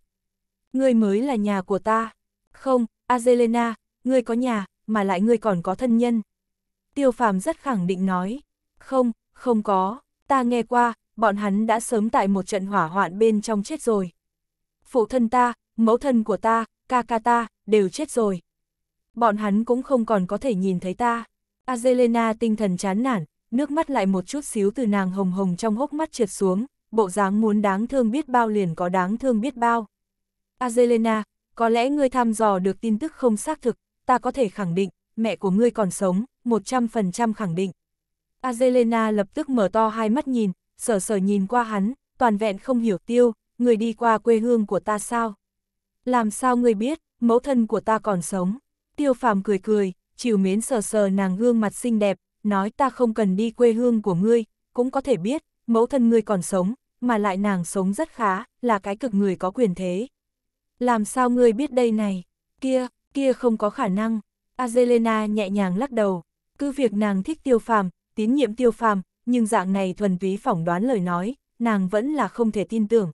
Ngươi mới là nhà của ta. Không, Azelena, ngươi có nhà, mà lại ngươi còn có thân nhân. Tiêu phàm rất khẳng định nói. Không, không có, ta nghe qua, bọn hắn đã sớm tại một trận hỏa hoạn bên trong chết rồi. Phụ thân ta, mẫu thân của ta, ca ca ta, đều chết rồi. Bọn hắn cũng không còn có thể nhìn thấy ta. Azelena tinh thần chán nản, nước mắt lại một chút xíu từ nàng hồng hồng trong hốc mắt trượt xuống, bộ dáng muốn đáng thương biết bao liền có đáng thương biết bao. Azelena, có lẽ ngươi tham dò được tin tức không xác thực, ta có thể khẳng định, mẹ của ngươi còn sống, 100% khẳng định. Azelena lập tức mở to hai mắt nhìn, sờ sờ nhìn qua hắn, toàn vẹn không hiểu tiêu, người đi qua quê hương của ta sao? Làm sao người biết, mẫu thân của ta còn sống? Tiêu phàm cười cười, chiều mến sờ sờ nàng gương mặt xinh đẹp, nói ta không cần đi quê hương của ngươi, cũng có thể biết, mẫu thân ngươi còn sống, mà lại nàng sống rất khá, là cái cực người có quyền thế. Làm sao ngươi biết đây này? Kia, kia không có khả năng. Azelena nhẹ nhàng lắc đầu, cứ việc nàng thích tiêu phàm, tín nhiệm tiêu phàm, nhưng dạng này thuần túy phỏng đoán lời nói, nàng vẫn là không thể tin tưởng.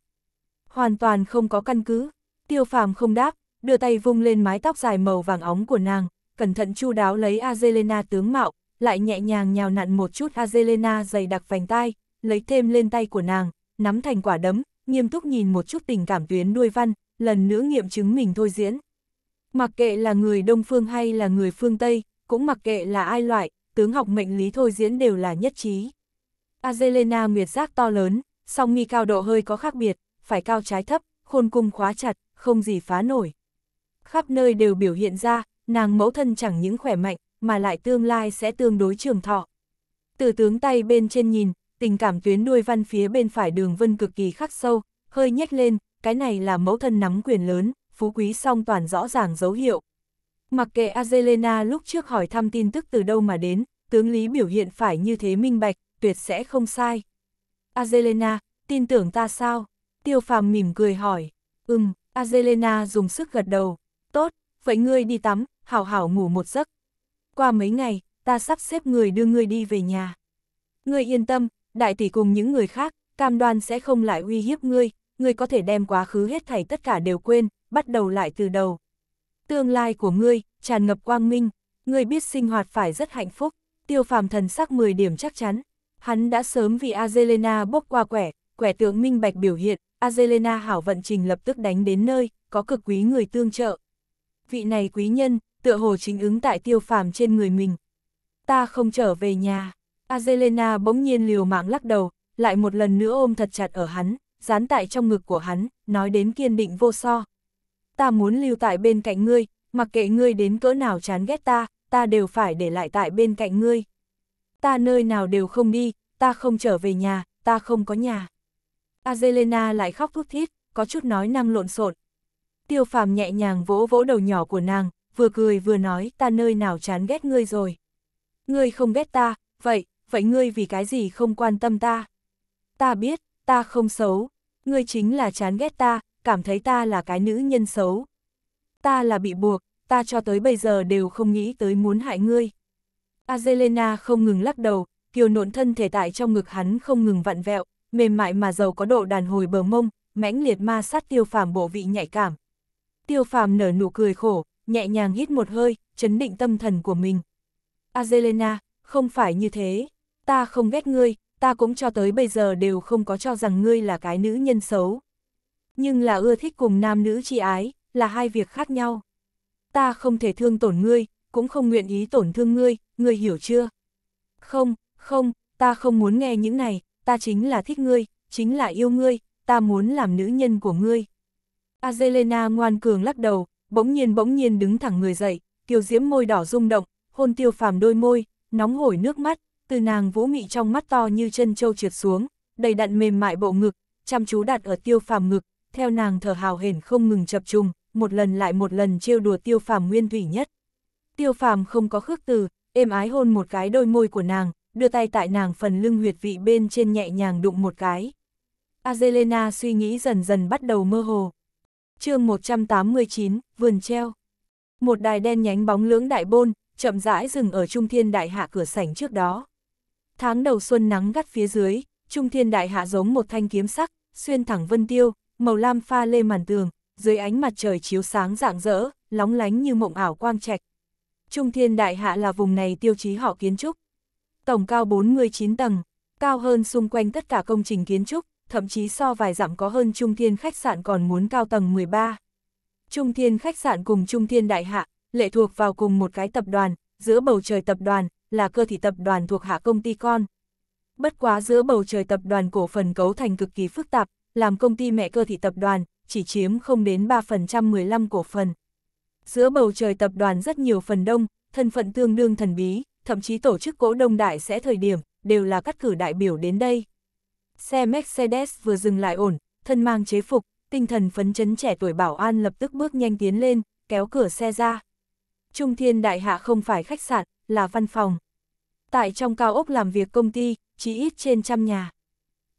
Hoàn toàn không có căn cứ, tiêu phàm không đáp, đưa tay vung lên mái tóc dài màu vàng óng của nàng, cẩn thận chu đáo lấy Azelena tướng mạo, lại nhẹ nhàng nhào nặn một chút Azelena dày đặc vành tai, lấy thêm lên tay của nàng, nắm thành quả đấm, nghiêm túc nhìn một chút tình cảm tuyến đuôi văn, lần nữa nghiệm chứng mình thôi diễn. Mặc kệ là người Đông Phương hay là người phương Tây, cũng mặc kệ là ai loại, tướng học mệnh lý thôi diễn đều là nhất trí. Azelena nguyệt giác to lớn, song mi cao độ hơi có khác biệt, phải cao trái thấp, khôn cung khóa chặt, không gì phá nổi. Khắp nơi đều biểu hiện ra, nàng mẫu thân chẳng những khỏe mạnh, mà lại tương lai sẽ tương đối trường thọ. Từ tướng tay bên trên nhìn, tình cảm tuyến đuôi văn phía bên phải đường vân cực kỳ khắc sâu, hơi nhếch lên, cái này là mẫu thân nắm quyền lớn, phú quý song toàn rõ ràng dấu hiệu. Mặc kệ Azelena lúc trước hỏi thăm tin tức từ đâu mà đến, tướng lý biểu hiện phải như thế minh bạch, tuyệt sẽ không sai. Azelena, tin tưởng ta sao? Tiêu phàm mỉm cười hỏi. Ừm, Azelena dùng sức gật đầu. Tốt, vậy ngươi đi tắm, hảo hảo ngủ một giấc. Qua mấy ngày, ta sắp xếp người đưa ngươi đi về nhà. Ngươi yên tâm, đại tỷ cùng những người khác, cam đoan sẽ không lại uy hiếp ngươi, ngươi có thể đem quá khứ hết thảy tất cả đều quên, bắt đầu lại từ đầu. Tương lai của ngươi, tràn ngập quang minh, ngươi biết sinh hoạt phải rất hạnh phúc, tiêu phàm thần sắc 10 điểm chắc chắn. Hắn đã sớm vì Azelena bốc qua quẻ, quẻ tướng minh bạch biểu hiện, Azelena hảo vận trình lập tức đánh đến nơi, có cực quý người tương trợ. Vị này quý nhân, tựa hồ chính ứng tại tiêu phàm trên người mình. Ta không trở về nhà. Azelena bỗng nhiên liều mạng lắc đầu, lại một lần nữa ôm thật chặt ở hắn, dán tại trong ngực của hắn, nói đến kiên định vô so. Ta muốn lưu tại bên cạnh ngươi, mặc kệ ngươi đến cỡ nào chán ghét ta, ta đều phải để lại tại bên cạnh ngươi ta nơi nào đều không đi, ta không trở về nhà, ta không có nhà. Azelena lại khóc thút thít, có chút nói năng lộn xộn. Tiêu phàm nhẹ nhàng vỗ vỗ đầu nhỏ của nàng, vừa cười vừa nói ta nơi nào chán ghét ngươi rồi. Ngươi không ghét ta, vậy, vậy ngươi vì cái gì không quan tâm ta? Ta biết, ta không xấu, ngươi chính là chán ghét ta, cảm thấy ta là cái nữ nhân xấu. Ta là bị buộc, ta cho tới bây giờ đều không nghĩ tới muốn hại ngươi. Azelena không ngừng lắc đầu, kiều nộn thân thể tại trong ngực hắn không ngừng vặn vẹo, mềm mại mà giàu có độ đàn hồi bờ mông, mãnh liệt ma sát tiêu phàm bộ vị nhạy cảm. Tiêu phàm nở nụ cười khổ, nhẹ nhàng hít một hơi, chấn định tâm thần của mình. Azelena, không phải như thế, ta không ghét ngươi, ta cũng cho tới bây giờ đều không có cho rằng ngươi là cái nữ nhân xấu. Nhưng là ưa thích cùng nam nữ chi ái, là hai việc khác nhau. Ta không thể thương tổn ngươi, cũng không nguyện ý tổn thương ngươi, ngươi hiểu chưa? Không, không, ta không muốn nghe những này, ta chính là thích ngươi, chính là yêu ngươi, ta muốn làm nữ nhân của ngươi. Azelena ngoan cường lắc đầu, bỗng nhiên bỗng nhiên đứng thẳng người dậy, Tiêu diễm môi đỏ rung động, hôn tiêu phàm đôi môi, nóng hổi nước mắt, từ nàng vũ mị trong mắt to như chân châu trượt xuống, đầy đặn mềm mại bộ ngực, chăm chú đặt ở tiêu phàm ngực, theo nàng thở hào hển không ngừng chập trùng, một lần lại một lần trêu đùa tiêu phàm nguyên thủy nhất. Tiêu phàm không có khước từ, êm ái hôn một cái đôi môi của nàng, đưa tay tại nàng phần lưng huyệt vị bên trên nhẹ nhàng đụng một cái. Azelena suy nghĩ dần dần bắt đầu mơ hồ. chương 189, vườn treo. Một đài đen nhánh bóng lưỡng đại bôn, chậm rãi dừng ở Trung Thiên Đại Hạ cửa sảnh trước đó. Tháng đầu xuân nắng gắt phía dưới, Trung Thiên Đại Hạ giống một thanh kiếm sắc, xuyên thẳng vân tiêu, màu lam pha lê màn tường, dưới ánh mặt trời chiếu sáng rạng rỡ, lóng lánh như mộng ảo quang trạch, Trung Thiên Đại Hạ là vùng này tiêu chí họ kiến trúc. Tổng cao 49 tầng, cao hơn xung quanh tất cả công trình kiến trúc, thậm chí so vài dặm có hơn Trung Thiên khách sạn còn muốn cao tầng 13. Trung Thiên khách sạn cùng Trung Thiên Đại Hạ, lệ thuộc vào cùng một cái tập đoàn, giữa bầu trời tập đoàn, là cơ thị tập đoàn thuộc hạ công ty con. Bất quá giữa bầu trời tập đoàn cổ phần cấu thành cực kỳ phức tạp, làm công ty mẹ cơ thị tập đoàn, chỉ chiếm không đến 3% 15 cổ phần. Giữa bầu trời tập đoàn rất nhiều phần đông, thân phận tương đương thần bí, thậm chí tổ chức cổ đông đại sẽ thời điểm, đều là cắt cử đại biểu đến đây. Xe Mercedes vừa dừng lại ổn, thân mang chế phục, tinh thần phấn chấn trẻ tuổi bảo an lập tức bước nhanh tiến lên, kéo cửa xe ra. Trung Thiên Đại Hạ không phải khách sạn, là văn phòng. Tại trong cao ốc làm việc công ty, chỉ ít trên trăm nhà.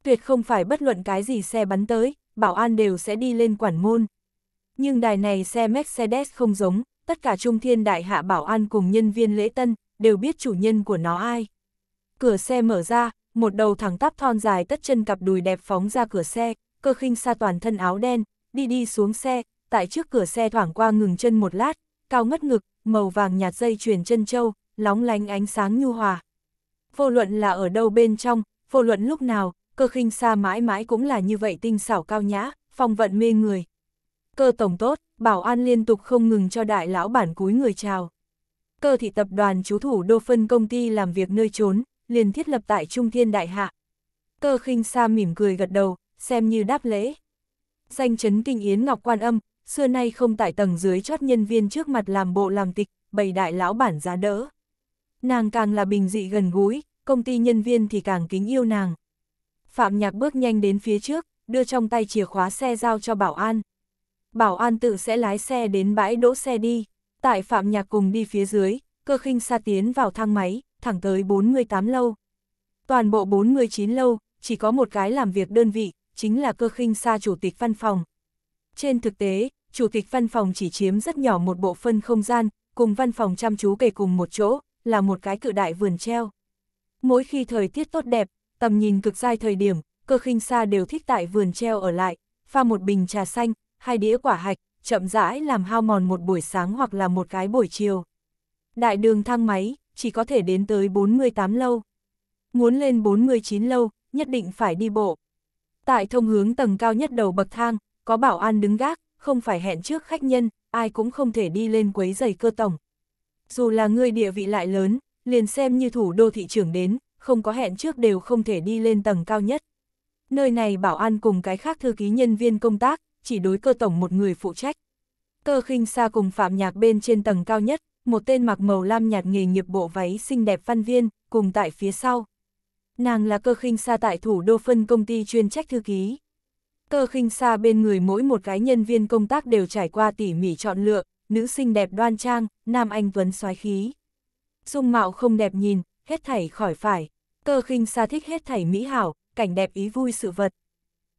Tuyệt không phải bất luận cái gì xe bắn tới, bảo an đều sẽ đi lên quản môn. Nhưng đài này xe Mercedes không giống, tất cả trung thiên đại hạ bảo an cùng nhân viên lễ tân, đều biết chủ nhân của nó ai. Cửa xe mở ra, một đầu thẳng tắp thon dài tất chân cặp đùi đẹp phóng ra cửa xe, cơ khinh xa toàn thân áo đen, đi đi xuống xe, tại trước cửa xe thoảng qua ngừng chân một lát, cao ngất ngực, màu vàng nhạt dây chuyền chân châu, lóng lánh ánh sáng nhu hòa. Vô luận là ở đâu bên trong, vô luận lúc nào, cơ khinh xa mãi mãi cũng là như vậy tinh xảo cao nhã, phong vận mê người. Cơ tổng tốt, bảo an liên tục không ngừng cho đại lão bản cúi người chào. Cơ thị tập đoàn chú thủ đô phân công ty làm việc nơi trốn, liền thiết lập tại Trung Thiên Đại Hạ. Cơ khinh xa mỉm cười gật đầu, xem như đáp lễ. Danh chấn kinh yến ngọc quan âm, xưa nay không tại tầng dưới chót nhân viên trước mặt làm bộ làm tịch, bày đại lão bản giá đỡ. Nàng càng là bình dị gần gũi, công ty nhân viên thì càng kính yêu nàng. Phạm Nhạc bước nhanh đến phía trước, đưa trong tay chìa khóa xe giao cho bảo an bảo an tự sẽ lái xe đến bãi đỗ xe đi. Tại Phạm Nhạc cùng đi phía dưới, cơ khinh xa tiến vào thang máy, thẳng tới 48 lâu. Toàn bộ 49 lâu, chỉ có một cái làm việc đơn vị, chính là cơ khinh xa chủ tịch văn phòng. Trên thực tế, chủ tịch văn phòng chỉ chiếm rất nhỏ một bộ phân không gian, cùng văn phòng chăm chú kề cùng một chỗ, là một cái cự đại vườn treo. Mỗi khi thời tiết tốt đẹp, tầm nhìn cực dai thời điểm, cơ khinh xa đều thích tại vườn treo ở lại, pha một bình trà xanh, hai đĩa quả hạch, chậm rãi làm hao mòn một buổi sáng hoặc là một cái buổi chiều. Đại đường thang máy, chỉ có thể đến tới 48 lâu. Muốn lên 49 lâu, nhất định phải đi bộ. Tại thông hướng tầng cao nhất đầu bậc thang, có bảo an đứng gác, không phải hẹn trước khách nhân, ai cũng không thể đi lên quấy giày cơ tổng. Dù là người địa vị lại lớn, liền xem như thủ đô thị trưởng đến, không có hẹn trước đều không thể đi lên tầng cao nhất. Nơi này bảo an cùng cái khác thư ký nhân viên công tác, chỉ đối cơ tổng một người phụ trách. Cơ khinh xa cùng Phạm Nhạc bên trên tầng cao nhất, một tên mặc màu lam nhạt nghề nghiệp bộ váy xinh đẹp văn viên, cùng tại phía sau. Nàng là cơ khinh xa tại thủ đô phân công ty chuyên trách thư ký. Cơ khinh xa bên người mỗi một cái nhân viên công tác đều trải qua tỉ mỉ chọn lựa, nữ xinh đẹp đoan trang, nam anh vấn xoái khí. Dung mạo không đẹp nhìn, hết thảy khỏi phải. Cơ khinh xa thích hết thảy mỹ hảo, cảnh đẹp ý vui sự vật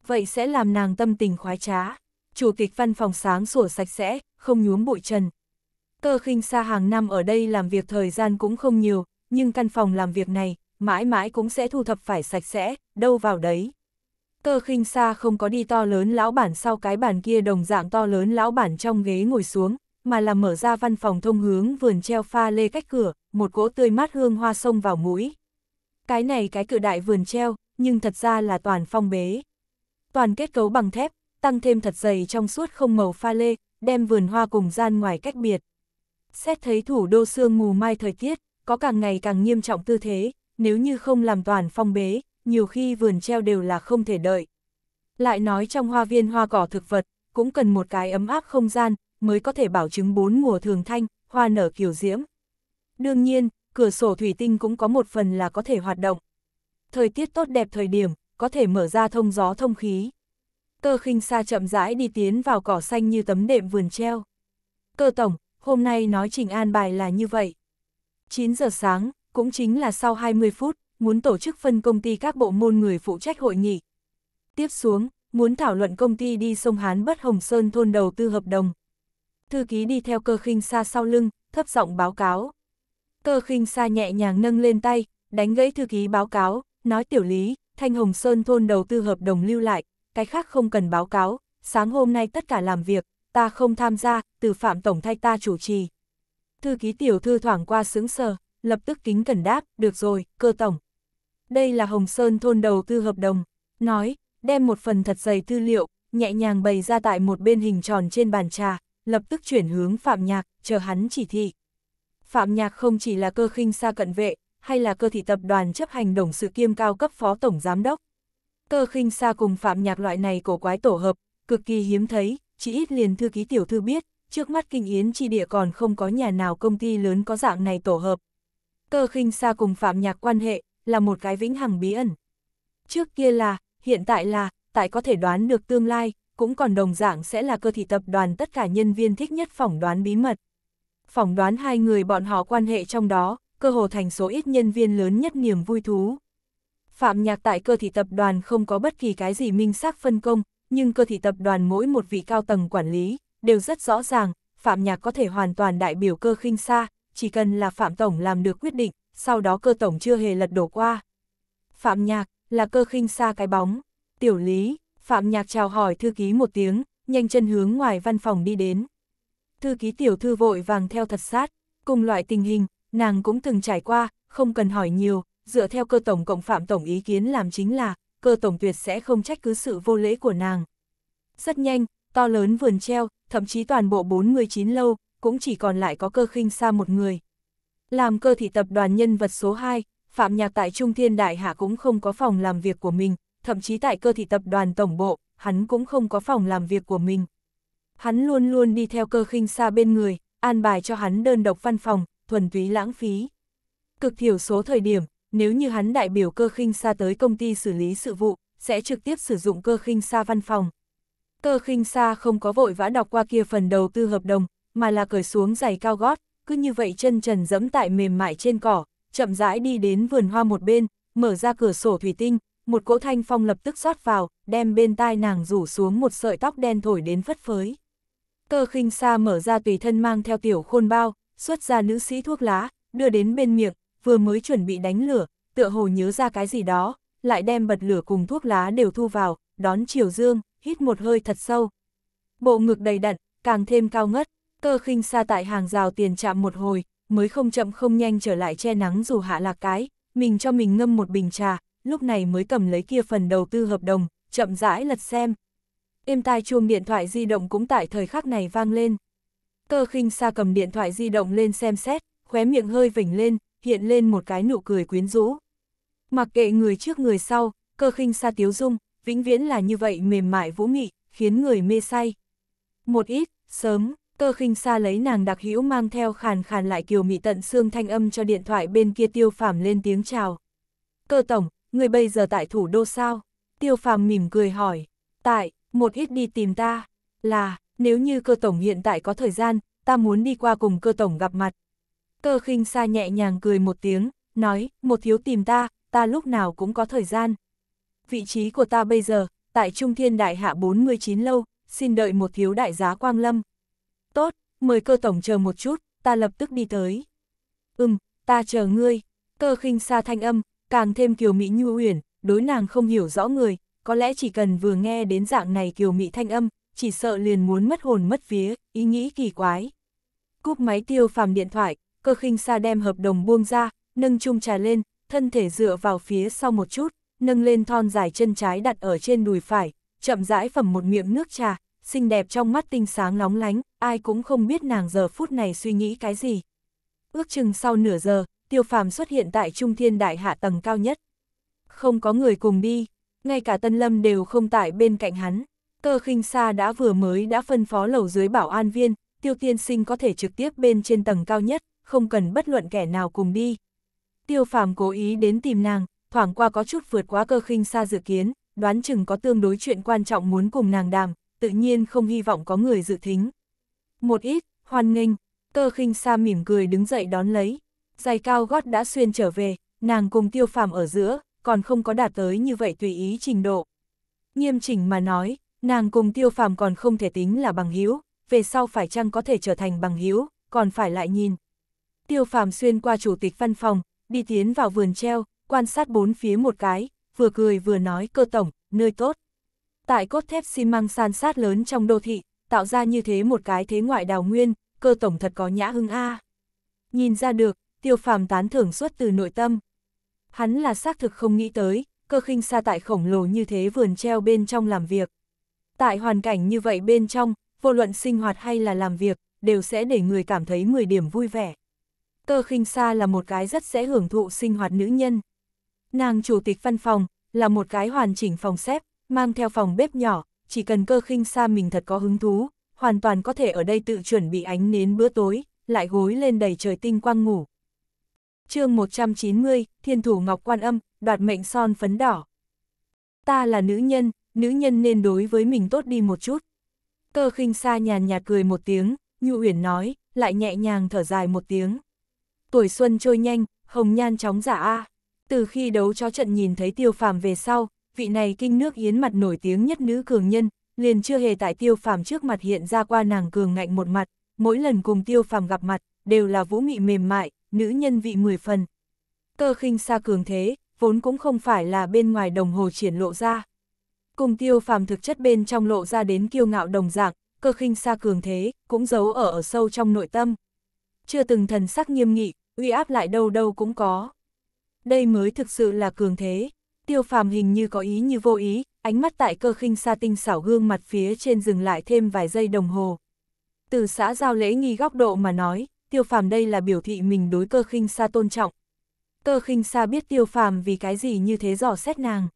vậy sẽ làm nàng tâm tình khoái trá. Chủ tịch văn phòng sáng sủa sạch sẽ, không nhuốm bụi trần. Cơ khinh xa hàng năm ở đây làm việc thời gian cũng không nhiều, nhưng căn phòng làm việc này, mãi mãi cũng sẽ thu thập phải sạch sẽ, đâu vào đấy. Cơ khinh xa không có đi to lớn lão bản sau cái bàn kia đồng dạng to lớn lão bản trong ghế ngồi xuống, mà là mở ra văn phòng thông hướng vườn treo pha lê cách cửa, một cỗ tươi mát hương hoa sông vào mũi. Cái này cái cự đại vườn treo, nhưng thật ra là toàn phong bế toàn kết cấu bằng thép, tăng thêm thật dày trong suốt không màu pha lê, đem vườn hoa cùng gian ngoài cách biệt. Xét thấy thủ đô sương mù mai thời tiết, có càng ngày càng nghiêm trọng tư thế, nếu như không làm toàn phong bế, nhiều khi vườn treo đều là không thể đợi. Lại nói trong hoa viên hoa cỏ thực vật, cũng cần một cái ấm áp không gian, mới có thể bảo chứng bốn mùa thường thanh, hoa nở kiểu diễm. Đương nhiên, cửa sổ thủy tinh cũng có một phần là có thể hoạt động. Thời tiết tốt đẹp thời điểm, có thể mở ra thông gió thông khí. Cơ khinh xa chậm rãi đi tiến vào cỏ xanh như tấm đệm vườn treo. Cơ tổng, hôm nay nói trình an bài là như vậy. 9 giờ sáng, cũng chính là sau 20 phút, muốn tổ chức phân công ty các bộ môn người phụ trách hội nghị. Tiếp xuống, muốn thảo luận công ty đi sông Hán Bất Hồng Sơn thôn đầu tư hợp đồng. Thư ký đi theo cơ khinh xa sau lưng, thấp giọng báo cáo. Cơ khinh xa nhẹ nhàng nâng lên tay, đánh gãy thư ký báo cáo, nói tiểu lý, Thanh Hồng Sơn thôn đầu tư hợp đồng lưu lại, cái khác không cần báo cáo, sáng hôm nay tất cả làm việc, ta không tham gia, từ Phạm Tổng thay ta chủ trì. Thư ký tiểu thư thoảng qua sướng sờ, lập tức kính cẩn đáp, được rồi, cơ tổng. Đây là Hồng Sơn thôn đầu tư hợp đồng, nói, đem một phần thật dày tư liệu, nhẹ nhàng bày ra tại một bên hình tròn trên bàn trà, lập tức chuyển hướng Phạm Nhạc, chờ hắn chỉ thị. Phạm Nhạc không chỉ là cơ khinh xa cận vệ, hay là cơ thị tập đoàn chấp hành đồng sự kiêm cao cấp phó tổng giám đốc. Cơ khinh xa cùng phạm nhạc loại này cổ quái tổ hợp, cực kỳ hiếm thấy, chỉ ít liền thư ký tiểu thư biết, trước mắt kinh yến chi địa còn không có nhà nào công ty lớn có dạng này tổ hợp. Cơ khinh xa cùng phạm nhạc quan hệ, là một cái vĩnh hằng bí ẩn. Trước kia là, hiện tại là, tại có thể đoán được tương lai, cũng còn đồng dạng sẽ là cơ thị tập đoàn tất cả nhân viên thích nhất phỏng đoán bí mật. Phỏng đoán hai người bọn họ quan hệ trong đó, cơ hồ thành số ít nhân viên lớn nhất niềm vui thú. Phạm Nhạc tại cơ thị tập đoàn không có bất kỳ cái gì minh xác phân công, nhưng cơ thị tập đoàn mỗi một vị cao tầng quản lý đều rất rõ ràng, Phạm Nhạc có thể hoàn toàn đại biểu cơ khinh xa, chỉ cần là Phạm Tổng làm được quyết định, sau đó cơ Tổng chưa hề lật đổ qua. Phạm Nhạc là cơ khinh xa cái bóng, tiểu lý, Phạm Nhạc chào hỏi thư ký một tiếng, nhanh chân hướng ngoài văn phòng đi đến. Thư ký tiểu thư vội vàng theo thật sát, cùng loại tình hình, Nàng cũng từng trải qua, không cần hỏi nhiều, dựa theo cơ tổng cộng phạm tổng ý kiến làm chính là, cơ tổng tuyệt sẽ không trách cứ sự vô lễ của nàng. Rất nhanh, to lớn vườn treo, thậm chí toàn bộ 49 lâu, cũng chỉ còn lại có cơ khinh xa một người. Làm cơ thị tập đoàn nhân vật số 2, Phạm Nhạc tại Trung Thiên Đại Hạ cũng không có phòng làm việc của mình, thậm chí tại cơ thị tập đoàn tổng bộ, hắn cũng không có phòng làm việc của mình. Hắn luôn luôn đi theo cơ khinh xa bên người, an bài cho hắn đơn độc văn phòng, thuần túy lãng phí. Cực thiểu số thời điểm, nếu như hắn đại biểu cơ khinh xa tới công ty xử lý sự vụ, sẽ trực tiếp sử dụng cơ khinh xa văn phòng. Cơ khinh xa không có vội vã đọc qua kia phần đầu tư hợp đồng, mà là cởi xuống giày cao gót, cứ như vậy chân trần dẫm tại mềm mại trên cỏ, chậm rãi đi đến vườn hoa một bên, mở ra cửa sổ thủy tinh, một cỗ thanh phong lập tức xót vào, đem bên tai nàng rủ xuống một sợi tóc đen thổi đến phất phới. Cơ khinh xa mở ra tùy thân mang theo tiểu khôn bao, xuất ra nữ sĩ thuốc lá, đưa đến bên miệng, vừa mới chuẩn bị đánh lửa, tựa hồ nhớ ra cái gì đó, lại đem bật lửa cùng thuốc lá đều thu vào, đón chiều dương, hít một hơi thật sâu. Bộ ngực đầy đặn, càng thêm cao ngất, cơ khinh xa tại hàng rào tiền chạm một hồi, mới không chậm không nhanh trở lại che nắng dù hạ lạc cái, mình cho mình ngâm một bình trà, lúc này mới cầm lấy kia phần đầu tư hợp đồng, chậm rãi lật xem. Êm tai chuông điện thoại di động cũng tại thời khắc này vang lên. Cơ khinh xa cầm điện thoại di động lên xem xét, khóe miệng hơi vỉnh lên, hiện lên một cái nụ cười quyến rũ. Mặc kệ người trước người sau, cơ khinh xa tiếu dung, vĩnh viễn là như vậy mềm mại vũ nghị, khiến người mê say. Một ít, sớm, cơ khinh xa lấy nàng đặc hữu mang theo khàn khàn lại kiều mị tận xương thanh âm cho điện thoại bên kia tiêu phàm lên tiếng chào. Cơ tổng, người bây giờ tại thủ đô sao? Tiêu phàm mỉm cười hỏi. Tại, một ít đi tìm ta, là, nếu như cơ tổng hiện tại có thời gian, ta muốn đi qua cùng cơ tổng gặp mặt. Cơ khinh xa nhẹ nhàng cười một tiếng, nói, một thiếu tìm ta, ta lúc nào cũng có thời gian. Vị trí của ta bây giờ, tại Trung Thiên Đại Hạ 49 lâu, xin đợi một thiếu đại giá Quang Lâm. Tốt, mời cơ tổng chờ một chút, ta lập tức đi tới. Ừm, ta chờ ngươi, cơ khinh xa thanh âm, càng thêm kiều mỹ nhu uyển, đối nàng không hiểu rõ người, có lẽ chỉ cần vừa nghe đến dạng này kiều mỹ thanh âm, chỉ sợ liền muốn mất hồn mất vía, ý nghĩ kỳ quái. Cúp máy tiêu phàm điện thoại, cơ khinh xa đem hợp đồng buông ra, nâng chung trà lên, thân thể dựa vào phía sau một chút, nâng lên thon dài chân trái đặt ở trên đùi phải, chậm rãi phẩm một miệng nước trà, xinh đẹp trong mắt tinh sáng lóng lánh, ai cũng không biết nàng giờ phút này suy nghĩ cái gì. Ước chừng sau nửa giờ, tiêu phàm xuất hiện tại trung thiên đại hạ tầng cao nhất. Không có người cùng đi, ngay cả Tân Lâm đều không tại bên cạnh hắn. Cơ khinh xa đã vừa mới đã phân phó lầu dưới bảo an viên, tiêu tiên sinh có thể trực tiếp bên trên tầng cao nhất, không cần bất luận kẻ nào cùng đi. Tiêu phàm cố ý đến tìm nàng, thoảng qua có chút vượt quá cơ khinh xa dự kiến, đoán chừng có tương đối chuyện quan trọng muốn cùng nàng đàm, tự nhiên không hy vọng có người dự thính. Một ít, hoan nghênh, cơ khinh xa mỉm cười đứng dậy đón lấy, giày cao gót đã xuyên trở về, nàng cùng tiêu phàm ở giữa, còn không có đạt tới như vậy tùy ý trình độ. Nghiêm chỉnh mà nói, Nàng cùng tiêu phàm còn không thể tính là bằng hữu về sau phải chăng có thể trở thành bằng hữu còn phải lại nhìn. Tiêu phàm xuyên qua chủ tịch văn phòng, đi tiến vào vườn treo, quan sát bốn phía một cái, vừa cười vừa nói cơ tổng, nơi tốt. Tại cốt thép xi măng san sát lớn trong đô thị, tạo ra như thế một cái thế ngoại đào nguyên, cơ tổng thật có nhã hưng a. Nhìn ra được, tiêu phàm tán thưởng xuất từ nội tâm. Hắn là xác thực không nghĩ tới, cơ khinh xa tại khổng lồ như thế vườn treo bên trong làm việc. Tại hoàn cảnh như vậy bên trong, vô luận sinh hoạt hay là làm việc, đều sẽ để người cảm thấy 10 điểm vui vẻ. Tơ khinh Sa là một cái rất sẽ hưởng thụ sinh hoạt nữ nhân. Nàng chủ tịch văn phòng, là một cái hoàn chỉnh phòng xếp, mang theo phòng bếp nhỏ, chỉ cần cơ khinh Sa mình thật có hứng thú, hoàn toàn có thể ở đây tự chuẩn bị ánh nến bữa tối, lại gối lên đầy trời tinh quang ngủ. chương 190, Thiên Thủ Ngọc Quan Âm, đoạt mệnh son phấn đỏ. Ta là nữ nhân, nữ nhân nên đối với mình tốt đi một chút. Cơ khinh xa nhàn nhạt cười một tiếng, Nhu Uyển nói, lại nhẹ nhàng thở dài một tiếng. Tuổi xuân trôi nhanh, hồng nhan chóng giả dạ a. Từ khi đấu chó trận nhìn thấy tiêu phàm về sau, vị này kinh nước yến mặt nổi tiếng nhất nữ cường nhân, liền chưa hề tại tiêu phàm trước mặt hiện ra qua nàng cường ngạnh một mặt, mỗi lần cùng tiêu phàm gặp mặt, đều là vũ mị mềm mại, nữ nhân vị mười phần. Cơ khinh xa cường thế, vốn cũng không phải là bên ngoài đồng hồ triển lộ ra. Cùng tiêu phàm thực chất bên trong lộ ra đến kiêu ngạo đồng dạng, cơ khinh xa cường thế, cũng giấu ở ở sâu trong nội tâm. Chưa từng thần sắc nghiêm nghị, uy áp lại đâu đâu cũng có. Đây mới thực sự là cường thế. Tiêu phàm hình như có ý như vô ý, ánh mắt tại cơ khinh xa tinh xảo gương mặt phía trên dừng lại thêm vài giây đồng hồ. Từ xã giao lễ nghi góc độ mà nói, tiêu phàm đây là biểu thị mình đối cơ khinh xa tôn trọng. Cơ khinh xa biết tiêu phàm vì cái gì như thế dò xét nàng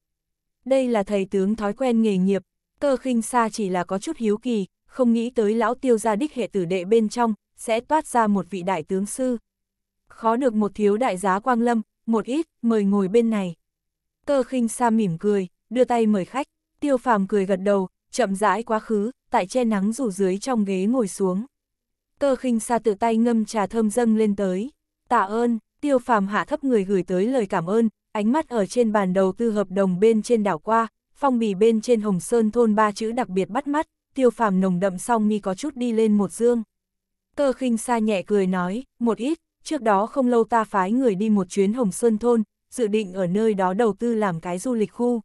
đây là thầy tướng thói quen nghề nghiệp, cơ khinh xa chỉ là có chút hiếu kỳ, không nghĩ tới lão tiêu gia đích hệ tử đệ bên trong, sẽ toát ra một vị đại tướng sư. Khó được một thiếu đại giá quang lâm, một ít, mời ngồi bên này. Cơ khinh xa mỉm cười, đưa tay mời khách, tiêu phàm cười gật đầu, chậm rãi quá khứ, tại che nắng rủ dưới trong ghế ngồi xuống. Cơ khinh xa tự tay ngâm trà thơm dâng lên tới. Tạ ơn, tiêu phàm hạ thấp người gửi tới lời cảm ơn, ánh mắt ở trên bàn đầu tư hợp đồng bên trên đảo qua, phong bì bên trên Hồng Sơn thôn ba chữ đặc biệt bắt mắt, tiêu phàm nồng đậm song mi có chút đi lên một dương. Cơ khinh xa nhẹ cười nói, một ít, trước đó không lâu ta phái người đi một chuyến Hồng Sơn thôn, dự định ở nơi đó đầu tư làm cái du lịch khu.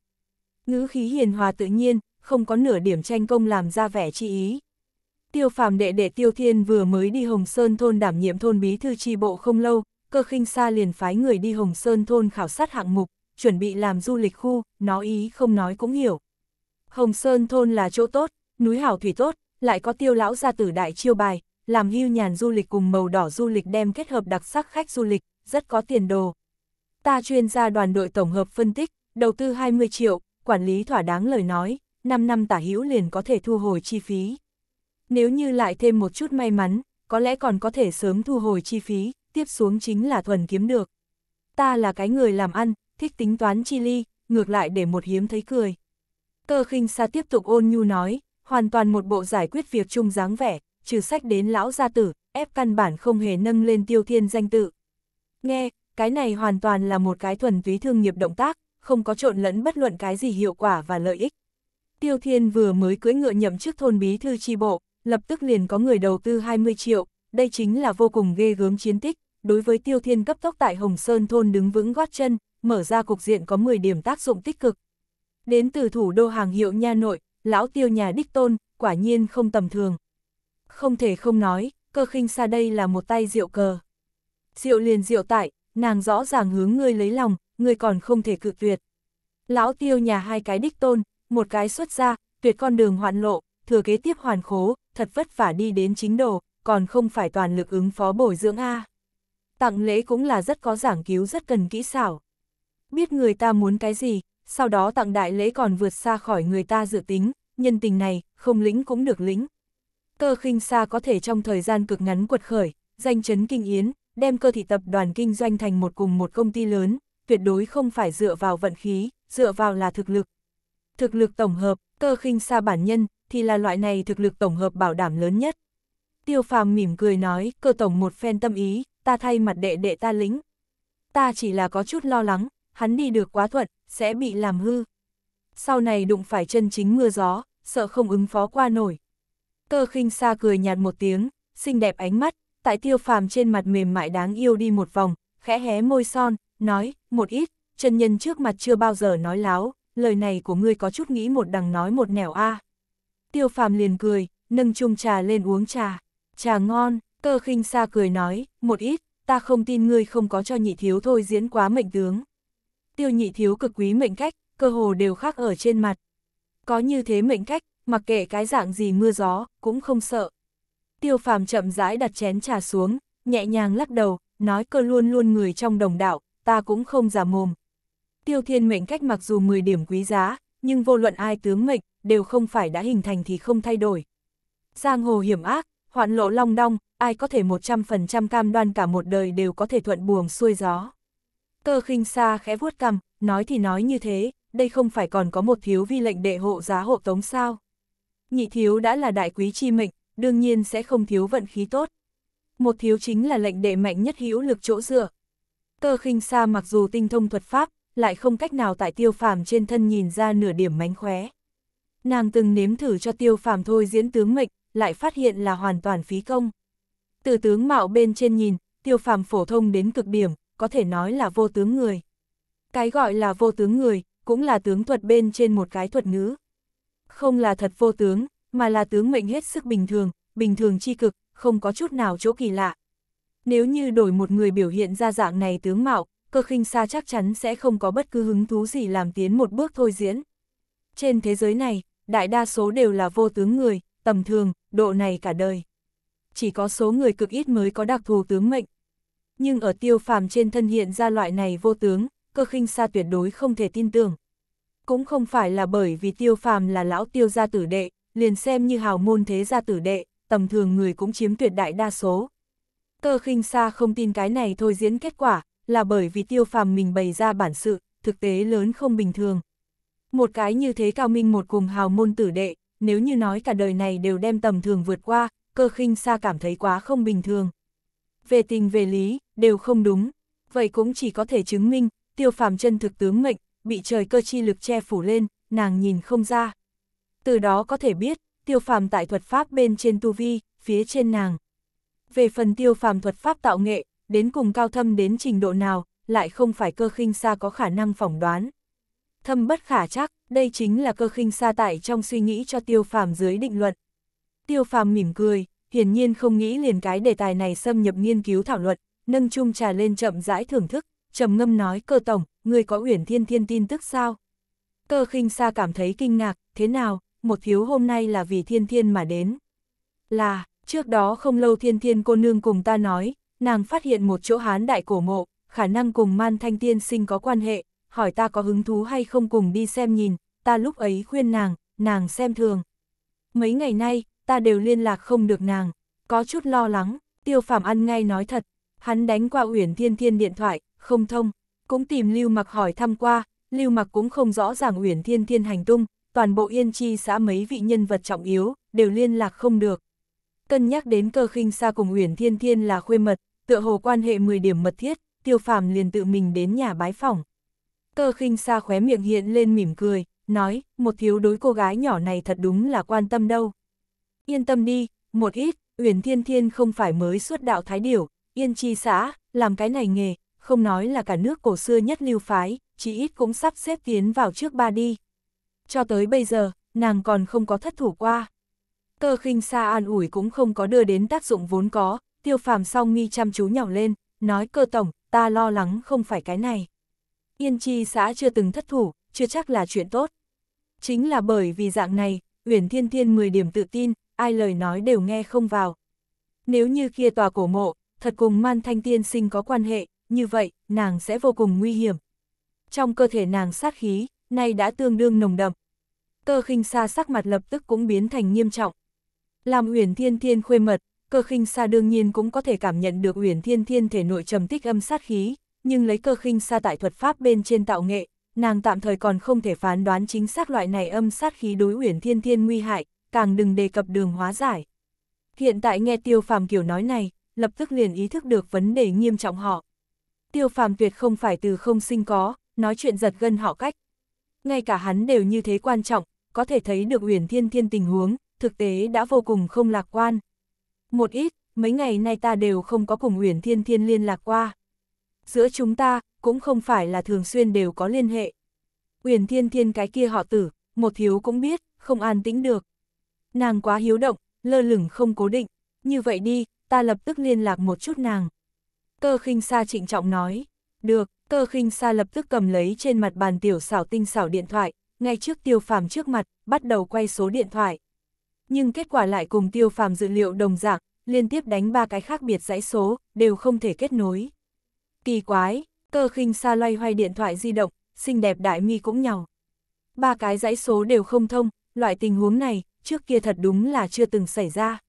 Ngữ khí hiền hòa tự nhiên, không có nửa điểm tranh công làm ra vẻ chi ý. Tiêu phàm đệ đệ Tiêu Thiên vừa mới đi Hồng Sơn thôn đảm nhiệm thôn bí thư tri bộ không lâu, cơ khinh xa liền phái người đi Hồng Sơn thôn khảo sát hạng mục, chuẩn bị làm du lịch khu, nó ý không nói cũng hiểu. Hồng Sơn thôn là chỗ tốt, núi hảo thủy tốt, lại có tiêu lão gia tử đại chiêu bài, làm hưu nhàn du lịch cùng màu đỏ du lịch đem kết hợp đặc sắc khách du lịch, rất có tiền đồ. Ta chuyên gia đoàn đội tổng hợp phân tích, đầu tư 20 triệu, quản lý thỏa đáng lời nói, 5 năm tả hữu liền có thể thu hồi chi phí. Nếu như lại thêm một chút may mắn, có lẽ còn có thể sớm thu hồi chi phí, tiếp xuống chính là thuần kiếm được. Ta là cái người làm ăn, thích tính toán chi ly, ngược lại để một hiếm thấy cười. Cơ khinh xa tiếp tục ôn nhu nói, hoàn toàn một bộ giải quyết việc chung dáng vẻ, trừ sách đến lão gia tử, ép căn bản không hề nâng lên tiêu thiên danh tự. Nghe, cái này hoàn toàn là một cái thuần túy thương nghiệp động tác, không có trộn lẫn bất luận cái gì hiệu quả và lợi ích. Tiêu thiên vừa mới cưỡi ngựa nhậm chức thôn bí thư chi bộ, lập tức liền có người đầu tư 20 triệu, đây chính là vô cùng ghê gớm chiến tích, đối với Tiêu Thiên cấp tốc tại Hồng Sơn thôn đứng vững gót chân, mở ra cục diện có 10 điểm tác dụng tích cực. Đến từ thủ đô hàng hiệu nha nội, lão Tiêu nhà đích tôn, quả nhiên không tầm thường. Không thể không nói, cơ khinh xa đây là một tay rượu cờ. Rượu liền rượu tại, nàng rõ ràng hướng ngươi lấy lòng, ngươi còn không thể cự tuyệt. Lão Tiêu nhà hai cái đích tôn, một cái xuất ra, tuyệt con đường hoạn lộ, thừa kế tiếp hoàn khố, thật vất vả đi đến chính đồ, còn không phải toàn lực ứng phó bồi dưỡng A. Tặng lễ cũng là rất có giảng cứu rất cần kỹ xảo. Biết người ta muốn cái gì, sau đó tặng đại lễ còn vượt xa khỏi người ta dự tính, nhân tình này, không lĩnh cũng được lĩnh. Cơ khinh xa có thể trong thời gian cực ngắn quật khởi, danh chấn kinh yến, đem cơ thị tập đoàn kinh doanh thành một cùng một công ty lớn, tuyệt đối không phải dựa vào vận khí, dựa vào là thực lực. Thực lực tổng hợp, cơ khinh xa bản nhân, thì là loại này thực lực tổng hợp bảo đảm lớn nhất, Tiêu phàm mỉm cười nói, cơ tổng một phen tâm ý, ta thay mặt đệ đệ ta lính. Ta chỉ là có chút lo lắng, hắn đi được quá thuận, sẽ bị làm hư. Sau này đụng phải chân chính mưa gió, sợ không ứng phó qua nổi. Cơ khinh xa cười nhạt một tiếng, xinh đẹp ánh mắt, tại tiêu phàm trên mặt mềm mại đáng yêu đi một vòng, khẽ hé môi son, nói, một ít, chân nhân trước mặt chưa bao giờ nói láo, lời này của ngươi có chút nghĩ một đằng nói một nẻo a. Tiêu phàm liền cười, nâng chung trà lên uống trà. Trà ngon, cơ khinh xa cười nói, một ít, ta không tin ngươi không có cho nhị thiếu thôi diễn quá mệnh tướng. Tiêu nhị thiếu cực quý mệnh cách, cơ hồ đều khác ở trên mặt. Có như thế mệnh cách, mặc kệ cái dạng gì mưa gió, cũng không sợ. Tiêu phàm chậm rãi đặt chén trà xuống, nhẹ nhàng lắc đầu, nói cơ luôn luôn người trong đồng đạo, ta cũng không giả mồm. Tiêu thiên mệnh cách mặc dù 10 điểm quý giá, nhưng vô luận ai tướng mệnh, đều không phải đã hình thành thì không thay đổi. Giang hồ hiểm ác, hoạn lộ long đong, ai có thể 100% cam đoan cả một đời đều có thể thuận buồm xuôi gió. Cơ khinh xa khẽ vuốt cằm, nói thì nói như thế, đây không phải còn có một thiếu vi lệnh đệ hộ giá hộ tống sao. Nhị thiếu đã là đại quý chi mệnh, đương nhiên sẽ không thiếu vận khí tốt. Một thiếu chính là lệnh đệ mạnh nhất hữu lực chỗ dựa. Cơ khinh xa mặc dù tinh thông thuật pháp, lại không cách nào tại tiêu phàm trên thân nhìn ra nửa điểm mánh khóe. Nàng từng nếm thử cho tiêu phàm thôi diễn tướng mệnh, lại phát hiện là hoàn toàn phí công. Từ tướng mạo bên trên nhìn, tiêu phàm phổ thông đến cực điểm, có thể nói là vô tướng người. Cái gọi là vô tướng người, cũng là tướng thuật bên trên một cái thuật ngữ. Không là thật vô tướng, mà là tướng mệnh hết sức bình thường, bình thường chi cực, không có chút nào chỗ kỳ lạ. Nếu như đổi một người biểu hiện ra dạng này tướng mạo, cơ khinh xa chắc chắn sẽ không có bất cứ hứng thú gì làm tiến một bước thôi diễn. Trên thế giới này, đại đa số đều là vô tướng người, tầm thường, độ này cả đời. Chỉ có số người cực ít mới có đặc thù tướng mệnh. Nhưng ở tiêu phàm trên thân hiện ra loại này vô tướng, cơ khinh xa tuyệt đối không thể tin tưởng. Cũng không phải là bởi vì tiêu phàm là lão tiêu gia tử đệ, liền xem như hào môn thế gia tử đệ, tầm thường người cũng chiếm tuyệt đại đa số. Cơ khinh xa không tin cái này thôi diễn kết quả, là bởi vì tiêu phàm mình bày ra bản sự, thực tế lớn không bình thường. Một cái như thế cao minh một cùng hào môn tử đệ, nếu như nói cả đời này đều đem tầm thường vượt qua, cơ khinh xa cảm thấy quá không bình thường. Về tình về lý, đều không đúng, vậy cũng chỉ có thể chứng minh, tiêu phàm chân thực tướng mệnh, bị trời cơ chi lực che phủ lên, nàng nhìn không ra. Từ đó có thể biết, tiêu phàm tại thuật pháp bên trên tu vi, phía trên nàng. Về phần tiêu phàm thuật pháp tạo nghệ, đến cùng cao thâm đến trình độ nào, lại không phải cơ khinh xa có khả năng phỏng đoán. Thâm bất khả chắc, đây chính là cơ khinh sa tại trong suy nghĩ cho tiêu phàm dưới định luận. Tiêu phàm mỉm cười, hiển nhiên không nghĩ liền cái đề tài này xâm nhập nghiên cứu thảo luận, nâng chung trà lên chậm rãi thưởng thức, trầm ngâm nói cơ tổng, người có uyển thiên thiên tin tức sao? Cơ khinh sa cảm thấy kinh ngạc, thế nào, một thiếu hôm nay là vì thiên thiên mà đến. Là, trước đó không lâu thiên thiên cô nương cùng ta nói, nàng phát hiện một chỗ hán đại cổ mộ, khả năng cùng man thanh tiên sinh có quan hệ, hỏi ta có hứng thú hay không cùng đi xem nhìn, ta lúc ấy khuyên nàng, nàng xem thường. Mấy ngày nay, ta đều liên lạc không được nàng, có chút lo lắng, tiêu phạm ăn ngay nói thật, hắn đánh qua Uyển Thiên Thiên điện thoại, không thông, cũng tìm Lưu Mặc hỏi thăm qua, Lưu Mặc cũng không rõ ràng Uyển Thiên Thiên hành tung, toàn bộ Yên Chi xã mấy vị nhân vật trọng yếu đều liên lạc không được. Cân nhắc đến cơ khinh xa cùng Uyển Thiên Thiên là khuê mật, tựa hồ quan hệ 10 điểm mật thiết, Tiêu phạm liền tự mình đến nhà bái phỏng cơ khinh xa khóe miệng hiện lên mỉm cười, nói, một thiếu đối cô gái nhỏ này thật đúng là quan tâm đâu. Yên tâm đi, một ít, Uyển Thiên Thiên không phải mới xuất đạo thái điểu, yên chi xã, làm cái này nghề, không nói là cả nước cổ xưa nhất lưu phái, chỉ ít cũng sắp xếp tiến vào trước ba đi. Cho tới bây giờ, nàng còn không có thất thủ qua. Cơ khinh xa an ủi cũng không có đưa đến tác dụng vốn có, tiêu phàm song nghi chăm chú nhỏ lên, nói cơ tổng, ta lo lắng không phải cái này. Yên Chi xã chưa từng thất thủ, chưa chắc là chuyện tốt. Chính là bởi vì dạng này, Uyển Thiên Thiên 10 điểm tự tin, ai lời nói đều nghe không vào. Nếu như kia tòa cổ mộ, thật cùng man thanh tiên sinh có quan hệ, như vậy, nàng sẽ vô cùng nguy hiểm. Trong cơ thể nàng sát khí, nay đã tương đương nồng đậm. Cơ khinh xa sắc mặt lập tức cũng biến thành nghiêm trọng. Làm Uyển Thiên Thiên khuê mật, cơ khinh xa đương nhiên cũng có thể cảm nhận được Uyển Thiên Thiên thể nội trầm tích âm sát khí, nhưng lấy cơ khinh xa tại thuật pháp bên trên tạo nghệ, nàng tạm thời còn không thể phán đoán chính xác loại này âm sát khí đối uyển thiên thiên nguy hại, càng đừng đề cập đường hóa giải. Hiện tại nghe tiêu phàm kiểu nói này, lập tức liền ý thức được vấn đề nghiêm trọng họ. Tiêu phàm tuyệt không phải từ không sinh có, nói chuyện giật gân họ cách. Ngay cả hắn đều như thế quan trọng, có thể thấy được uyển thiên thiên tình huống, thực tế đã vô cùng không lạc quan. Một ít, mấy ngày nay ta đều không có cùng uyển thiên thiên liên lạc qua giữa chúng ta, cũng không phải là thường xuyên đều có liên hệ. Uyển Thiên Thiên cái kia họ tử, một thiếu cũng biết, không an tĩnh được. Nàng quá hiếu động, lơ lửng không cố định, như vậy đi, ta lập tức liên lạc một chút nàng. Cơ khinh xa trịnh trọng nói, được, cơ khinh xa lập tức cầm lấy trên mặt bàn tiểu xảo tinh xảo điện thoại, ngay trước tiêu phàm trước mặt, bắt đầu quay số điện thoại. Nhưng kết quả lại cùng tiêu phàm dự liệu đồng dạng, liên tiếp đánh ba cái khác biệt dãy số, đều không thể kết nối. Kỳ quái, cơ khinh xa loay hoay điện thoại di động, xinh đẹp đại mi cũng nhào. Ba cái dãy số đều không thông, loại tình huống này, trước kia thật đúng là chưa từng xảy ra.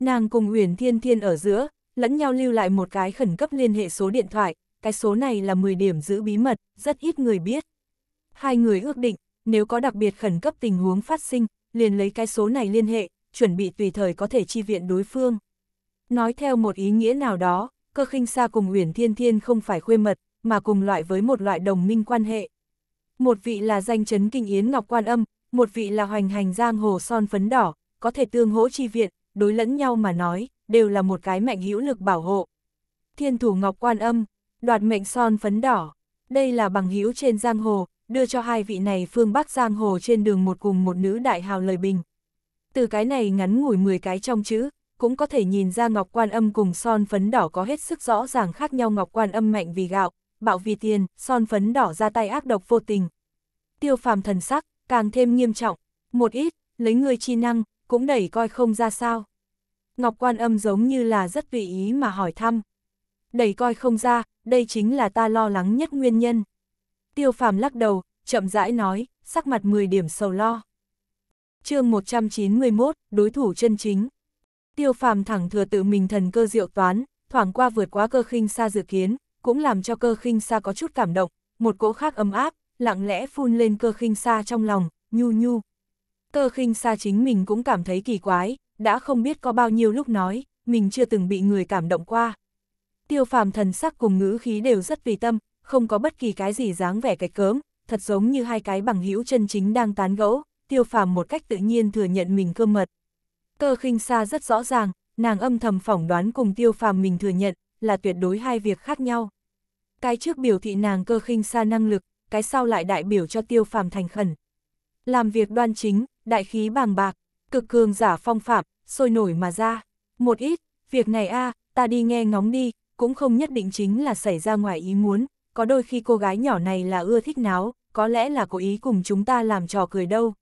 Nàng cùng Uyển Thiên Thiên ở giữa, lẫn nhau lưu lại một cái khẩn cấp liên hệ số điện thoại, cái số này là 10 điểm giữ bí mật, rất ít người biết. Hai người ước định, nếu có đặc biệt khẩn cấp tình huống phát sinh, liền lấy cái số này liên hệ, chuẩn bị tùy thời có thể chi viện đối phương. Nói theo một ý nghĩa nào đó, cơ khinh xa cùng Uyển Thiên Thiên không phải khuê mật, mà cùng loại với một loại đồng minh quan hệ. Một vị là danh chấn kinh yến Ngọc Quan Âm, một vị là hoành hành giang hồ son phấn đỏ, có thể tương hỗ chi viện, đối lẫn nhau mà nói, đều là một cái mạnh hữu lực bảo hộ. Thiên thủ Ngọc Quan Âm, đoạt mệnh son phấn đỏ, đây là bằng hữu trên giang hồ, đưa cho hai vị này phương Bắc giang hồ trên đường một cùng một nữ đại hào lời bình. Từ cái này ngắn ngủi 10 cái trong chữ, cũng có thể nhìn ra ngọc quan âm cùng son phấn đỏ có hết sức rõ ràng khác nhau ngọc quan âm mạnh vì gạo, bạo vì tiền, son phấn đỏ ra tay ác độc vô tình. Tiêu phàm thần sắc, càng thêm nghiêm trọng, một ít, lấy người chi năng, cũng đẩy coi không ra sao. Ngọc quan âm giống như là rất tùy ý mà hỏi thăm. Đẩy coi không ra, đây chính là ta lo lắng nhất nguyên nhân. Tiêu phàm lắc đầu, chậm rãi nói, sắc mặt 10 điểm sầu lo. chương 191, đối thủ chân chính. Tiêu phàm thẳng thừa tự mình thần cơ diệu toán, thoảng qua vượt quá cơ khinh xa dự kiến, cũng làm cho cơ khinh xa có chút cảm động, một cỗ khác ấm áp, lặng lẽ phun lên cơ khinh xa trong lòng, nhu nhu. Cơ khinh xa chính mình cũng cảm thấy kỳ quái, đã không biết có bao nhiêu lúc nói, mình chưa từng bị người cảm động qua. Tiêu phàm thần sắc cùng ngữ khí đều rất vì tâm, không có bất kỳ cái gì dáng vẻ cái cớm, thật giống như hai cái bằng hữu chân chính đang tán gẫu, tiêu phàm một cách tự nhiên thừa nhận mình cơ mật. Cơ khinh xa rất rõ ràng, nàng âm thầm phỏng đoán cùng tiêu phàm mình thừa nhận, là tuyệt đối hai việc khác nhau. Cái trước biểu thị nàng cơ khinh xa năng lực, cái sau lại đại biểu cho tiêu phàm thành khẩn. Làm việc đoan chính, đại khí bàng bạc, cực cường giả phong phạm, sôi nổi mà ra. Một ít, việc này a ta đi nghe ngóng đi, cũng không nhất định chính là xảy ra ngoài ý muốn, có đôi khi cô gái nhỏ này là ưa thích náo, có lẽ là cố ý cùng chúng ta làm trò cười đâu.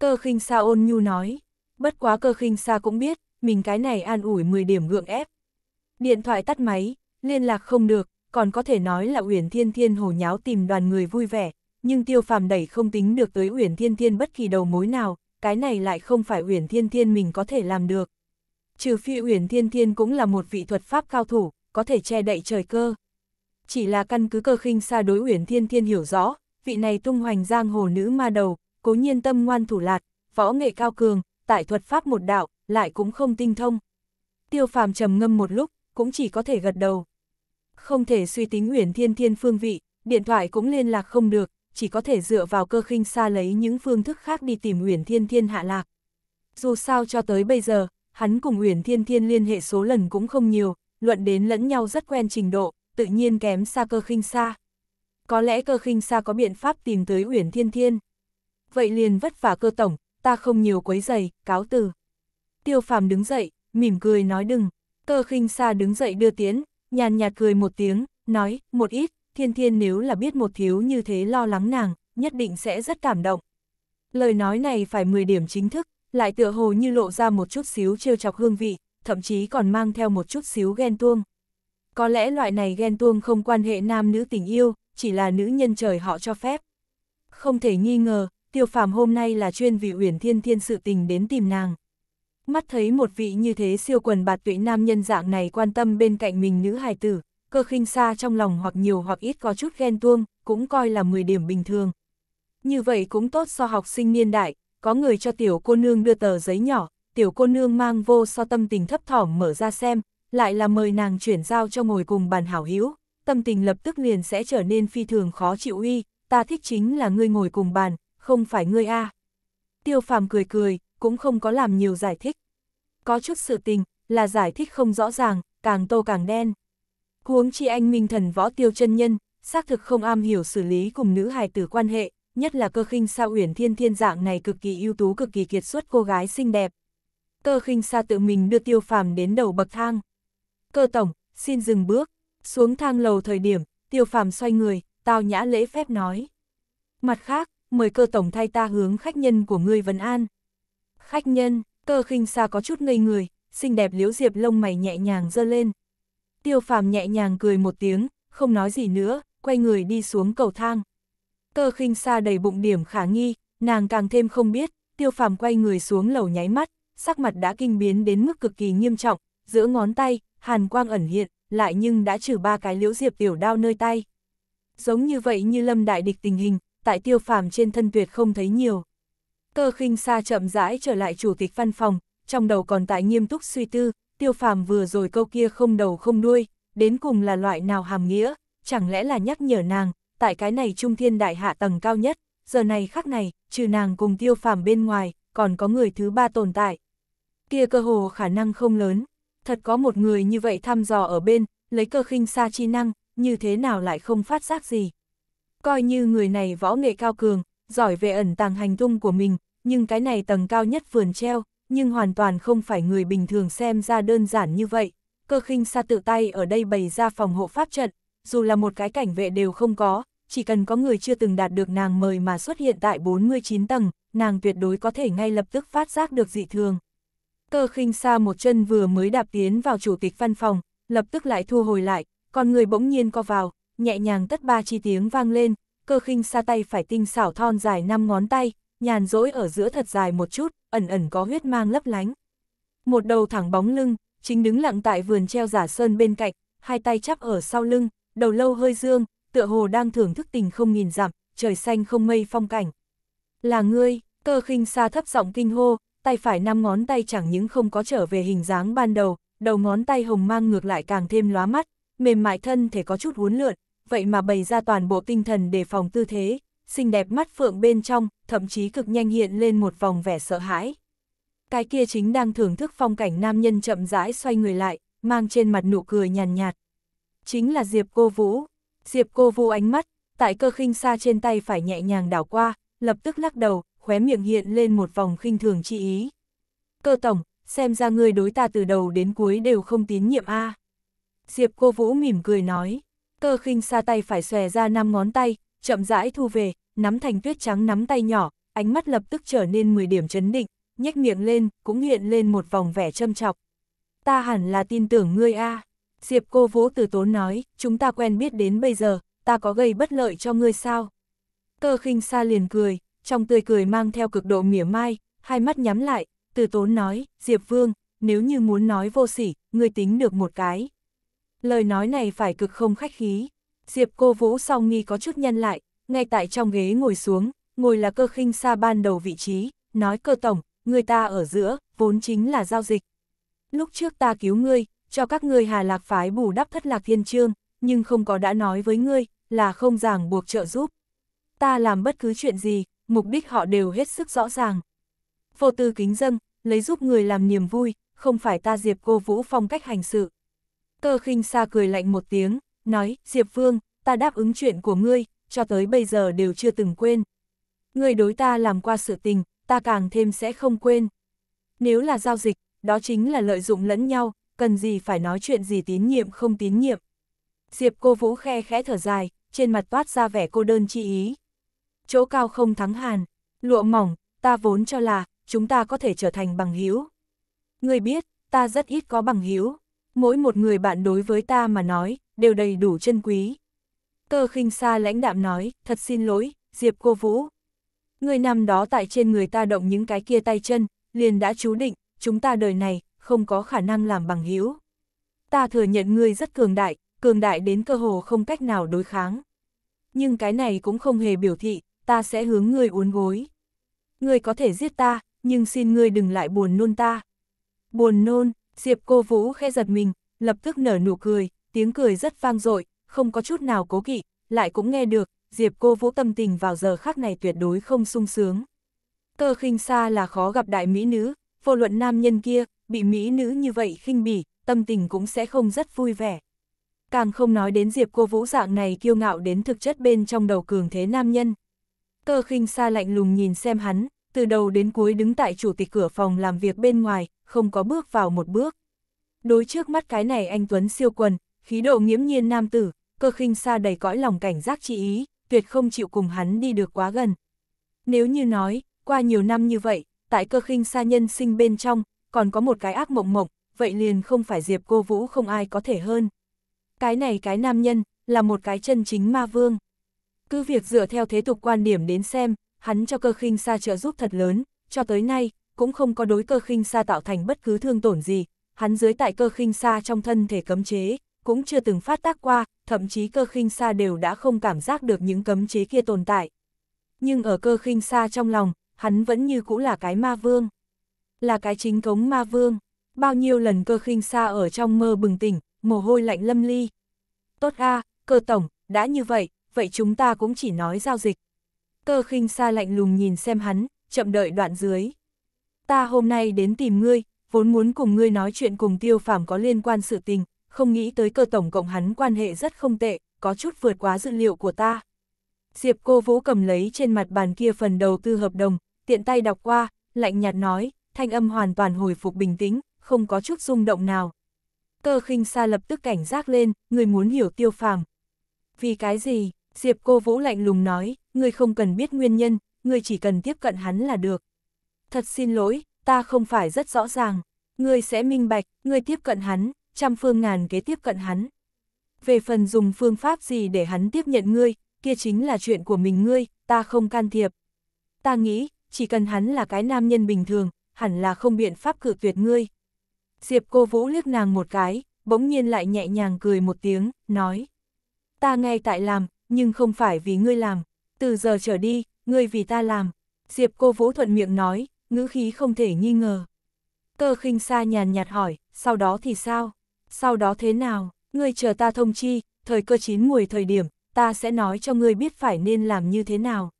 Cơ khinh sa ôn nhu nói. Bất quá cơ khinh xa cũng biết, mình cái này an ủi 10 điểm gượng ép. Điện thoại tắt máy, liên lạc không được, còn có thể nói là Uyển Thiên Thiên hồ nháo tìm đoàn người vui vẻ, nhưng Tiêu Phàm đẩy không tính được tới Uyển Thiên Thiên bất kỳ đầu mối nào, cái này lại không phải Uyển Thiên Thiên mình có thể làm được. Trừ phi Uyển Thiên Thiên cũng là một vị thuật pháp cao thủ, có thể che đậy trời cơ. Chỉ là căn cứ cơ khinh xa đối Uyển Thiên Thiên hiểu rõ, vị này tung hoành giang hồ nữ ma đầu, cố nhiên tâm ngoan thủ lạt, võ nghệ cao cường, tại thuật pháp một đạo, lại cũng không tinh thông. Tiêu phàm trầm ngâm một lúc, cũng chỉ có thể gật đầu. Không thể suy tính Huyền Thiên Thiên phương vị, điện thoại cũng liên lạc không được, chỉ có thể dựa vào cơ khinh xa lấy những phương thức khác đi tìm Huyền Thiên Thiên hạ lạc. Dù sao cho tới bây giờ, hắn cùng Huyền Thiên Thiên liên hệ số lần cũng không nhiều, luận đến lẫn nhau rất quen trình độ, tự nhiên kém xa cơ khinh xa. Có lẽ cơ khinh xa có biện pháp tìm tới Huyền Thiên Thiên. Vậy liền vất vả cơ tổng, ta không nhiều quấy giày, cáo từ. Tiêu phàm đứng dậy, mỉm cười nói đừng, cơ khinh xa đứng dậy đưa tiến, nhàn nhạt cười một tiếng, nói, một ít, thiên thiên nếu là biết một thiếu như thế lo lắng nàng, nhất định sẽ rất cảm động. Lời nói này phải 10 điểm chính thức, lại tựa hồ như lộ ra một chút xíu trêu chọc hương vị, thậm chí còn mang theo một chút xíu ghen tuông. Có lẽ loại này ghen tuông không quan hệ nam nữ tình yêu, chỉ là nữ nhân trời họ cho phép. Không thể nghi ngờ, tiêu phàm hôm nay là chuyên vì Uyển Thiên Thiên sự tình đến tìm nàng. Mắt thấy một vị như thế siêu quần bạt tụy nam nhân dạng này quan tâm bên cạnh mình nữ hài tử, cơ khinh xa trong lòng hoặc nhiều hoặc ít có chút ghen tuông, cũng coi là 10 điểm bình thường. Như vậy cũng tốt so học sinh niên đại, có người cho tiểu cô nương đưa tờ giấy nhỏ, tiểu cô nương mang vô so tâm tình thấp thỏm mở ra xem, lại là mời nàng chuyển giao cho ngồi cùng bàn hảo hữu tâm tình lập tức liền sẽ trở nên phi thường khó chịu uy, ta thích chính là ngươi ngồi cùng bàn, không phải ngươi a à. Tiêu phàm cười cười, cũng không có làm nhiều giải thích. Có chút sự tình, là giải thích không rõ ràng, càng tô càng đen. Huống chi anh minh thần võ tiêu chân nhân, xác thực không am hiểu xử lý cùng nữ hài tử quan hệ, nhất là cơ khinh sa uyển thiên thiên dạng này cực kỳ ưu tú cực kỳ kiệt xuất cô gái xinh đẹp. Cơ khinh sa tự mình đưa tiêu phàm đến đầu bậc thang. Cơ tổng, xin dừng bước, xuống thang lầu thời điểm, tiêu phàm xoay người, tao nhã lễ phép nói. Mặt khác, mời cơ tổng thay ta hướng khách nhân của ngươi vấn an. Khách nhân, cơ khinh xa có chút ngây người, xinh đẹp liễu diệp lông mày nhẹ nhàng dơ lên. Tiêu phàm nhẹ nhàng cười một tiếng, không nói gì nữa, quay người đi xuống cầu thang. Cơ khinh xa đầy bụng điểm khả nghi, nàng càng thêm không biết, tiêu phàm quay người xuống lầu nháy mắt, sắc mặt đã kinh biến đến mức cực kỳ nghiêm trọng, giữa ngón tay, hàn quang ẩn hiện, lại nhưng đã trừ ba cái liễu diệp tiểu đao nơi tay. Giống như vậy như lâm đại địch tình hình, tại tiêu phàm trên thân tuyệt không thấy nhiều. Cơ khinh xa chậm rãi trở lại chủ tịch văn phòng, trong đầu còn tại nghiêm túc suy tư, tiêu phàm vừa rồi câu kia không đầu không đuôi, đến cùng là loại nào hàm nghĩa, chẳng lẽ là nhắc nhở nàng, tại cái này trung thiên đại hạ tầng cao nhất, giờ này khắc này, trừ nàng cùng tiêu phàm bên ngoài, còn có người thứ ba tồn tại. Kia cơ hồ khả năng không lớn, thật có một người như vậy thăm dò ở bên, lấy cơ khinh xa chi năng, như thế nào lại không phát giác gì coi như người này võ nghệ cao cường, giỏi về ẩn tàng hành tung của mình, nhưng cái này tầng cao nhất vườn treo, nhưng hoàn toàn không phải người bình thường xem ra đơn giản như vậy. Cơ khinh xa tự tay ở đây bày ra phòng hộ pháp trận, dù là một cái cảnh vệ đều không có, chỉ cần có người chưa từng đạt được nàng mời mà xuất hiện tại 49 tầng, nàng tuyệt đối có thể ngay lập tức phát giác được dị thường. Cơ khinh xa một chân vừa mới đạp tiến vào chủ tịch văn phòng, lập tức lại thu hồi lại, còn người bỗng nhiên co vào, nhẹ nhàng tất ba chi tiếng vang lên, cơ khinh xa tay phải tinh xảo thon dài năm ngón tay, nhàn rỗi ở giữa thật dài một chút, ẩn ẩn có huyết mang lấp lánh. Một đầu thẳng bóng lưng, chính đứng lặng tại vườn treo giả sơn bên cạnh, hai tay chắp ở sau lưng, đầu lâu hơi dương, tựa hồ đang thưởng thức tình không nghìn dặm, trời xanh không mây phong cảnh. Là ngươi, cơ khinh xa thấp giọng kinh hô, tay phải năm ngón tay chẳng những không có trở về hình dáng ban đầu, đầu ngón tay hồng mang ngược lại càng thêm lóa mắt, mềm mại thân thể có chút uốn lượn, vậy mà bày ra toàn bộ tinh thần để phòng tư thế, xinh đẹp mắt phượng bên trong, thậm chí cực nhanh hiện lên một vòng vẻ sợ hãi. Cái kia chính đang thưởng thức phong cảnh nam nhân chậm rãi xoay người lại, mang trên mặt nụ cười nhàn nhạt, Chính là Diệp Cô Vũ. Diệp Cô Vũ ánh mắt, tại cơ khinh xa trên tay phải nhẹ nhàng đảo qua, lập tức lắc đầu, khóe miệng hiện lên một vòng khinh thường chi ý. Cơ tổng, xem ra ngươi đối ta từ đầu đến cuối đều không tín nhiệm a. À. Diệp cô Vũ mỉm cười nói, cơ khinh xa tay phải xòe ra năm ngón tay, chậm rãi thu về, nắm thành tuyết trắng nắm tay nhỏ, ánh mắt lập tức trở nên 10 điểm chấn định, nhếch miệng lên, cũng hiện lên một vòng vẻ châm chọc. Ta hẳn là tin tưởng ngươi a Diệp cô Vũ từ tốn nói, chúng ta quen biết đến bây giờ, ta có gây bất lợi cho ngươi sao? Cơ khinh xa liền cười, trong tươi cười mang theo cực độ mỉa mai, hai mắt nhắm lại, từ tốn nói, Diệp Vương, nếu như muốn nói vô sỉ, ngươi tính được một cái. Lời nói này phải cực không khách khí. Diệp cô vũ song nghi có chút nhân lại, ngay tại trong ghế ngồi xuống, ngồi là cơ khinh xa ban đầu vị trí, nói cơ tổng, người ta ở giữa, vốn chính là giao dịch. Lúc trước ta cứu ngươi, cho các ngươi hà lạc phái bù đắp thất lạc thiên trương, nhưng không có đã nói với ngươi, là không ràng buộc trợ giúp. Ta làm bất cứ chuyện gì, mục đích họ đều hết sức rõ ràng. Vô tư kính dâng, lấy giúp người làm niềm vui, không phải ta diệp cô vũ phong cách hành sự. Cơ khinh xa cười lạnh một tiếng, nói, Diệp Vương, ta đáp ứng chuyện của ngươi, cho tới bây giờ đều chưa từng quên. Ngươi đối ta làm qua sự tình, ta càng thêm sẽ không quên. Nếu là giao dịch, đó chính là lợi dụng lẫn nhau, cần gì phải nói chuyện gì tín nhiệm không tín nhiệm. Diệp cô vũ khe khẽ thở dài, trên mặt toát ra vẻ cô đơn chi ý. Chỗ cao không thắng hàn, lụa mỏng, ta vốn cho là, chúng ta có thể trở thành bằng hữu. Ngươi biết, ta rất ít có bằng hữu mỗi một người bạn đối với ta mà nói, đều đầy đủ chân quý. Cơ khinh xa lãnh đạm nói, thật xin lỗi, Diệp cô Vũ. Người nằm đó tại trên người ta động những cái kia tay chân, liền đã chú định, chúng ta đời này, không có khả năng làm bằng hữu. Ta thừa nhận ngươi rất cường đại, cường đại đến cơ hồ không cách nào đối kháng. Nhưng cái này cũng không hề biểu thị, ta sẽ hướng ngươi uốn gối. Ngươi có thể giết ta, nhưng xin ngươi đừng lại buồn nôn ta. Buồn nôn, Diệp cô Vũ khe giật mình, lập tức nở nụ cười, tiếng cười rất vang dội, không có chút nào cố kỵ, lại cũng nghe được, Diệp cô Vũ tâm tình vào giờ khác này tuyệt đối không sung sướng. Cơ khinh xa là khó gặp đại mỹ nữ, vô luận nam nhân kia, bị mỹ nữ như vậy khinh bỉ, tâm tình cũng sẽ không rất vui vẻ. Càng không nói đến Diệp cô Vũ dạng này kiêu ngạo đến thực chất bên trong đầu cường thế nam nhân. Cơ khinh xa lạnh lùng nhìn xem hắn, từ đầu đến cuối đứng tại chủ tịch cửa phòng làm việc bên ngoài, không có bước vào một bước. Đối trước mắt cái này anh Tuấn siêu quần, khí độ nghiễm nhiên nam tử, cơ khinh xa đầy cõi lòng cảnh giác chị ý, tuyệt không chịu cùng hắn đi được quá gần. Nếu như nói, qua nhiều năm như vậy, tại cơ khinh xa nhân sinh bên trong, còn có một cái ác mộng mộng, vậy liền không phải Diệp Cô Vũ không ai có thể hơn. Cái này cái nam nhân, là một cái chân chính ma vương. Cứ việc dựa theo thế tục quan điểm đến xem, hắn cho cơ khinh xa trợ giúp thật lớn, cho tới nay, cũng không có đối cơ khinh sa tạo thành bất cứ thương tổn gì, hắn dưới tại cơ khinh sa trong thân thể cấm chế, cũng chưa từng phát tác qua, thậm chí cơ khinh sa đều đã không cảm giác được những cấm chế kia tồn tại. Nhưng ở cơ khinh sa trong lòng, hắn vẫn như cũ là cái ma vương. Là cái chính cống ma vương. Bao nhiêu lần cơ khinh sa ở trong mơ bừng tỉnh, mồ hôi lạnh lâm ly. Tốt a cơ tổng, đã như vậy, vậy chúng ta cũng chỉ nói giao dịch. Cơ khinh sa lạnh lùng nhìn xem hắn, chậm đợi đoạn dưới ta hôm nay đến tìm ngươi, vốn muốn cùng ngươi nói chuyện cùng tiêu phàm có liên quan sự tình, không nghĩ tới cơ tổng cộng hắn quan hệ rất không tệ, có chút vượt quá dự liệu của ta. Diệp cô vũ cầm lấy trên mặt bàn kia phần đầu tư hợp đồng, tiện tay đọc qua, lạnh nhạt nói, thanh âm hoàn toàn hồi phục bình tĩnh, không có chút rung động nào. Cơ khinh xa lập tức cảnh giác lên, người muốn hiểu tiêu phàm. Vì cái gì, Diệp cô vũ lạnh lùng nói, người không cần biết nguyên nhân, người chỉ cần tiếp cận hắn là được thật xin lỗi, ta không phải rất rõ ràng, ngươi sẽ minh bạch, ngươi tiếp cận hắn, trăm phương ngàn kế tiếp cận hắn. Về phần dùng phương pháp gì để hắn tiếp nhận ngươi, kia chính là chuyện của mình ngươi, ta không can thiệp. Ta nghĩ, chỉ cần hắn là cái nam nhân bình thường, hẳn là không biện pháp cự tuyệt ngươi. Diệp cô vũ liếc nàng một cái, bỗng nhiên lại nhẹ nhàng cười một tiếng, nói. Ta ngay tại làm, nhưng không phải vì ngươi làm. Từ giờ trở đi, ngươi vì ta làm. Diệp cô vũ thuận miệng nói, ngữ khí không thể nghi ngờ. Cơ khinh sa nhàn nhạt hỏi, sau đó thì sao? Sau đó thế nào? Ngươi chờ ta thông chi, thời cơ chín mùi thời điểm, ta sẽ nói cho ngươi biết phải nên làm như thế nào.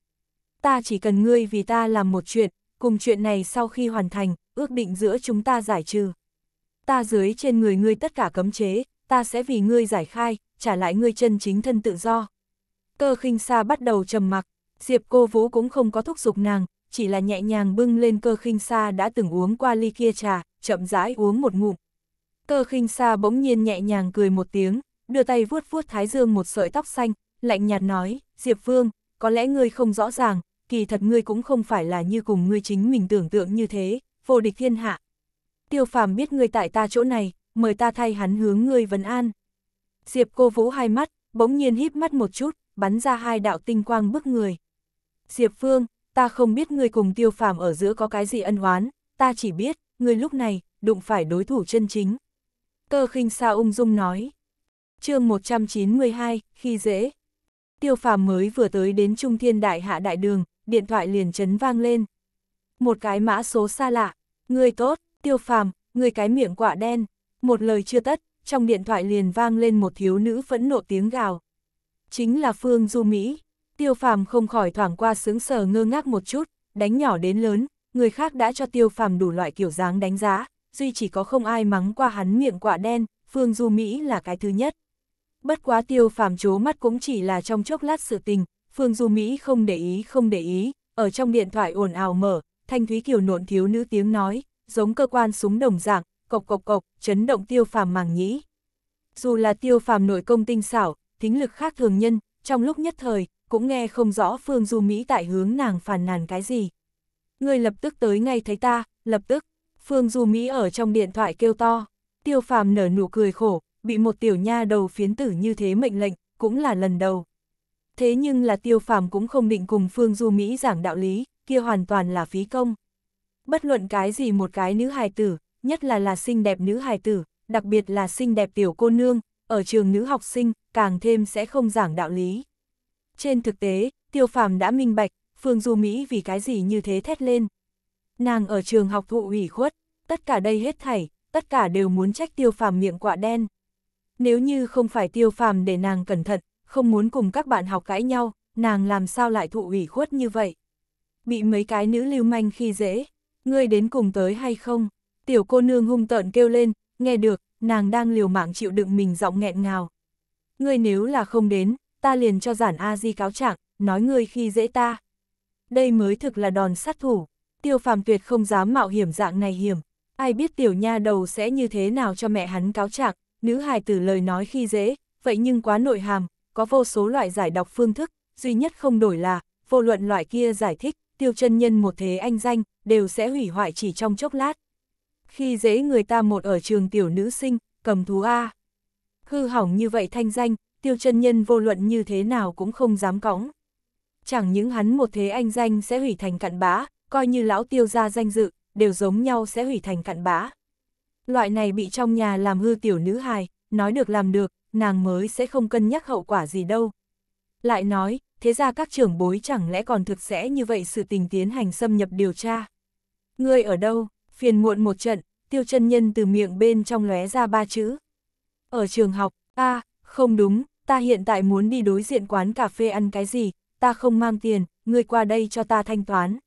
Ta chỉ cần ngươi vì ta làm một chuyện, cùng chuyện này sau khi hoàn thành, ước định giữa chúng ta giải trừ. Ta dưới trên người ngươi tất cả cấm chế, ta sẽ vì ngươi giải khai, trả lại ngươi chân chính thân tự do. Cơ khinh sa bắt đầu trầm mặc, Diệp cô vũ cũng không có thúc giục nàng, chỉ là nhẹ nhàng bưng lên cơ khinh sa đã từng uống qua ly kia trà, chậm rãi uống một ngụm. Cơ khinh sa bỗng nhiên nhẹ nhàng cười một tiếng, đưa tay vuốt vuốt thái dương một sợi tóc xanh, lạnh nhạt nói, Diệp Vương, có lẽ ngươi không rõ ràng, kỳ thật ngươi cũng không phải là như cùng ngươi chính mình tưởng tượng như thế, vô địch thiên hạ. Tiêu phàm biết ngươi tại ta chỗ này, mời ta thay hắn hướng ngươi vấn an. Diệp cô vũ hai mắt, bỗng nhiên híp mắt một chút, bắn ra hai đạo tinh quang bức người. Diệp Vương, ta không biết ngươi cùng tiêu phàm ở giữa có cái gì ân oán, ta chỉ biết, ngươi lúc này, đụng phải đối thủ chân chính. Cơ khinh sa ung dung nói. chương 192, khi dễ. Tiêu phàm mới vừa tới đến Trung Thiên Đại Hạ Đại Đường, điện thoại liền chấn vang lên. Một cái mã số xa lạ, ngươi tốt, tiêu phàm, ngươi cái miệng quả đen. Một lời chưa tất, trong điện thoại liền vang lên một thiếu nữ phẫn nộ tiếng gào. Chính là Phương Du Mỹ. Tiêu phàm không khỏi thoảng qua sướng sờ ngơ ngác một chút, đánh nhỏ đến lớn, người khác đã cho tiêu phàm đủ loại kiểu dáng đánh giá, duy chỉ có không ai mắng qua hắn miệng quả đen, Phương Du Mỹ là cái thứ nhất. Bất quá tiêu phàm chố mắt cũng chỉ là trong chốc lát sự tình, Phương Du Mỹ không để ý không để ý, ở trong điện thoại ồn ào mở, Thanh Thúy Kiều nộn thiếu nữ tiếng nói, giống cơ quan súng đồng dạng, cộc cộc cộc, chấn động tiêu phàm màng nhĩ. Dù là tiêu phàm nội công tinh xảo, tính lực khác thường nhân, trong lúc nhất thời, cũng nghe không rõ Phương Du Mỹ tại hướng nàng phàn nàn cái gì. Người lập tức tới ngay thấy ta, lập tức, Phương Du Mỹ ở trong điện thoại kêu to, tiêu phàm nở nụ cười khổ, bị một tiểu nha đầu phiến tử như thế mệnh lệnh, cũng là lần đầu. Thế nhưng là tiêu phàm cũng không định cùng Phương Du Mỹ giảng đạo lý, kia hoàn toàn là phí công. Bất luận cái gì một cái nữ hài tử, nhất là là xinh đẹp nữ hài tử, đặc biệt là xinh đẹp tiểu cô nương, ở trường nữ học sinh, càng thêm sẽ không giảng đạo lý. Trên thực tế, tiêu phàm đã minh bạch, Phương Du Mỹ vì cái gì như thế thét lên. Nàng ở trường học thụ ủy khuất, tất cả đây hết thảy, tất cả đều muốn trách tiêu phàm miệng quạ đen. Nếu như không phải tiêu phàm để nàng cẩn thận, không muốn cùng các bạn học cãi nhau, nàng làm sao lại thụ ủy khuất như vậy? Bị mấy cái nữ lưu manh khi dễ, ngươi đến cùng tới hay không? Tiểu cô nương hung tợn kêu lên, nghe được, nàng đang liều mạng chịu đựng mình giọng nghẹn ngào. Ngươi nếu là không đến, ta liền cho giản A-di cáo trạng, nói ngươi khi dễ ta. Đây mới thực là đòn sát thủ, tiêu phàm tuyệt không dám mạo hiểm dạng này hiểm. Ai biết tiểu nha đầu sẽ như thế nào cho mẹ hắn cáo trạng, nữ hài tử lời nói khi dễ, vậy nhưng quá nội hàm, có vô số loại giải đọc phương thức, duy nhất không đổi là, vô luận loại kia giải thích, tiêu chân nhân một thế anh danh, đều sẽ hủy hoại chỉ trong chốc lát. Khi dễ người ta một ở trường tiểu nữ sinh, cầm thú A. Hư hỏng như vậy thanh danh, tiêu chân nhân vô luận như thế nào cũng không dám cõng. Chẳng những hắn một thế anh danh sẽ hủy thành cặn bã, coi như lão tiêu ra danh dự, đều giống nhau sẽ hủy thành cặn bã. Loại này bị trong nhà làm hư tiểu nữ hài, nói được làm được, nàng mới sẽ không cân nhắc hậu quả gì đâu. Lại nói, thế ra các trưởng bối chẳng lẽ còn thực sẽ như vậy sự tình tiến hành xâm nhập điều tra. Ngươi ở đâu, phiền muộn một trận, tiêu chân nhân từ miệng bên trong lóe ra ba chữ. Ở trường học, a không đúng, ta hiện tại muốn đi đối diện quán cà phê ăn cái gì, ta không mang tiền, ngươi qua đây cho ta thanh toán.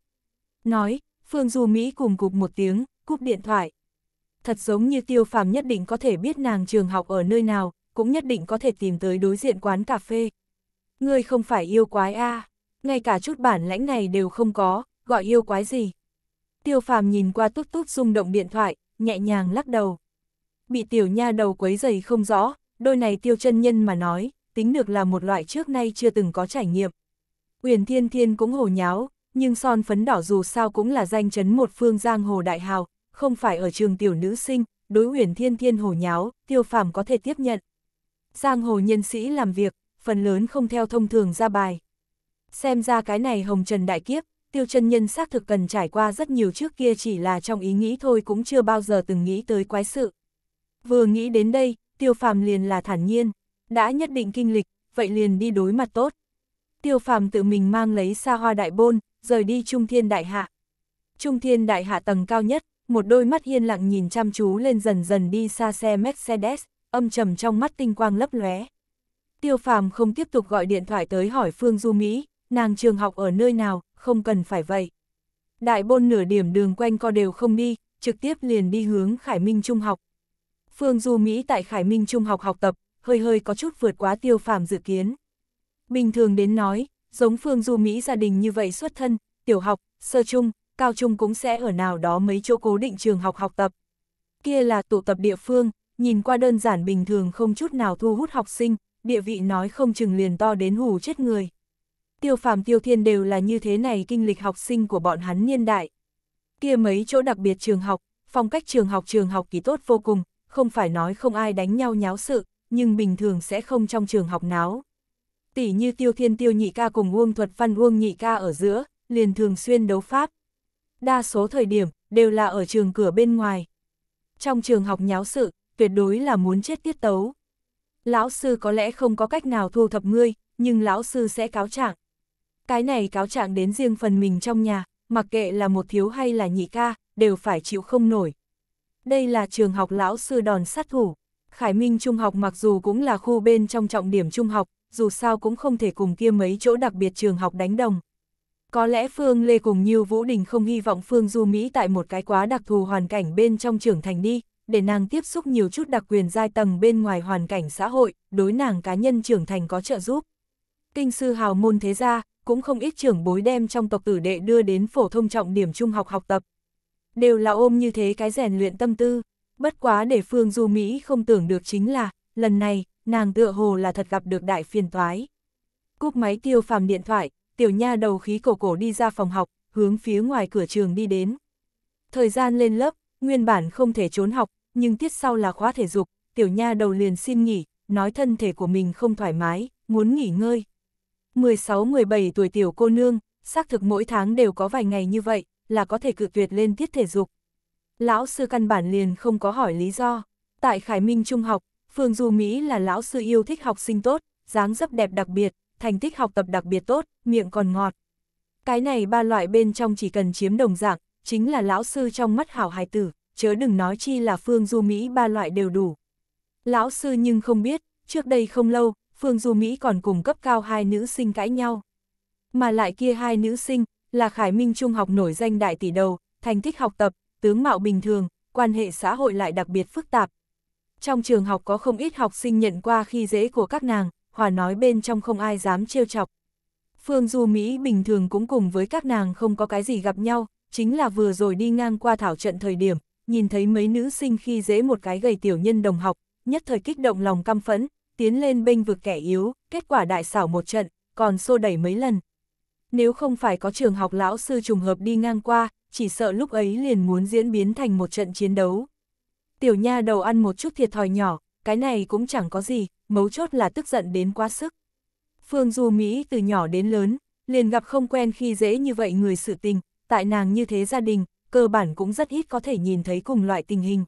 Nói, Phương Du Mỹ cùng cục một tiếng, cúp điện thoại. Thật giống như tiêu phàm nhất định có thể biết nàng trường học ở nơi nào, cũng nhất định có thể tìm tới đối diện quán cà phê. Ngươi không phải yêu quái a ngay cả chút bản lãnh này đều không có, gọi yêu quái gì. Tiêu phàm nhìn qua tút tút rung động điện thoại, nhẹ nhàng lắc đầu. Bị tiểu nha đầu quấy giày không rõ, đôi này tiêu chân nhân mà nói, tính được là một loại trước nay chưa từng có trải nghiệm. Uyển Thiên Thiên cũng hồ nháo, nhưng son phấn đỏ dù sao cũng là danh chấn một phương giang hồ đại hào, không phải ở trường tiểu nữ sinh, đối Uyển Thiên Thiên hồ nháo, tiêu phàm có thể tiếp nhận. Giang hồ nhân sĩ làm việc, phần lớn không theo thông thường ra bài. Xem ra cái này hồng trần đại kiếp, tiêu chân nhân xác thực cần trải qua rất nhiều trước kia chỉ là trong ý nghĩ thôi cũng chưa bao giờ từng nghĩ tới quái sự. Vừa nghĩ đến đây, tiêu phàm liền là thản nhiên, đã nhất định kinh lịch, vậy liền đi đối mặt tốt. Tiêu phàm tự mình mang lấy xa hoa đại bôn, rời đi trung thiên đại hạ. Trung thiên đại hạ tầng cao nhất, một đôi mắt hiên lặng nhìn chăm chú lên dần dần đi xa xe Mercedes, âm trầm trong mắt tinh quang lấp lóe. Tiêu phàm không tiếp tục gọi điện thoại tới hỏi Phương Du Mỹ, nàng trường học ở nơi nào, không cần phải vậy. Đại bôn nửa điểm đường quanh co đều không đi, trực tiếp liền đi hướng Khải Minh Trung học. Phương Du Mỹ tại Khải Minh Trung học học tập, hơi hơi có chút vượt quá tiêu phàm dự kiến. Bình thường đến nói, giống Phương Du Mỹ gia đình như vậy xuất thân, tiểu học, sơ trung, cao trung cũng sẽ ở nào đó mấy chỗ cố định trường học học tập. Kia là tụ tập địa phương, nhìn qua đơn giản bình thường không chút nào thu hút học sinh, địa vị nói không chừng liền to đến hù chết người. Tiêu phàm tiêu thiên đều là như thế này kinh lịch học sinh của bọn hắn niên đại. Kia mấy chỗ đặc biệt trường học, phong cách trường học trường học kỳ tốt vô cùng, không phải nói không ai đánh nhau nháo sự, nhưng bình thường sẽ không trong trường học náo. Tỷ như tiêu thiên tiêu nhị ca cùng Uông thuật văn Uông nhị ca ở giữa, liền thường xuyên đấu pháp. Đa số thời điểm, đều là ở trường cửa bên ngoài. Trong trường học nháo sự, tuyệt đối là muốn chết tiết tấu. Lão sư có lẽ không có cách nào thu thập ngươi, nhưng lão sư sẽ cáo trạng. Cái này cáo trạng đến riêng phần mình trong nhà, mặc kệ là một thiếu hay là nhị ca, đều phải chịu không nổi đây là trường học lão sư đòn sát thủ. Khải Minh Trung học mặc dù cũng là khu bên trong trọng điểm trung học, dù sao cũng không thể cùng kia mấy chỗ đặc biệt trường học đánh đồng. Có lẽ Phương Lê cùng Nhiêu Vũ Đình không hy vọng Phương Du Mỹ tại một cái quá đặc thù hoàn cảnh bên trong trưởng thành đi, để nàng tiếp xúc nhiều chút đặc quyền giai tầng bên ngoài hoàn cảnh xã hội, đối nàng cá nhân trưởng thành có trợ giúp. Kinh sư hào môn thế gia, cũng không ít trưởng bối đem trong tộc tử đệ đưa đến phổ thông trọng điểm trung học học tập, đều là ôm như thế cái rèn luyện tâm tư. Bất quá để Phương Du Mỹ không tưởng được chính là, lần này, nàng tựa hồ là thật gặp được đại phiền toái. Cúp máy tiêu phàm điện thoại, tiểu nha đầu khí cổ cổ đi ra phòng học, hướng phía ngoài cửa trường đi đến. Thời gian lên lớp, nguyên bản không thể trốn học, nhưng tiết sau là khóa thể dục, tiểu nha đầu liền xin nghỉ, nói thân thể của mình không thoải mái, muốn nghỉ ngơi. 16-17 tuổi tiểu cô nương, xác thực mỗi tháng đều có vài ngày như vậy, là có thể cự tuyệt lên tiết thể dục. Lão sư căn bản liền không có hỏi lý do. Tại Khải Minh Trung học, Phương Du Mỹ là lão sư yêu thích học sinh tốt, dáng dấp đẹp đặc biệt, thành tích học tập đặc biệt tốt, miệng còn ngọt. Cái này ba loại bên trong chỉ cần chiếm đồng dạng, chính là lão sư trong mắt hảo hài tử, chớ đừng nói chi là Phương Du Mỹ ba loại đều đủ. Lão sư nhưng không biết, trước đây không lâu, Phương Du Mỹ còn cùng cấp cao hai nữ sinh cãi nhau. Mà lại kia hai nữ sinh, là Khải Minh Trung học nổi danh đại tỷ đầu, thành tích học tập, tướng mạo bình thường, quan hệ xã hội lại đặc biệt phức tạp. Trong trường học có không ít học sinh nhận qua khi dễ của các nàng, Hòa nói bên trong không ai dám trêu chọc. Phương Du Mỹ bình thường cũng cùng với các nàng không có cái gì gặp nhau, chính là vừa rồi đi ngang qua thảo trận thời điểm, nhìn thấy mấy nữ sinh khi dễ một cái gầy tiểu nhân đồng học, nhất thời kích động lòng căm phẫn, tiến lên bênh vực kẻ yếu, kết quả đại xảo một trận, còn xô đẩy mấy lần. Nếu không phải có trường học lão sư trùng hợp đi ngang qua, chỉ sợ lúc ấy liền muốn diễn biến thành một trận chiến đấu. Tiểu nha đầu ăn một chút thiệt thòi nhỏ, cái này cũng chẳng có gì, mấu chốt là tức giận đến quá sức. Phương Du Mỹ từ nhỏ đến lớn, liền gặp không quen khi dễ như vậy người sự tình, tại nàng như thế gia đình, cơ bản cũng rất ít có thể nhìn thấy cùng loại tình hình.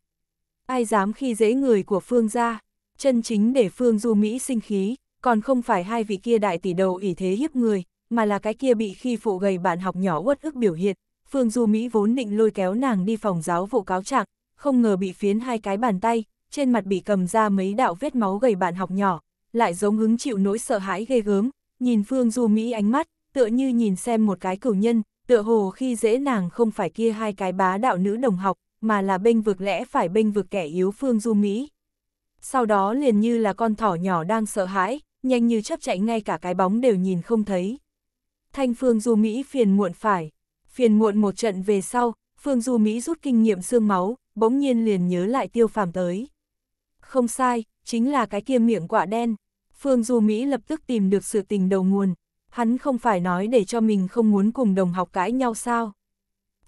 Ai dám khi dễ người của Phương gia, chân chính để Phương Du Mỹ sinh khí, còn không phải hai vị kia đại tỷ đầu ỷ thế hiếp người, mà là cái kia bị khi phụ gầy bạn học nhỏ uất ức biểu hiện. Phương Du Mỹ vốn định lôi kéo nàng đi phòng giáo vụ cáo trạng, không ngờ bị phiến hai cái bàn tay, trên mặt bị cầm ra mấy đạo vết máu gầy bạn học nhỏ, lại giống hứng chịu nỗi sợ hãi ghê gớm, nhìn Phương Du Mỹ ánh mắt, tựa như nhìn xem một cái cửu nhân, tựa hồ khi dễ nàng không phải kia hai cái bá đạo nữ đồng học, mà là bênh vực lẽ phải bênh vực kẻ yếu Phương Du Mỹ. Sau đó liền như là con thỏ nhỏ đang sợ hãi, nhanh như chấp chạy ngay cả cái bóng đều nhìn không thấy. Thanh Phương Du Mỹ phiền muộn phải. Phiền muộn một trận về sau, Phương Du Mỹ rút kinh nghiệm xương máu, bỗng nhiên liền nhớ lại tiêu phàm tới. Không sai, chính là cái kia miệng quạ đen. Phương Du Mỹ lập tức tìm được sự tình đầu nguồn. Hắn không phải nói để cho mình không muốn cùng đồng học cãi nhau sao.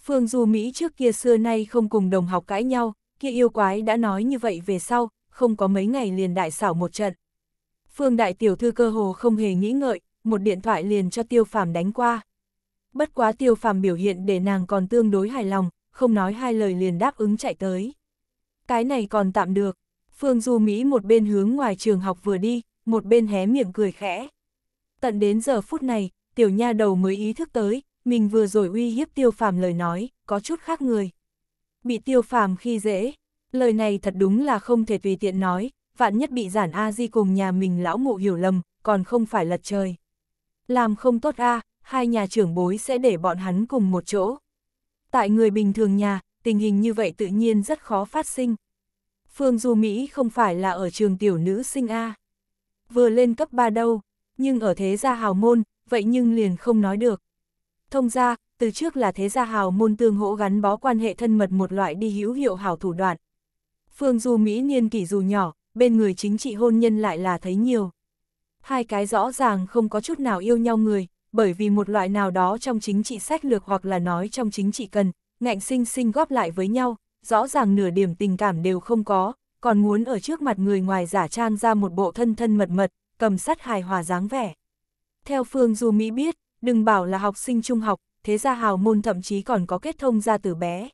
Phương Du Mỹ trước kia xưa nay không cùng đồng học cãi nhau, kia yêu quái đã nói như vậy về sau, không có mấy ngày liền đại xảo một trận. Phương Đại Tiểu Thư cơ hồ không hề nghĩ ngợi, một điện thoại liền cho tiêu phàm đánh qua. Bất quá tiêu phàm biểu hiện để nàng còn tương đối hài lòng, không nói hai lời liền đáp ứng chạy tới. Cái này còn tạm được, Phương Du Mỹ một bên hướng ngoài trường học vừa đi, một bên hé miệng cười khẽ. Tận đến giờ phút này, tiểu nha đầu mới ý thức tới, mình vừa rồi uy hiếp tiêu phàm lời nói, có chút khác người. Bị tiêu phàm khi dễ, lời này thật đúng là không thể tùy tiện nói, vạn nhất bị giản A-di cùng nhà mình lão mụ hiểu lầm, còn không phải lật trời. Làm không tốt a hai nhà trưởng bối sẽ để bọn hắn cùng một chỗ. Tại người bình thường nhà, tình hình như vậy tự nhiên rất khó phát sinh. Phương Du Mỹ không phải là ở trường tiểu nữ sinh A. Vừa lên cấp 3 đâu, nhưng ở thế gia hào môn, vậy nhưng liền không nói được. Thông ra, từ trước là thế gia hào môn tương hỗ gắn bó quan hệ thân mật một loại đi hữu hiệu hảo thủ đoạn. Phương Du Mỹ niên kỷ dù nhỏ, bên người chính trị hôn nhân lại là thấy nhiều hai cái rõ ràng không có chút nào yêu nhau người, bởi vì một loại nào đó trong chính trị sách lược hoặc là nói trong chính trị cần, ngạnh sinh sinh góp lại với nhau, rõ ràng nửa điểm tình cảm đều không có, còn muốn ở trước mặt người ngoài giả trang ra một bộ thân thân mật mật, cầm sắt hài hòa dáng vẻ. Theo Phương Du Mỹ biết, đừng bảo là học sinh trung học, thế ra hào môn thậm chí còn có kết thông ra từ bé.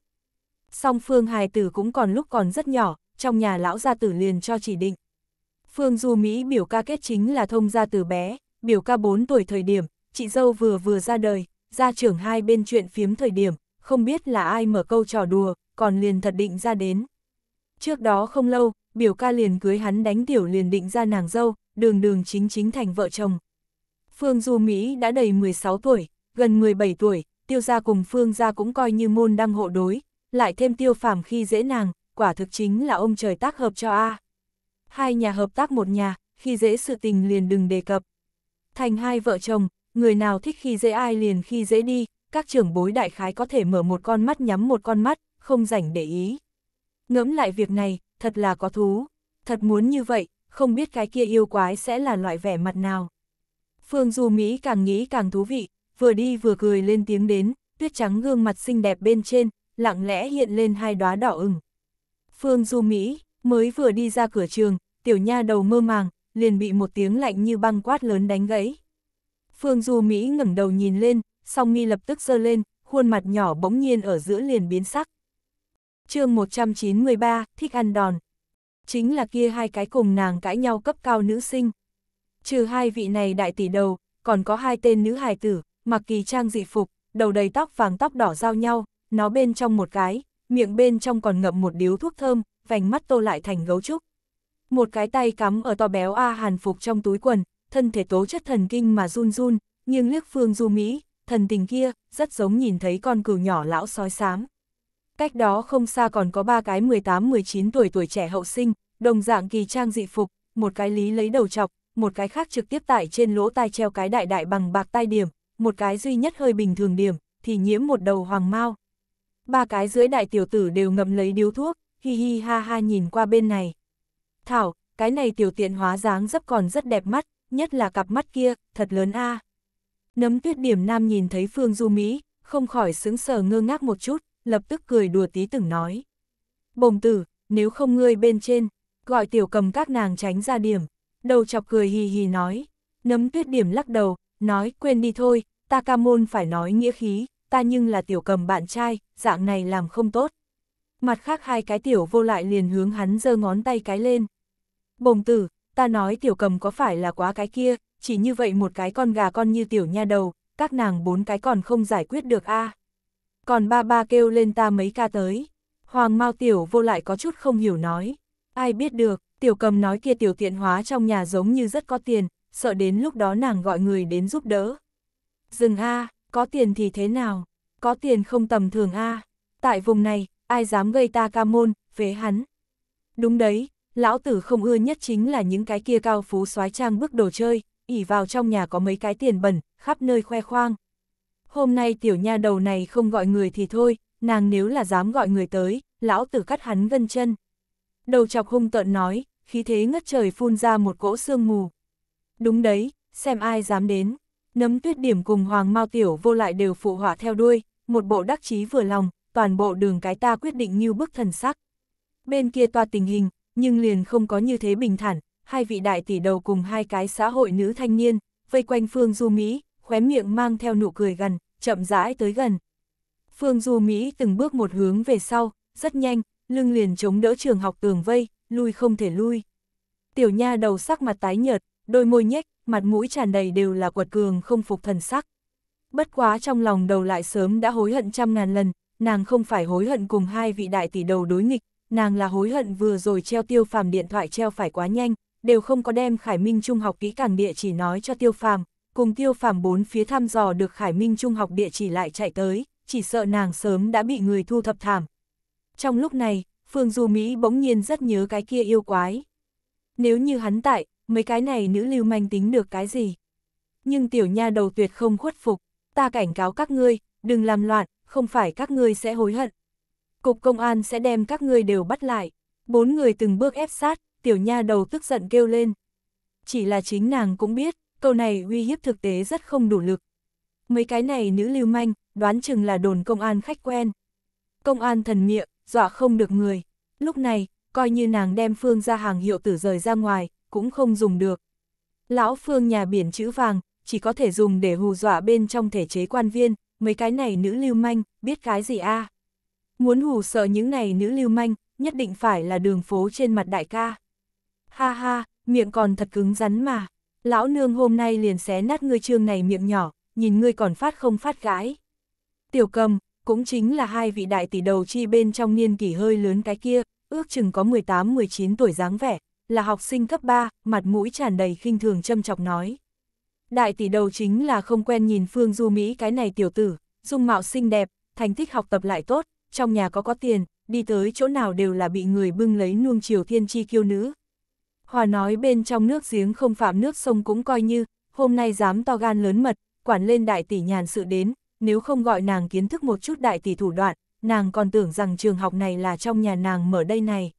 Song Phương hài tử cũng còn lúc còn rất nhỏ, trong nhà lão gia tử liền cho chỉ định. Phương Du Mỹ biểu ca kết chính là thông gia từ bé, biểu ca 4 tuổi thời điểm, chị dâu vừa vừa ra đời, gia trưởng hai bên chuyện phiếm thời điểm, không biết là ai mở câu trò đùa, còn liền thật định ra đến. Trước đó không lâu, biểu ca liền cưới hắn đánh tiểu liền định ra nàng dâu, đường đường chính chính thành vợ chồng. Phương Du Mỹ đã đầy 16 tuổi, gần 17 tuổi, tiêu gia cùng phương gia cũng coi như môn đăng hộ đối, lại thêm tiêu phàm khi dễ nàng, quả thực chính là ông trời tác hợp cho A. À hai nhà hợp tác một nhà, khi dễ sự tình liền đừng đề cập. Thành hai vợ chồng, người nào thích khi dễ ai liền khi dễ đi, các trưởng bối đại khái có thể mở một con mắt nhắm một con mắt, không rảnh để ý. Ngẫm lại việc này, thật là có thú, thật muốn như vậy, không biết cái kia yêu quái sẽ là loại vẻ mặt nào. Phương Du Mỹ càng nghĩ càng thú vị, vừa đi vừa cười lên tiếng đến, tuyết trắng gương mặt xinh đẹp bên trên, lặng lẽ hiện lên hai đóa đỏ ửng. Phương Du Mỹ, Mới vừa đi ra cửa trường, tiểu nha đầu mơ màng, liền bị một tiếng lạnh như băng quát lớn đánh gãy. Phương Du Mỹ ngẩng đầu nhìn lên, song mi lập tức giơ lên, khuôn mặt nhỏ bỗng nhiên ở giữa liền biến sắc. chương 193, thích ăn đòn. Chính là kia hai cái cùng nàng cãi nhau cấp cao nữ sinh. Trừ hai vị này đại tỷ đầu, còn có hai tên nữ hài tử, mặc kỳ trang dị phục, đầu đầy tóc vàng tóc đỏ giao nhau, nó bên trong một cái, miệng bên trong còn ngậm một điếu thuốc thơm, vành mắt tô lại thành gấu trúc. Một cái tay cắm ở to béo A hàn phục trong túi quần, thân thể tố chất thần kinh mà run run, nhưng liếc phương du Mỹ, thần tình kia, rất giống nhìn thấy con cừu nhỏ lão sói xám. Cách đó không xa còn có ba cái 18-19 tuổi tuổi trẻ hậu sinh, đồng dạng kỳ trang dị phục, một cái lý lấy đầu chọc, một cái khác trực tiếp tại trên lỗ tai treo cái đại đại bằng bạc tai điểm, một cái duy nhất hơi bình thường điểm, thì nhiễm một đầu hoàng mau. Ba cái dưới đại tiểu tử đều ngậm lấy điếu thuốc, hi hi ha ha nhìn qua bên này. Thảo, cái này tiểu tiện hóa dáng dấp còn rất đẹp mắt, nhất là cặp mắt kia, thật lớn a. Nấm tuyết điểm nam nhìn thấy Phương Du Mỹ, không khỏi sững sờ ngơ ngác một chút, lập tức cười đùa tí từng nói. Bồng tử, nếu không ngươi bên trên, gọi tiểu cầm các nàng tránh ra điểm. Đầu chọc cười hì hì nói. Nấm tuyết điểm lắc đầu, nói quên đi thôi, ta ca môn phải nói nghĩa khí, ta nhưng là tiểu cầm bạn trai, dạng này làm không tốt mặt khác hai cái tiểu vô lại liền hướng hắn giơ ngón tay cái lên. Bồng tử, ta nói tiểu cầm có phải là quá cái kia, chỉ như vậy một cái con gà con như tiểu nha đầu, các nàng bốn cái còn không giải quyết được a à. Còn ba ba kêu lên ta mấy ca tới. Hoàng mau tiểu vô lại có chút không hiểu nói. Ai biết được, tiểu cầm nói kia tiểu tiện hóa trong nhà giống như rất có tiền, sợ đến lúc đó nàng gọi người đến giúp đỡ. Dừng a à, có tiền thì thế nào, có tiền không tầm thường a à. Tại vùng này, ai dám gây ta ca môn, phế hắn. Đúng đấy, lão tử không ưa nhất chính là những cái kia cao phú soái trang bước đồ chơi, ỉ vào trong nhà có mấy cái tiền bẩn, khắp nơi khoe khoang. Hôm nay tiểu nha đầu này không gọi người thì thôi, nàng nếu là dám gọi người tới, lão tử cắt hắn gân chân. Đầu chọc hung tợn nói, khí thế ngất trời phun ra một cỗ sương mù. Đúng đấy, xem ai dám đến. Nấm tuyết điểm cùng hoàng mau tiểu vô lại đều phụ họa theo đuôi, một bộ đắc chí vừa lòng, toàn bộ đường cái ta quyết định như bức thần sắc. Bên kia toa tình hình, nhưng liền không có như thế bình thản, hai vị đại tỷ đầu cùng hai cái xã hội nữ thanh niên, vây quanh Phương Du Mỹ, khóe miệng mang theo nụ cười gần, chậm rãi tới gần. Phương Du Mỹ từng bước một hướng về sau, rất nhanh, lưng liền chống đỡ trường học tường vây, lui không thể lui. Tiểu nha đầu sắc mặt tái nhợt, đôi môi nhếch, mặt mũi tràn đầy đều là quật cường không phục thần sắc. Bất quá trong lòng đầu lại sớm đã hối hận trăm ngàn lần, nàng không phải hối hận cùng hai vị đại tỷ đầu đối nghịch, nàng là hối hận vừa rồi treo tiêu phàm điện thoại treo phải quá nhanh, đều không có đem Khải Minh Trung học kỹ càng địa chỉ nói cho tiêu phàm, cùng tiêu phàm bốn phía thăm dò được Khải Minh Trung học địa chỉ lại chạy tới, chỉ sợ nàng sớm đã bị người thu thập thảm. Trong lúc này, Phương Du Mỹ bỗng nhiên rất nhớ cái kia yêu quái. Nếu như hắn tại, mấy cái này nữ lưu manh tính được cái gì? Nhưng tiểu nha đầu tuyệt không khuất phục, ta cảnh cáo các ngươi, đừng làm loạn, không phải các ngươi sẽ hối hận. Cục công an sẽ đem các ngươi đều bắt lại. Bốn người từng bước ép sát, tiểu nha đầu tức giận kêu lên. Chỉ là chính nàng cũng biết, câu này uy hiếp thực tế rất không đủ lực. Mấy cái này nữ lưu manh, đoán chừng là đồn công an khách quen. Công an thần miệng, dọa không được người. Lúc này, coi như nàng đem phương ra hàng hiệu tử rời ra ngoài, cũng không dùng được. Lão phương nhà biển chữ vàng, chỉ có thể dùng để hù dọa bên trong thể chế quan viên, mấy cái này nữ lưu manh, biết cái gì a? Muốn hù sợ những này nữ lưu manh, nhất định phải là đường phố trên mặt đại ca. Ha ha, miệng còn thật cứng rắn mà. Lão nương hôm nay liền xé nát ngươi trương này miệng nhỏ, nhìn ngươi còn phát không phát gái. Tiểu cầm, cũng chính là hai vị đại tỷ đầu chi bên trong niên kỷ hơi lớn cái kia, ước chừng có 18-19 tuổi dáng vẻ, là học sinh cấp 3, mặt mũi tràn đầy khinh thường châm chọc nói. Đại tỷ đầu chính là không quen nhìn Phương Du Mỹ cái này tiểu tử, dung mạo xinh đẹp, thành tích học tập lại tốt, trong nhà có có tiền, đi tới chỗ nào đều là bị người bưng lấy nuông chiều thiên chi kiêu nữ. Hòa nói bên trong nước giếng không phạm nước sông cũng coi như, hôm nay dám to gan lớn mật, quản lên đại tỷ nhàn sự đến, nếu không gọi nàng kiến thức một chút đại tỷ thủ đoạn, nàng còn tưởng rằng trường học này là trong nhà nàng mở đây này.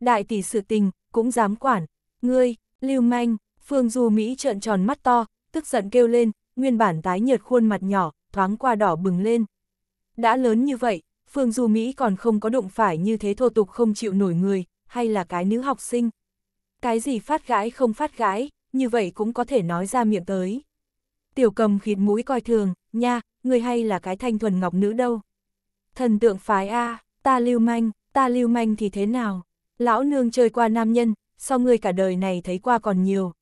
Đại tỷ sự tình, cũng dám quản, ngươi, lưu manh, Phương Du Mỹ trợn tròn mắt to, tức giận kêu lên, nguyên bản tái nhợt khuôn mặt nhỏ, thoáng qua đỏ bừng lên. Đã lớn như vậy, Phương Du Mỹ còn không có động phải như thế thô tục không chịu nổi người, hay là cái nữ học sinh. Cái gì phát gái không phát gái, như vậy cũng có thể nói ra miệng tới. Tiểu cầm khịt mũi coi thường, nha, người hay là cái thanh thuần ngọc nữ đâu. Thần tượng phái A, ta lưu manh, ta lưu manh thì thế nào? Lão nương chơi qua nam nhân, sau người cả đời này thấy qua còn nhiều.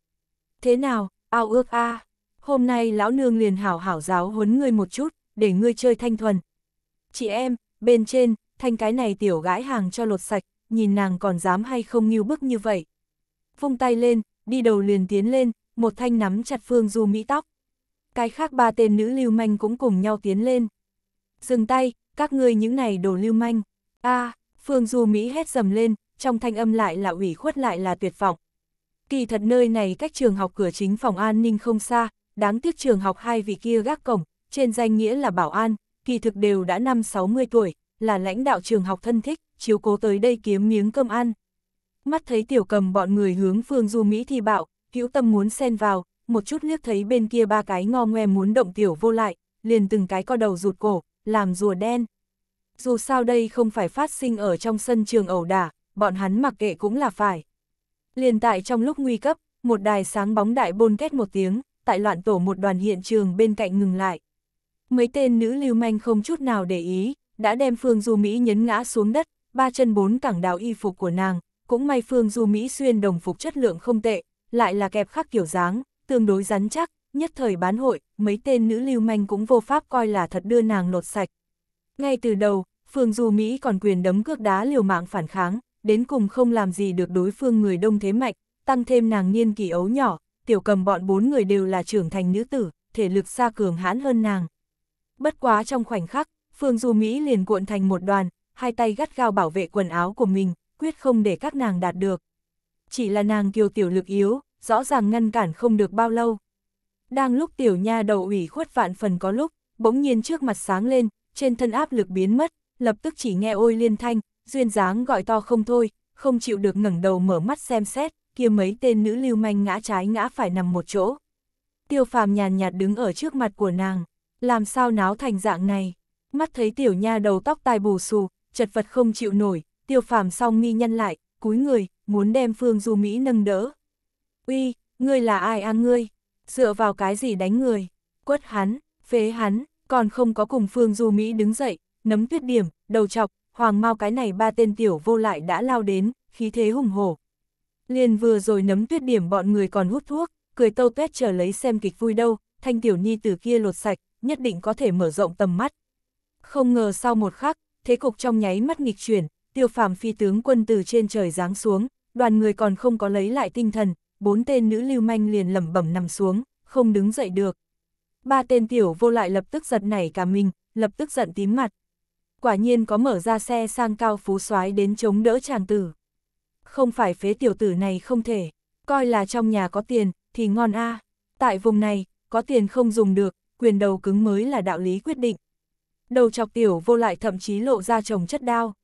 Thế nào, ao ước a, à. hôm nay lão nương liền hảo hảo giáo huấn ngươi một chút, để ngươi chơi thanh thuần. Chị em, bên trên, thanh cái này tiểu gái hàng cho lột sạch, nhìn nàng còn dám hay không nghiêu bức như vậy. Vung tay lên, đi đầu liền tiến lên, một thanh nắm chặt Phương Du Mỹ tóc. Cái khác ba tên nữ lưu manh cũng cùng nhau tiến lên. Dừng tay, các ngươi những này đồ lưu manh. a à, Phương Du Mỹ hét dầm lên, trong thanh âm lại là ủy khuất lại là tuyệt vọng. Kỳ thật nơi này cách trường học cửa chính phòng an ninh không xa, đáng tiếc trường học hai vị kia gác cổng, trên danh nghĩa là bảo an, kỳ thực đều đã năm 60 tuổi, là lãnh đạo trường học thân thích, chiếu cố tới đây kiếm miếng cơm ăn. Mắt thấy tiểu cầm bọn người hướng phương du Mỹ thi bạo, hữu tâm muốn xen vào, một chút liếc thấy bên kia ba cái ngo ngoe muốn động tiểu vô lại, liền từng cái co đầu rụt cổ, làm rùa đen. Dù sao đây không phải phát sinh ở trong sân trường ẩu đả, bọn hắn mặc kệ cũng là phải. Liền tại trong lúc nguy cấp, một đài sáng bóng đại bôn két một tiếng, tại loạn tổ một đoàn hiện trường bên cạnh ngừng lại. Mấy tên nữ lưu manh không chút nào để ý, đã đem Phương Du Mỹ nhấn ngã xuống đất, ba chân bốn cẳng đào y phục của nàng, cũng may Phương Du Mỹ xuyên đồng phục chất lượng không tệ, lại là kẹp khắc kiểu dáng, tương đối rắn chắc, nhất thời bán hội, mấy tên nữ lưu manh cũng vô pháp coi là thật đưa nàng lột sạch. Ngay từ đầu, Phương Du Mỹ còn quyền đấm cước đá liều mạng phản kháng, đến cùng không làm gì được đối phương người đông thế mạnh, tăng thêm nàng niên kỳ ấu nhỏ, tiểu cầm bọn bốn người đều là trưởng thành nữ tử, thể lực xa cường hãn hơn nàng. Bất quá trong khoảnh khắc, Phương Du Mỹ liền cuộn thành một đoàn, hai tay gắt gao bảo vệ quần áo của mình, quyết không để các nàng đạt được. Chỉ là nàng kiều tiểu lực yếu, rõ ràng ngăn cản không được bao lâu. Đang lúc tiểu nha đầu ủy khuất vạn phần có lúc, bỗng nhiên trước mặt sáng lên, trên thân áp lực biến mất, lập tức chỉ nghe ôi liên thanh, duyên dáng gọi to không thôi, không chịu được ngẩng đầu mở mắt xem xét, kia mấy tên nữ lưu manh ngã trái ngã phải nằm một chỗ. Tiêu phàm nhàn nhạt đứng ở trước mặt của nàng, làm sao náo thành dạng này. Mắt thấy tiểu nha đầu tóc tai bù xù, chật vật không chịu nổi, tiêu phàm song mi nhân lại, cúi người, muốn đem phương du Mỹ nâng đỡ. Uy, ngươi là ai a ngươi? Dựa vào cái gì đánh người? Quất hắn, phế hắn, còn không có cùng phương du Mỹ đứng dậy, nấm tuyết điểm, đầu chọc, Hoàng Mao cái này ba tên tiểu vô lại đã lao đến, khí thế hùng hổ. Liền vừa rồi nấm tuyết điểm bọn người còn hút thuốc, cười tâu tuét chờ lấy xem kịch vui đâu, thanh tiểu nhi từ kia lột sạch, nhất định có thể mở rộng tầm mắt. Không ngờ sau một khắc, thế cục trong nháy mắt nghịch chuyển, tiêu phàm phi tướng quân từ trên trời giáng xuống, đoàn người còn không có lấy lại tinh thần, bốn tên nữ lưu manh liền lẩm bẩm nằm xuống, không đứng dậy được. Ba tên tiểu vô lại lập tức giật nảy cả mình, lập tức giận tím mặt quả nhiên có mở ra xe sang cao phú soái đến chống đỡ chàng tử. Không phải phế tiểu tử này không thể, coi là trong nhà có tiền, thì ngon a à. Tại vùng này, có tiền không dùng được, quyền đầu cứng mới là đạo lý quyết định. Đầu chọc tiểu vô lại thậm chí lộ ra chồng chất đao.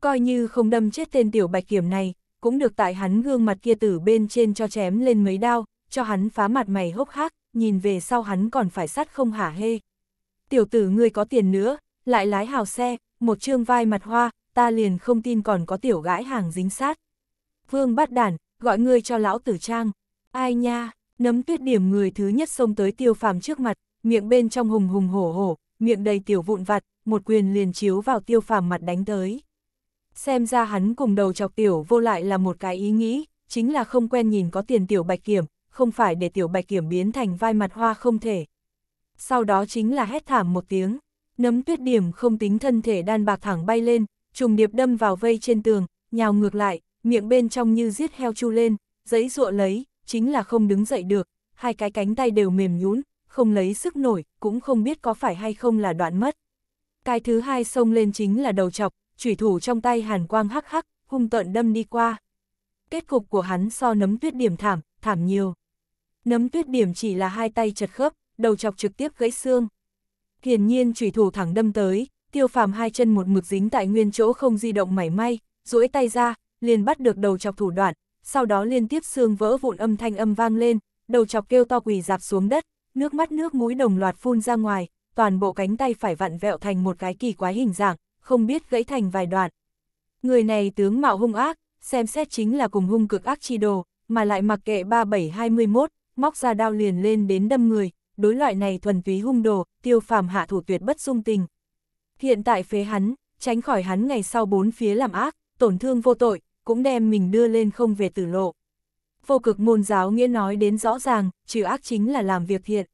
Coi như không đâm chết tên tiểu bạch kiểm này, cũng được tại hắn gương mặt kia tử bên trên cho chém lên mấy đao, cho hắn phá mặt mày hốc hác, nhìn về sau hắn còn phải sắt không hả hê. Tiểu tử ngươi có tiền nữa, lại lái hào xe, một trương vai mặt hoa, ta liền không tin còn có tiểu gãi hàng dính sát. Vương bắt đản, gọi ngươi cho lão tử trang. Ai nha, nấm tuyết điểm người thứ nhất xông tới tiêu phàm trước mặt, miệng bên trong hùng hùng hổ hổ, miệng đầy tiểu vụn vặt, một quyền liền chiếu vào tiêu phàm mặt đánh tới. Xem ra hắn cùng đầu chọc tiểu vô lại là một cái ý nghĩ, chính là không quen nhìn có tiền tiểu bạch kiểm, không phải để tiểu bạch kiểm biến thành vai mặt hoa không thể. Sau đó chính là hét thảm một tiếng nấm tuyết điểm không tính thân thể đan bạc thẳng bay lên, trùng điệp đâm vào vây trên tường, nhào ngược lại, miệng bên trong như giết heo chu lên, giấy ruộ lấy, chính là không đứng dậy được, hai cái cánh tay đều mềm nhũn không lấy sức nổi, cũng không biết có phải hay không là đoạn mất. Cái thứ hai xông lên chính là đầu chọc, chủy thủ trong tay hàn quang hắc hắc, hung tợn đâm đi qua. Kết cục của hắn so nấm tuyết điểm thảm, thảm nhiều. Nấm tuyết điểm chỉ là hai tay chật khớp, đầu chọc trực tiếp gãy xương. Hiển nhiên chủy thủ thẳng đâm tới, tiêu phàm hai chân một mực dính tại nguyên chỗ không di động mảy may, duỗi tay ra, liền bắt được đầu chọc thủ đoạn, sau đó liên tiếp xương vỡ vụn âm thanh âm vang lên, đầu chọc kêu to quỳ dạp xuống đất, nước mắt nước mũi đồng loạt phun ra ngoài, toàn bộ cánh tay phải vặn vẹo thành một cái kỳ quái hình dạng, không biết gãy thành vài đoạn. Người này tướng mạo hung ác, xem xét chính là cùng hung cực ác chi đồ, mà lại mặc kệ 3721, móc ra đao liền lên đến đâm người, đối loại này thuần túy hung đồ, tiêu phàm hạ thủ tuyệt bất dung tình. Hiện tại phế hắn, tránh khỏi hắn ngày sau bốn phía làm ác, tổn thương vô tội, cũng đem mình đưa lên không về tử lộ. Vô cực môn giáo nghĩa nói đến rõ ràng, trừ ác chính là làm việc thiện.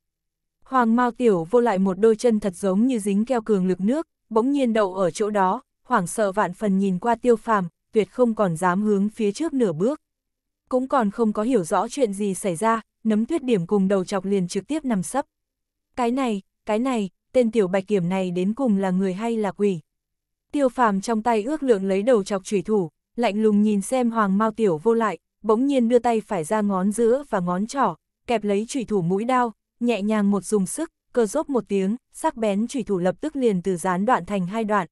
Hoàng Mao Tiểu vô lại một đôi chân thật giống như dính keo cường lực nước, bỗng nhiên đậu ở chỗ đó, hoảng sợ vạn phần nhìn qua tiêu phàm, tuyệt không còn dám hướng phía trước nửa bước cũng còn không có hiểu rõ chuyện gì xảy ra, nấm tuyết điểm cùng đầu chọc liền trực tiếp nằm sấp. Cái này, cái này, tên tiểu bạch kiểm này đến cùng là người hay là quỷ. Tiêu phàm trong tay ước lượng lấy đầu chọc trùy thủ, lạnh lùng nhìn xem hoàng mau tiểu vô lại, bỗng nhiên đưa tay phải ra ngón giữa và ngón trỏ, kẹp lấy trùy thủ mũi đao, nhẹ nhàng một dùng sức, cơ rốt một tiếng, sắc bén trùy thủ lập tức liền từ gián đoạn thành hai đoạn.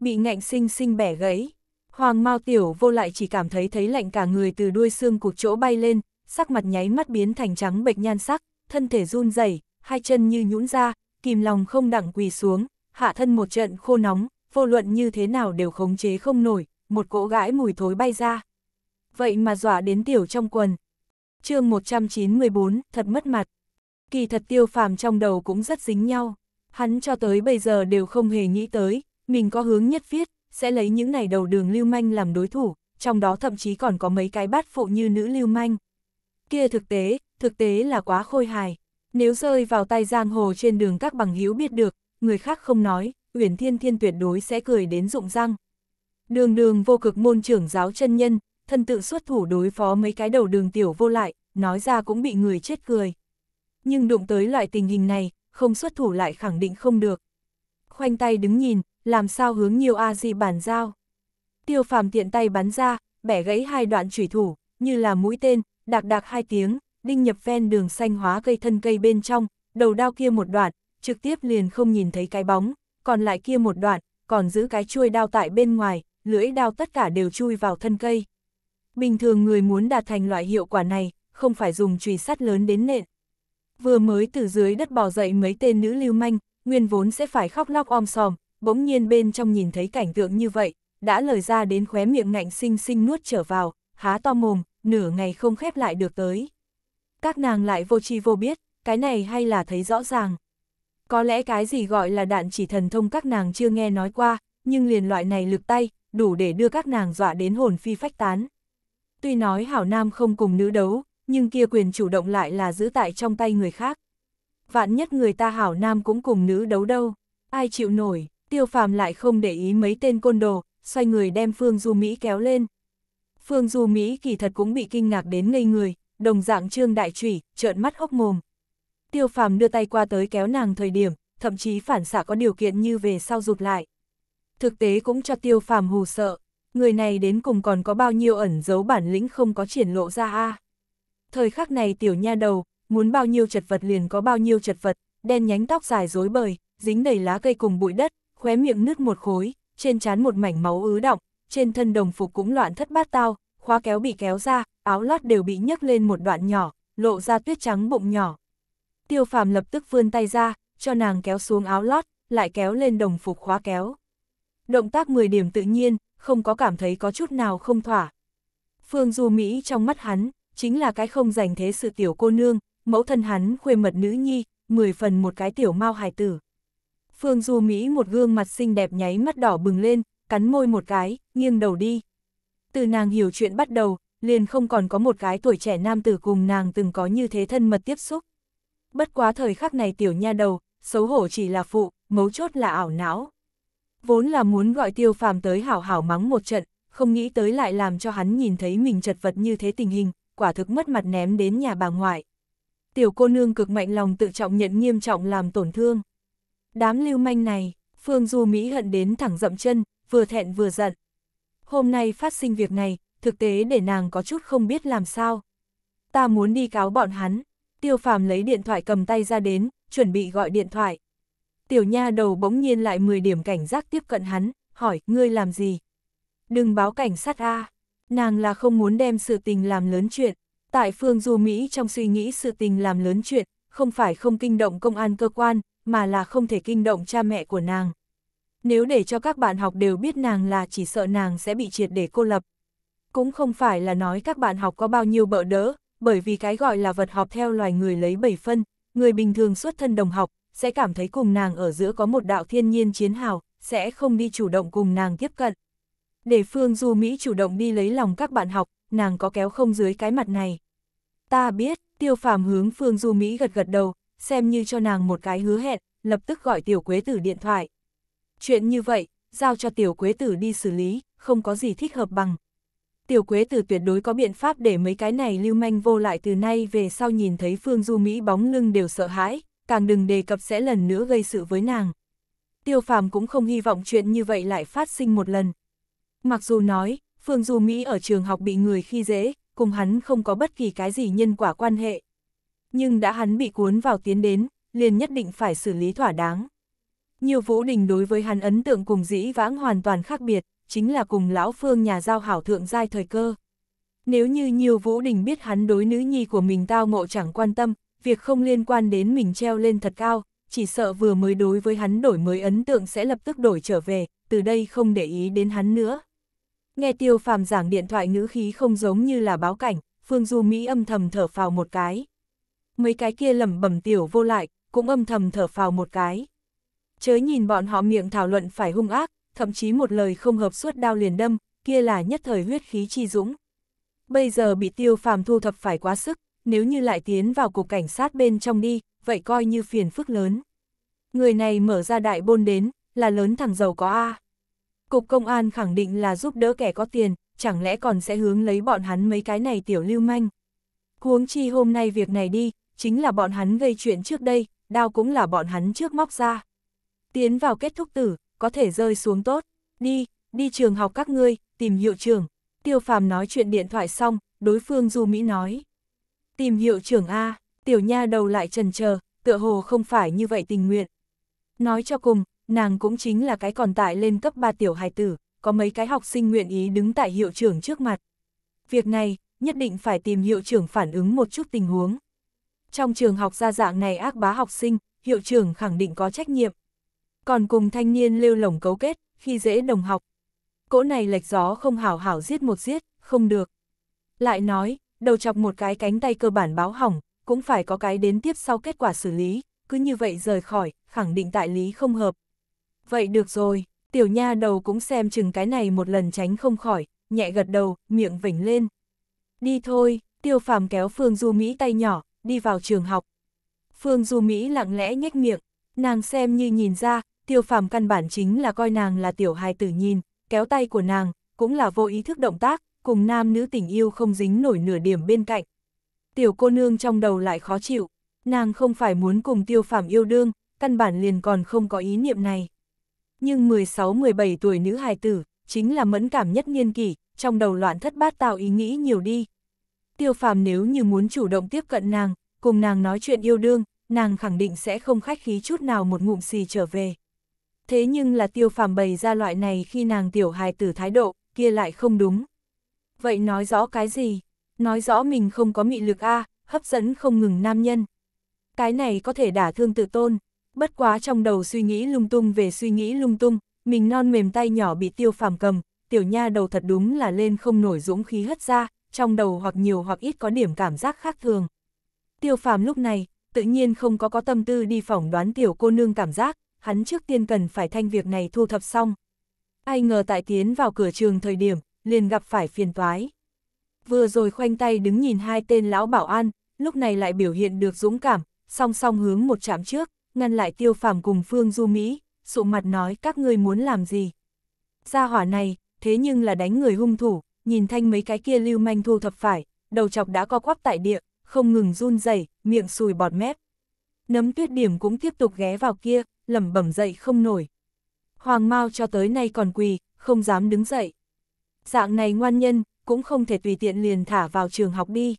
Bị ngạnh sinh sinh bẻ gãy. Hoàng Mao Tiểu vô lại chỉ cảm thấy thấy lạnh cả người từ đuôi xương cục chỗ bay lên, sắc mặt nháy mắt biến thành trắng bệch nhan sắc, thân thể run rẩy, hai chân như nhũn ra, kìm lòng không đặng quỳ xuống, hạ thân một trận khô nóng, vô luận như thế nào đều khống chế không nổi, một cỗ gãi mùi thối bay ra. Vậy mà dọa đến tiểu trong quần. chương 194, thật mất mặt. Kỳ thật tiêu phàm trong đầu cũng rất dính nhau. Hắn cho tới bây giờ đều không hề nghĩ tới, mình có hướng nhất viết, sẽ lấy những này đầu đường lưu manh làm đối thủ, trong đó thậm chí còn có mấy cái bát phụ như nữ lưu manh. Kia thực tế, thực tế là quá khôi hài. Nếu rơi vào tay giang hồ trên đường các bằng hữu biết được, người khác không nói, Uyển Thiên Thiên tuyệt đối sẽ cười đến rụng răng. Đường đường vô cực môn trưởng giáo chân nhân, thân tự xuất thủ đối phó mấy cái đầu đường tiểu vô lại, nói ra cũng bị người chết cười. Nhưng đụng tới loại tình hình này, không xuất thủ lại khẳng định không được. Khoanh tay đứng nhìn, làm sao hướng nhiều a di bản giao. Tiêu phàm tiện tay bắn ra, bẻ gãy hai đoạn chủy thủ, như là mũi tên, đạc đạc hai tiếng, đinh nhập ven đường xanh hóa cây thân cây bên trong, đầu đao kia một đoạn, trực tiếp liền không nhìn thấy cái bóng, còn lại kia một đoạn, còn giữ cái chuôi đao tại bên ngoài, lưỡi đao tất cả đều chui vào thân cây. Bình thường người muốn đạt thành loại hiệu quả này, không phải dùng chùy sắt lớn đến nện. Vừa mới từ dưới đất bò dậy mấy tên nữ lưu manh, nguyên vốn sẽ phải khóc lóc om sòm, bỗng nhiên bên trong nhìn thấy cảnh tượng như vậy, đã lời ra đến khóe miệng ngạnh sinh sinh nuốt trở vào, há to mồm, nửa ngày không khép lại được tới. Các nàng lại vô tri vô biết, cái này hay là thấy rõ ràng. Có lẽ cái gì gọi là đạn chỉ thần thông các nàng chưa nghe nói qua, nhưng liền loại này lực tay, đủ để đưa các nàng dọa đến hồn phi phách tán. Tuy nói hảo nam không cùng nữ đấu, nhưng kia quyền chủ động lại là giữ tại trong tay người khác. Vạn nhất người ta hảo nam cũng cùng nữ đấu đâu, ai chịu nổi tiêu phàm lại không để ý mấy tên côn đồ, xoay người đem Phương Du Mỹ kéo lên. Phương Du Mỹ kỳ thật cũng bị kinh ngạc đến ngây người, đồng dạng trương đại trủy, trợn mắt hốc mồm. Tiêu phàm đưa tay qua tới kéo nàng thời điểm, thậm chí phản xạ có điều kiện như về sau rụt lại. Thực tế cũng cho tiêu phàm hù sợ, người này đến cùng còn có bao nhiêu ẩn giấu bản lĩnh không có triển lộ ra a à. Thời khắc này tiểu nha đầu, muốn bao nhiêu chật vật liền có bao nhiêu chật vật, đen nhánh tóc dài rối bời, dính đầy lá cây cùng bụi đất, khóe miệng nứt một khối, trên trán một mảnh máu ứ động, trên thân đồng phục cũng loạn thất bát tao, khóa kéo bị kéo ra, áo lót đều bị nhấc lên một đoạn nhỏ, lộ ra tuyết trắng bụng nhỏ. Tiêu phàm lập tức vươn tay ra, cho nàng kéo xuống áo lót, lại kéo lên đồng phục khóa kéo. Động tác 10 điểm tự nhiên, không có cảm thấy có chút nào không thỏa. Phương Du Mỹ trong mắt hắn, chính là cái không dành thế sự tiểu cô nương, mẫu thân hắn khuê mật nữ nhi, 10 phần một cái tiểu mau hài tử. Phương Du Mỹ một gương mặt xinh đẹp nháy mắt đỏ bừng lên, cắn môi một cái, nghiêng đầu đi. Từ nàng hiểu chuyện bắt đầu, liền không còn có một cái tuổi trẻ nam tử cùng nàng từng có như thế thân mật tiếp xúc. Bất quá thời khắc này tiểu nha đầu, xấu hổ chỉ là phụ, mấu chốt là ảo não. Vốn là muốn gọi tiêu phàm tới hảo hảo mắng một trận, không nghĩ tới lại làm cho hắn nhìn thấy mình chật vật như thế tình hình, quả thực mất mặt ném đến nhà bà ngoại. Tiểu cô nương cực mạnh lòng tự trọng nhận nghiêm trọng làm tổn thương. Đám lưu manh này, Phương Du Mỹ hận đến thẳng dậm chân, vừa thẹn vừa giận. Hôm nay phát sinh việc này, thực tế để nàng có chút không biết làm sao. Ta muốn đi cáo bọn hắn. Tiêu phàm lấy điện thoại cầm tay ra đến, chuẩn bị gọi điện thoại. Tiểu nha đầu bỗng nhiên lại 10 điểm cảnh giác tiếp cận hắn, hỏi, ngươi làm gì? Đừng báo cảnh sát A. Nàng là không muốn đem sự tình làm lớn chuyện. Tại phương du Mỹ trong suy nghĩ sự tình làm lớn chuyện, không phải không kinh động công an cơ quan, mà là không thể kinh động cha mẹ của nàng. Nếu để cho các bạn học đều biết nàng là chỉ sợ nàng sẽ bị triệt để cô lập. Cũng không phải là nói các bạn học có bao nhiêu bợ đỡ, bởi vì cái gọi là vật học theo loài người lấy bảy phân, người bình thường xuất thân đồng học, sẽ cảm thấy cùng nàng ở giữa có một đạo thiên nhiên chiến hào, sẽ không đi chủ động cùng nàng tiếp cận. Để Phương Du Mỹ chủ động đi lấy lòng các bạn học, nàng có kéo không dưới cái mặt này. Ta biết, tiêu phàm hướng Phương Du Mỹ gật gật đầu, xem như cho nàng một cái hứa hẹn, lập tức gọi tiểu quế tử điện thoại. Chuyện như vậy, giao cho tiểu quế tử đi xử lý, không có gì thích hợp bằng. Tiểu quế tử tuyệt đối có biện pháp để mấy cái này lưu manh vô lại từ nay về sau nhìn thấy Phương Du Mỹ bóng lưng đều sợ hãi, càng đừng đề cập sẽ lần nữa gây sự với nàng. Tiêu phàm cũng không hy vọng chuyện như vậy lại phát sinh một lần. Mặc dù nói, Phương Du Mỹ ở trường học bị người khi dễ, cùng hắn không có bất kỳ cái gì nhân quả quan hệ nhưng đã hắn bị cuốn vào tiến đến, liền nhất định phải xử lý thỏa đáng. Nhiều Vũ Đình đối với hắn ấn tượng cùng dĩ vãng hoàn toàn khác biệt, chính là cùng lão phương nhà giao hảo thượng giai thời cơ. Nếu như Nhiều Vũ Đình biết hắn đối nữ nhi của mình tao ngộ chẳng quan tâm, việc không liên quan đến mình treo lên thật cao, chỉ sợ vừa mới đối với hắn đổi mới ấn tượng sẽ lập tức đổi trở về, từ đây không để ý đến hắn nữa. Nghe tiêu phàm giảng điện thoại ngữ khí không giống như là báo cảnh, Phương Du Mỹ âm thầm thở phào một cái mấy cái kia lẩm bẩm tiểu vô lại, cũng âm thầm thở phào một cái. Chớ nhìn bọn họ miệng thảo luận phải hung ác, thậm chí một lời không hợp suốt đao liền đâm, kia là nhất thời huyết khí chi dũng. Bây giờ bị tiêu phàm thu thập phải quá sức, nếu như lại tiến vào cục cảnh sát bên trong đi, vậy coi như phiền phức lớn. Người này mở ra đại bôn đến, là lớn thằng giàu có A. Cục công an khẳng định là giúp đỡ kẻ có tiền, chẳng lẽ còn sẽ hướng lấy bọn hắn mấy cái này tiểu lưu manh. Huống chi hôm nay việc này đi, chính là bọn hắn gây chuyện trước đây, đao cũng là bọn hắn trước móc ra. Tiến vào kết thúc tử, có thể rơi xuống tốt, đi, đi trường học các ngươi, tìm hiệu trưởng. Tiêu phàm nói chuyện điện thoại xong, đối phương Du Mỹ nói. Tìm hiệu trưởng A, tiểu nha đầu lại trần chờ tựa hồ không phải như vậy tình nguyện. Nói cho cùng, nàng cũng chính là cái còn tại lên cấp 3 tiểu hài tử, có mấy cái học sinh nguyện ý đứng tại hiệu trưởng trước mặt. Việc này, nhất định phải tìm hiệu trưởng phản ứng một chút tình huống. Trong trường học ra dạng này ác bá học sinh, hiệu trưởng khẳng định có trách nhiệm. Còn cùng thanh niên lưu lỏng cấu kết, khi dễ đồng học. Cỗ này lệch gió không hảo hảo giết một giết, không được. Lại nói, đầu chọc một cái cánh tay cơ bản báo hỏng, cũng phải có cái đến tiếp sau kết quả xử lý, cứ như vậy rời khỏi, khẳng định tại lý không hợp. Vậy được rồi, tiểu nha đầu cũng xem chừng cái này một lần tránh không khỏi, nhẹ gật đầu, miệng vỉnh lên. Đi thôi, tiêu phàm kéo Phương Du Mỹ tay nhỏ, đi vào trường học. Phương Du Mỹ lặng lẽ nhếch miệng, nàng xem như nhìn ra, tiêu phàm căn bản chính là coi nàng là tiểu hài tử nhìn, kéo tay của nàng, cũng là vô ý thức động tác, cùng nam nữ tình yêu không dính nổi nửa điểm bên cạnh. Tiểu cô nương trong đầu lại khó chịu, nàng không phải muốn cùng tiêu phàm yêu đương, căn bản liền còn không có ý niệm này. Nhưng 16-17 tuổi nữ hài tử, chính là mẫn cảm nhất niên kỷ, trong đầu loạn thất bát tạo ý nghĩ nhiều đi tiêu phàm nếu như muốn chủ động tiếp cận nàng, cùng nàng nói chuyện yêu đương, nàng khẳng định sẽ không khách khí chút nào một ngụm xì trở về. Thế nhưng là tiêu phàm bày ra loại này khi nàng tiểu hài tử thái độ, kia lại không đúng. Vậy nói rõ cái gì? Nói rõ mình không có mị lực A, hấp dẫn không ngừng nam nhân. Cái này có thể đả thương tự tôn, bất quá trong đầu suy nghĩ lung tung về suy nghĩ lung tung, mình non mềm tay nhỏ bị tiêu phàm cầm, tiểu nha đầu thật đúng là lên không nổi dũng khí hất ra, trong đầu hoặc nhiều hoặc ít có điểm cảm giác khác thường. Tiêu phàm lúc này, tự nhiên không có có tâm tư đi phỏng đoán tiểu cô nương cảm giác, hắn trước tiên cần phải thanh việc này thu thập xong. Ai ngờ tại tiến vào cửa trường thời điểm, liền gặp phải phiền toái. Vừa rồi khoanh tay đứng nhìn hai tên lão bảo an, lúc này lại biểu hiện được dũng cảm, song song hướng một chạm trước, ngăn lại tiêu phàm cùng Phương Du Mỹ, sụ mặt nói các ngươi muốn làm gì. Gia hỏa này, thế nhưng là đánh người hung thủ, nhìn thanh mấy cái kia lưu manh thu thập phải, đầu chọc đã co quắp tại địa, không ngừng run rẩy, miệng sùi bọt mép. Nấm tuyết điểm cũng tiếp tục ghé vào kia, lẩm bẩm dậy không nổi. Hoàng Mao cho tới nay còn quỳ, không dám đứng dậy. Dạng này ngoan nhân, cũng không thể tùy tiện liền thả vào trường học đi.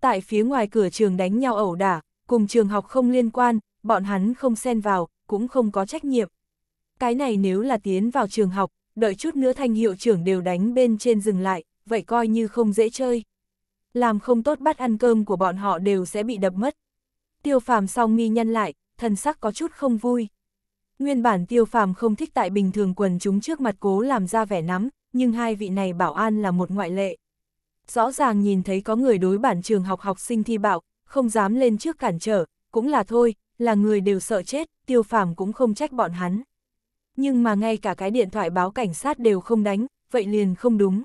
Tại phía ngoài cửa trường đánh nhau ẩu đả, cùng trường học không liên quan, bọn hắn không xen vào, cũng không có trách nhiệm. Cái này nếu là tiến vào trường học, đợi chút nữa thanh hiệu trưởng đều đánh bên trên dừng lại, vậy coi như không dễ chơi. Làm không tốt bắt ăn cơm của bọn họ đều sẽ bị đập mất. Tiêu phàm song mi nhân lại, thần sắc có chút không vui. Nguyên bản tiêu phàm không thích tại bình thường quần chúng trước mặt cố làm ra vẻ nắm, nhưng hai vị này bảo an là một ngoại lệ. Rõ ràng nhìn thấy có người đối bản trường học học sinh thi bạo, không dám lên trước cản trở, cũng là thôi, là người đều sợ chết, tiêu phàm cũng không trách bọn hắn nhưng mà ngay cả cái điện thoại báo cảnh sát đều không đánh, vậy liền không đúng.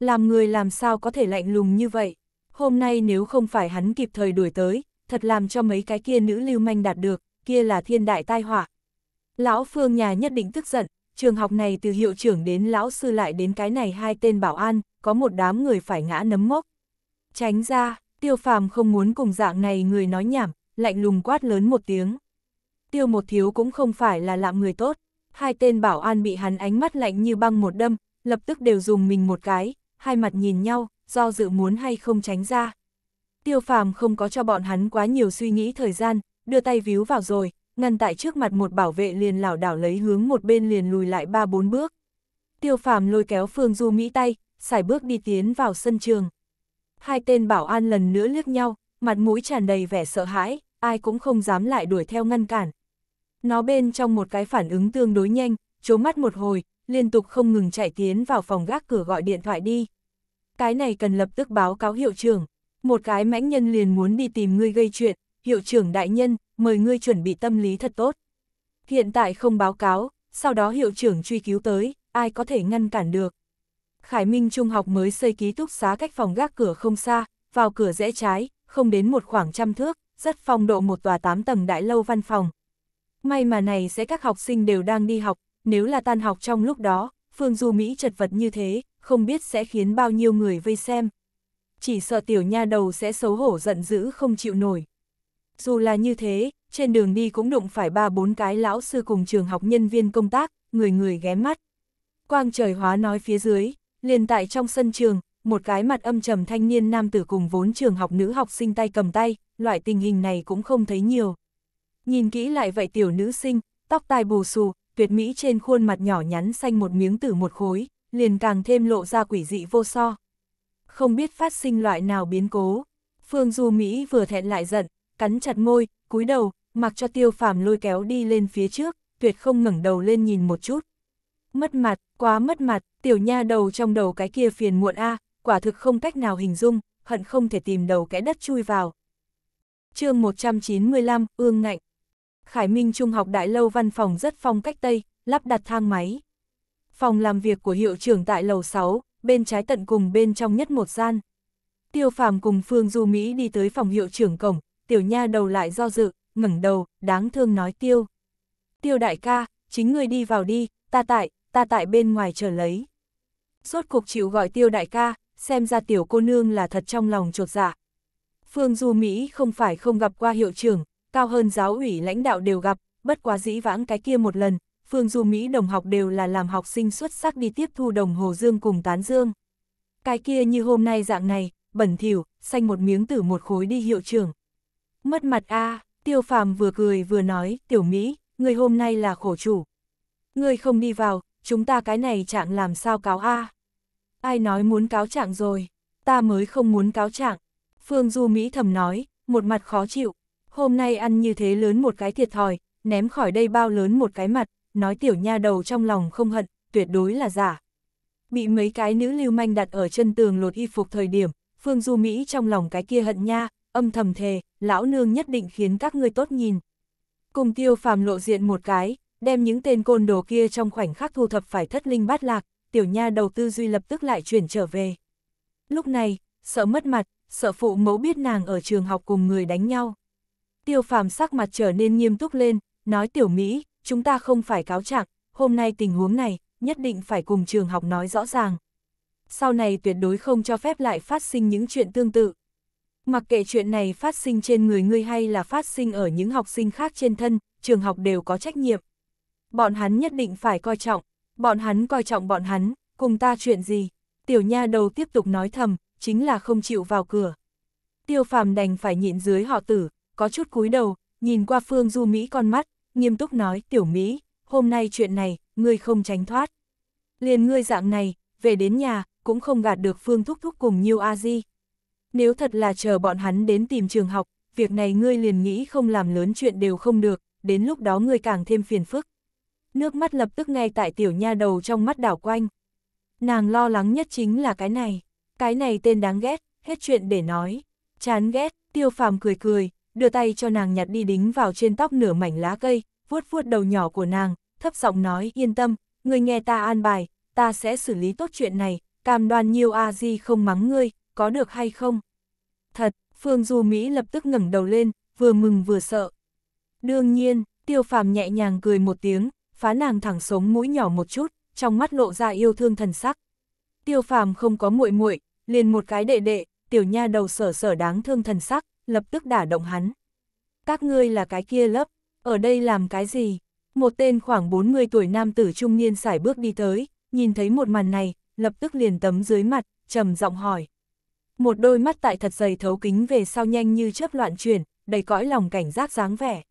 Làm người làm sao có thể lạnh lùng như vậy? Hôm nay nếu không phải hắn kịp thời đuổi tới, thật làm cho mấy cái kia nữ lưu manh đạt được, kia là thiên đại tai họa. Lão Phương nhà nhất định tức giận, trường học này từ hiệu trưởng đến lão sư lại đến cái này hai tên bảo an, có một đám người phải ngã nấm mốc. Tránh ra, tiêu phàm không muốn cùng dạng này người nói nhảm, lạnh lùng quát lớn một tiếng. Tiêu một thiếu cũng không phải là lạm người tốt hai tên bảo an bị hắn ánh mắt lạnh như băng một đâm, lập tức đều dùng mình một cái, hai mặt nhìn nhau, do dự muốn hay không tránh ra. Tiêu phàm không có cho bọn hắn quá nhiều suy nghĩ thời gian, đưa tay víu vào rồi, ngăn tại trước mặt một bảo vệ liền lảo đảo lấy hướng một bên liền lùi lại ba bốn bước. Tiêu phàm lôi kéo Phương Du Mỹ tay, xài bước đi tiến vào sân trường. Hai tên bảo an lần nữa liếc nhau, mặt mũi tràn đầy vẻ sợ hãi, ai cũng không dám lại đuổi theo ngăn cản, nó bên trong một cái phản ứng tương đối nhanh, chố mắt một hồi, liên tục không ngừng chạy tiến vào phòng gác cửa gọi điện thoại đi. Cái này cần lập tức báo cáo hiệu trưởng. Một cái mãnh nhân liền muốn đi tìm ngươi gây chuyện, hiệu trưởng đại nhân, mời ngươi chuẩn bị tâm lý thật tốt. Hiện tại không báo cáo, sau đó hiệu trưởng truy cứu tới, ai có thể ngăn cản được. Khải Minh Trung học mới xây ký túc xá cách phòng gác cửa không xa, vào cửa rẽ trái, không đến một khoảng trăm thước, rất phong độ một tòa tám tầng đại lâu văn phòng, May mà này sẽ các học sinh đều đang đi học, nếu là tan học trong lúc đó, Phương Du Mỹ chật vật như thế, không biết sẽ khiến bao nhiêu người vây xem. Chỉ sợ tiểu nha đầu sẽ xấu hổ giận dữ không chịu nổi. Dù là như thế, trên đường đi cũng đụng phải ba bốn cái lão sư cùng trường học nhân viên công tác, người người ghé mắt. Quang trời hóa nói phía dưới, liền tại trong sân trường, một cái mặt âm trầm thanh niên nam tử cùng vốn trường học nữ học sinh tay cầm tay, loại tình hình này cũng không thấy nhiều. Nhìn kỹ lại vậy tiểu nữ sinh, tóc tai bù xù, tuyệt mỹ trên khuôn mặt nhỏ nhắn xanh một miếng tử một khối, liền càng thêm lộ ra quỷ dị vô so. Không biết phát sinh loại nào biến cố. Phương Du Mỹ vừa thẹn lại giận, cắn chặt môi, cúi đầu, mặc cho tiêu phàm lôi kéo đi lên phía trước, tuyệt không ngẩng đầu lên nhìn một chút. Mất mặt, quá mất mặt, tiểu nha đầu trong đầu cái kia phiền muộn a quả thực không cách nào hình dung, hận không thể tìm đầu cái đất chui vào. chương 195, ương ngạnh. Khải Minh Trung học Đại Lâu văn phòng rất phong cách Tây, lắp đặt thang máy. Phòng làm việc của hiệu trưởng tại lầu 6, bên trái tận cùng bên trong nhất một gian. Tiêu Phàm cùng Phương Du Mỹ đi tới phòng hiệu trưởng cổng, tiểu nha đầu lại do dự, ngẩng đầu, đáng thương nói Tiêu. Tiêu đại ca, chính người đi vào đi, ta tại, ta tại bên ngoài chờ lấy. Suốt cuộc chịu gọi Tiêu đại ca, xem ra tiểu cô nương là thật trong lòng trột dạ. Phương Du Mỹ không phải không gặp qua hiệu trưởng, cao hơn giáo ủy lãnh đạo đều gặp, bất quá dĩ vãng cái kia một lần, Phương Du Mỹ đồng học đều là làm học sinh xuất sắc đi tiếp thu đồng hồ dương cùng tán dương. Cái kia như hôm nay dạng này, bẩn thỉu, xanh một miếng tử một khối đi hiệu trưởng. Mất mặt a tiêu phàm vừa cười vừa nói, tiểu Mỹ, người hôm nay là khổ chủ. Người không đi vào, chúng ta cái này trạng làm sao cáo a Ai nói muốn cáo trạng rồi, ta mới không muốn cáo trạng. Phương Du Mỹ thầm nói, một mặt khó chịu, hôm nay ăn như thế lớn một cái thiệt thòi, ném khỏi đây bao lớn một cái mặt, nói tiểu nha đầu trong lòng không hận, tuyệt đối là giả. Bị mấy cái nữ lưu manh đặt ở chân tường lột y phục thời điểm, Phương Du Mỹ trong lòng cái kia hận nha, âm thầm thề, lão nương nhất định khiến các ngươi tốt nhìn. Cùng tiêu phàm lộ diện một cái, đem những tên côn đồ kia trong khoảnh khắc thu thập phải thất linh bát lạc, tiểu nha đầu tư duy lập tức lại chuyển trở về. Lúc này, sợ mất mặt, sợ phụ mẫu biết nàng ở trường học cùng người đánh nhau. Tiêu phàm sắc mặt trở nên nghiêm túc lên, nói tiểu Mỹ, chúng ta không phải cáo trạng, hôm nay tình huống này, nhất định phải cùng trường học nói rõ ràng. Sau này tuyệt đối không cho phép lại phát sinh những chuyện tương tự. Mặc kệ chuyện này phát sinh trên người ngươi hay là phát sinh ở những học sinh khác trên thân, trường học đều có trách nhiệm. Bọn hắn nhất định phải coi trọng, bọn hắn coi trọng bọn hắn, cùng ta chuyện gì. Tiểu nha đầu tiếp tục nói thầm, chính là không chịu vào cửa. Tiêu phàm đành phải nhịn dưới họ tử, có chút cúi đầu, nhìn qua Phương Du Mỹ con mắt, nghiêm túc nói, tiểu Mỹ, hôm nay chuyện này, ngươi không tránh thoát. Liền ngươi dạng này, về đến nhà, cũng không gạt được Phương Thúc Thúc cùng Nhiêu A Di. Nếu thật là chờ bọn hắn đến tìm trường học, việc này ngươi liền nghĩ không làm lớn chuyện đều không được, đến lúc đó ngươi càng thêm phiền phức. Nước mắt lập tức ngay tại tiểu nha đầu trong mắt đảo quanh. Nàng lo lắng nhất chính là cái này, cái này tên đáng ghét, hết chuyện để nói. Chán ghét, tiêu phàm cười cười, đưa tay cho nàng nhặt đi đính vào trên tóc nửa mảnh lá cây, vuốt vuốt đầu nhỏ của nàng, thấp giọng nói yên tâm, người nghe ta an bài, ta sẽ xử lý tốt chuyện này, cam đoan nhiêu a di không mắng ngươi, có được hay không? Thật, Phương Du Mỹ lập tức ngẩng đầu lên, vừa mừng vừa sợ. Đương nhiên, tiêu phàm nhẹ nhàng cười một tiếng, phá nàng thẳng sống mũi nhỏ một chút, trong mắt lộ ra yêu thương thần sắc. Tiêu phàm không có muội muội liền một cái đệ đệ, tiểu nha đầu sở sở đáng thương thần sắc, lập tức đả động hắn. Các ngươi là cái kia lớp, ở đây làm cái gì? Một tên khoảng 40 tuổi nam tử trung niên sải bước đi tới, nhìn thấy một màn này, lập tức liền tấm dưới mặt, trầm giọng hỏi. Một đôi mắt tại thật dày thấu kính về sau nhanh như chớp loạn chuyển, đầy cõi lòng cảnh giác dáng vẻ.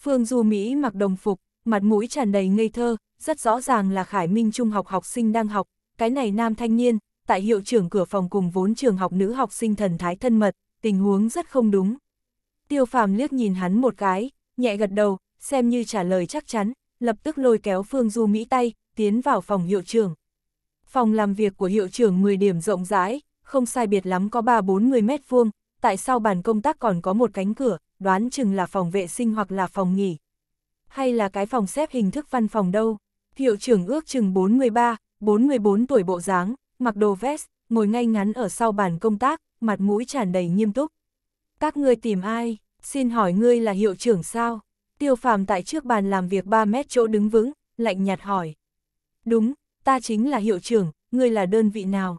Phương Du Mỹ mặc đồng phục, mặt mũi tràn đầy ngây thơ, rất rõ ràng là Khải Minh Trung học học sinh đang học, cái này nam thanh niên, tại hiệu trưởng cửa phòng cùng vốn trường học nữ học sinh thần thái thân mật, tình huống rất không đúng. Tiêu phàm liếc nhìn hắn một cái, nhẹ gật đầu, xem như trả lời chắc chắn, lập tức lôi kéo Phương Du Mỹ tay, tiến vào phòng hiệu trưởng. Phòng làm việc của hiệu trưởng 10 điểm rộng rãi, không sai biệt lắm có 3-40 mét vuông, tại sau bàn công tác còn có một cánh cửa, đoán chừng là phòng vệ sinh hoặc là phòng nghỉ. Hay là cái phòng xếp hình thức văn phòng đâu? Hiệu trưởng ước chừng 43, 44 tuổi bộ dáng, mặc đồ vest, ngồi ngay ngắn ở sau bàn công tác, mặt mũi tràn đầy nghiêm túc. Các ngươi tìm ai, xin hỏi ngươi là hiệu trưởng sao? Tiêu phàm tại trước bàn làm việc 3 mét chỗ đứng vững, lạnh nhạt hỏi. Đúng, ta chính là hiệu trưởng, ngươi là đơn vị nào?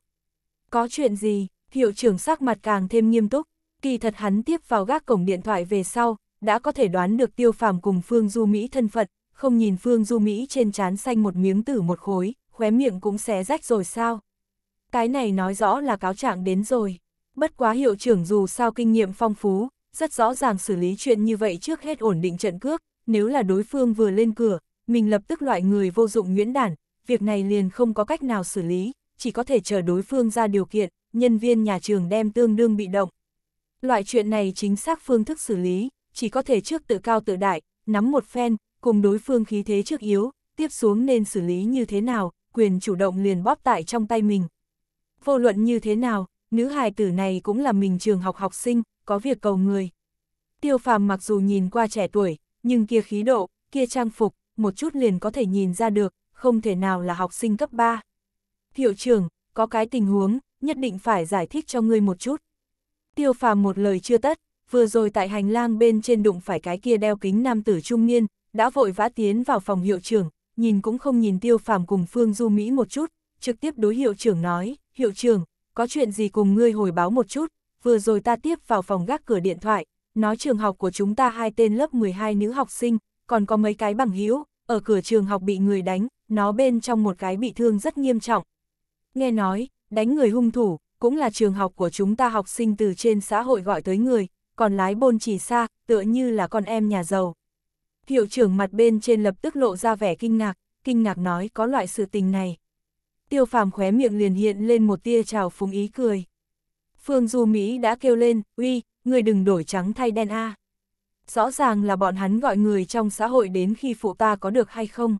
Có chuyện gì? Hiệu trưởng sắc mặt càng thêm nghiêm túc, kỳ thật hắn tiếp vào gác cổng điện thoại về sau, đã có thể đoán được tiêu phàm cùng Phương Du Mỹ thân phận, không nhìn Phương Du Mỹ trên trán xanh một miếng tử một khối, khóe miệng cũng xé rách rồi sao? Cái này nói rõ là cáo trạng đến rồi bất quá hiệu trưởng dù sao kinh nghiệm phong phú, rất rõ ràng xử lý chuyện như vậy trước hết ổn định trận cước, nếu là đối phương vừa lên cửa, mình lập tức loại người vô dụng nguyễn đản, việc này liền không có cách nào xử lý, chỉ có thể chờ đối phương ra điều kiện, nhân viên nhà trường đem tương đương bị động. Loại chuyện này chính xác phương thức xử lý, chỉ có thể trước tự cao tự đại, nắm một phen, cùng đối phương khí thế trước yếu, tiếp xuống nên xử lý như thế nào, quyền chủ động liền bóp tại trong tay mình. Vô luận như thế nào, nữ hài tử này cũng là mình trường học học sinh, có việc cầu người. Tiêu phàm mặc dù nhìn qua trẻ tuổi, nhưng kia khí độ, kia trang phục, một chút liền có thể nhìn ra được, không thể nào là học sinh cấp 3. Hiệu trưởng, có cái tình huống, nhất định phải giải thích cho ngươi một chút. Tiêu phàm một lời chưa tất, vừa rồi tại hành lang bên trên đụng phải cái kia đeo kính nam tử trung niên, đã vội vã tiến vào phòng hiệu trưởng, nhìn cũng không nhìn tiêu phàm cùng Phương Du Mỹ một chút, trực tiếp đối hiệu trưởng nói, hiệu trưởng, có chuyện gì cùng ngươi hồi báo một chút, vừa rồi ta tiếp vào phòng gác cửa điện thoại, nói trường học của chúng ta hai tên lớp 12 nữ học sinh, còn có mấy cái bằng hữu ở cửa trường học bị người đánh, nó bên trong một cái bị thương rất nghiêm trọng. Nghe nói, đánh người hung thủ, cũng là trường học của chúng ta học sinh từ trên xã hội gọi tới người, còn lái bôn chỉ xa, tựa như là con em nhà giàu. Hiệu trưởng mặt bên trên lập tức lộ ra vẻ kinh ngạc, kinh ngạc nói có loại sự tình này tiêu phàm khóe miệng liền hiện lên một tia trào phúng ý cười. Phương Du Mỹ đã kêu lên, uy, người đừng đổi trắng thay đen A. Rõ ràng là bọn hắn gọi người trong xã hội đến khi phụ ta có được hay không.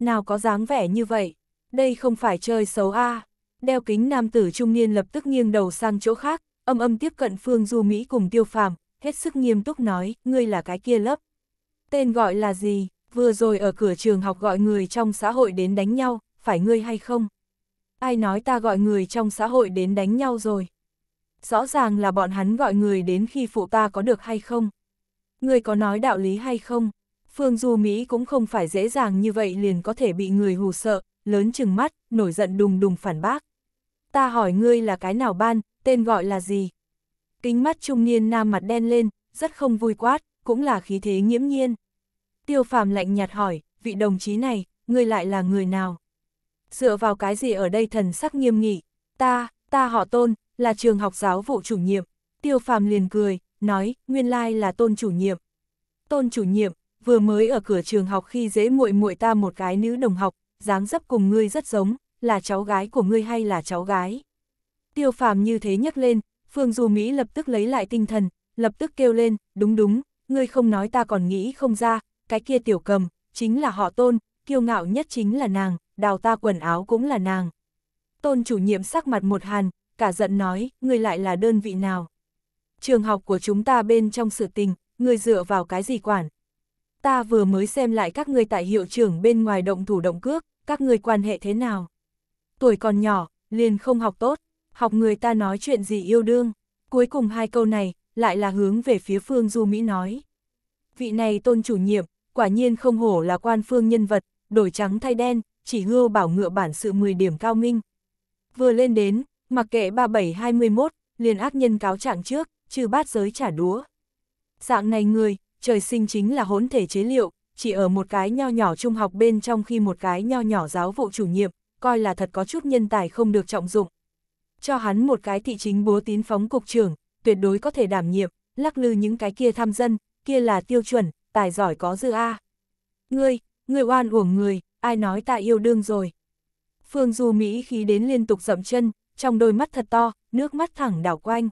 Nào có dáng vẻ như vậy, đây không phải chơi xấu A. Đeo kính nam tử trung niên lập tức nghiêng đầu sang chỗ khác, âm âm tiếp cận Phương Du Mỹ cùng tiêu phàm, hết sức nghiêm túc nói, ngươi là cái kia lớp. Tên gọi là gì, vừa rồi ở cửa trường học gọi người trong xã hội đến đánh nhau, phải ngươi hay không? Ai nói ta gọi người trong xã hội đến đánh nhau rồi? Rõ ràng là bọn hắn gọi người đến khi phụ ta có được hay không? Ngươi có nói đạo lý hay không? Phương Du Mỹ cũng không phải dễ dàng như vậy liền có thể bị người hù sợ, lớn chừng mắt, nổi giận đùng đùng phản bác. Ta hỏi ngươi là cái nào ban, tên gọi là gì? Kính mắt trung niên nam mặt đen lên, rất không vui quát, cũng là khí thế nghiễm nhiên. Tiêu phàm lạnh nhạt hỏi, vị đồng chí này, ngươi lại là người nào? dựa vào cái gì ở đây thần sắc nghiêm nghị, ta, ta họ tôn, là trường học giáo vụ chủ nhiệm, tiêu phàm liền cười, nói, nguyên lai là tôn chủ nhiệm. Tôn chủ nhiệm, vừa mới ở cửa trường học khi dễ muội muội ta một cái nữ đồng học, dáng dấp cùng ngươi rất giống, là cháu gái của ngươi hay là cháu gái. Tiêu phàm như thế nhắc lên, Phương Du Mỹ lập tức lấy lại tinh thần, lập tức kêu lên, đúng đúng, ngươi không nói ta còn nghĩ không ra, cái kia tiểu cầm, chính là họ tôn, kiêu ngạo nhất chính là nàng, đào ta quần áo cũng là nàng. Tôn chủ nhiệm sắc mặt một hàn, cả giận nói, ngươi lại là đơn vị nào? Trường học của chúng ta bên trong sự tình, ngươi dựa vào cái gì quản? Ta vừa mới xem lại các ngươi tại hiệu trưởng bên ngoài động thủ động cước, các ngươi quan hệ thế nào? Tuổi còn nhỏ, liền không học tốt, học người ta nói chuyện gì yêu đương. Cuối cùng hai câu này, lại là hướng về phía phương Du Mỹ nói. Vị này tôn chủ nhiệm, quả nhiên không hổ là quan phương nhân vật, đổi trắng thay đen, chỉ hưu bảo ngựa bản sự 10 điểm cao minh. Vừa lên đến, mặc kệ 3721, liền ác nhân cáo trạng trước, trừ bát giới trả đúa. Dạng này người, trời sinh chính là hỗn thể chế liệu, chỉ ở một cái nho nhỏ trung học bên trong khi một cái nho nhỏ giáo vụ chủ nhiệm, coi là thật có chút nhân tài không được trọng dụng. Cho hắn một cái thị chính búa tín phóng cục trưởng, tuyệt đối có thể đảm nhiệm, lắc lư những cái kia tham dân, kia là tiêu chuẩn, tài giỏi có dư A. Ngươi, ngươi oan uổng người, ai nói ta yêu đương rồi. Phương Du Mỹ khí đến liên tục dậm chân, trong đôi mắt thật to, nước mắt thẳng đảo quanh.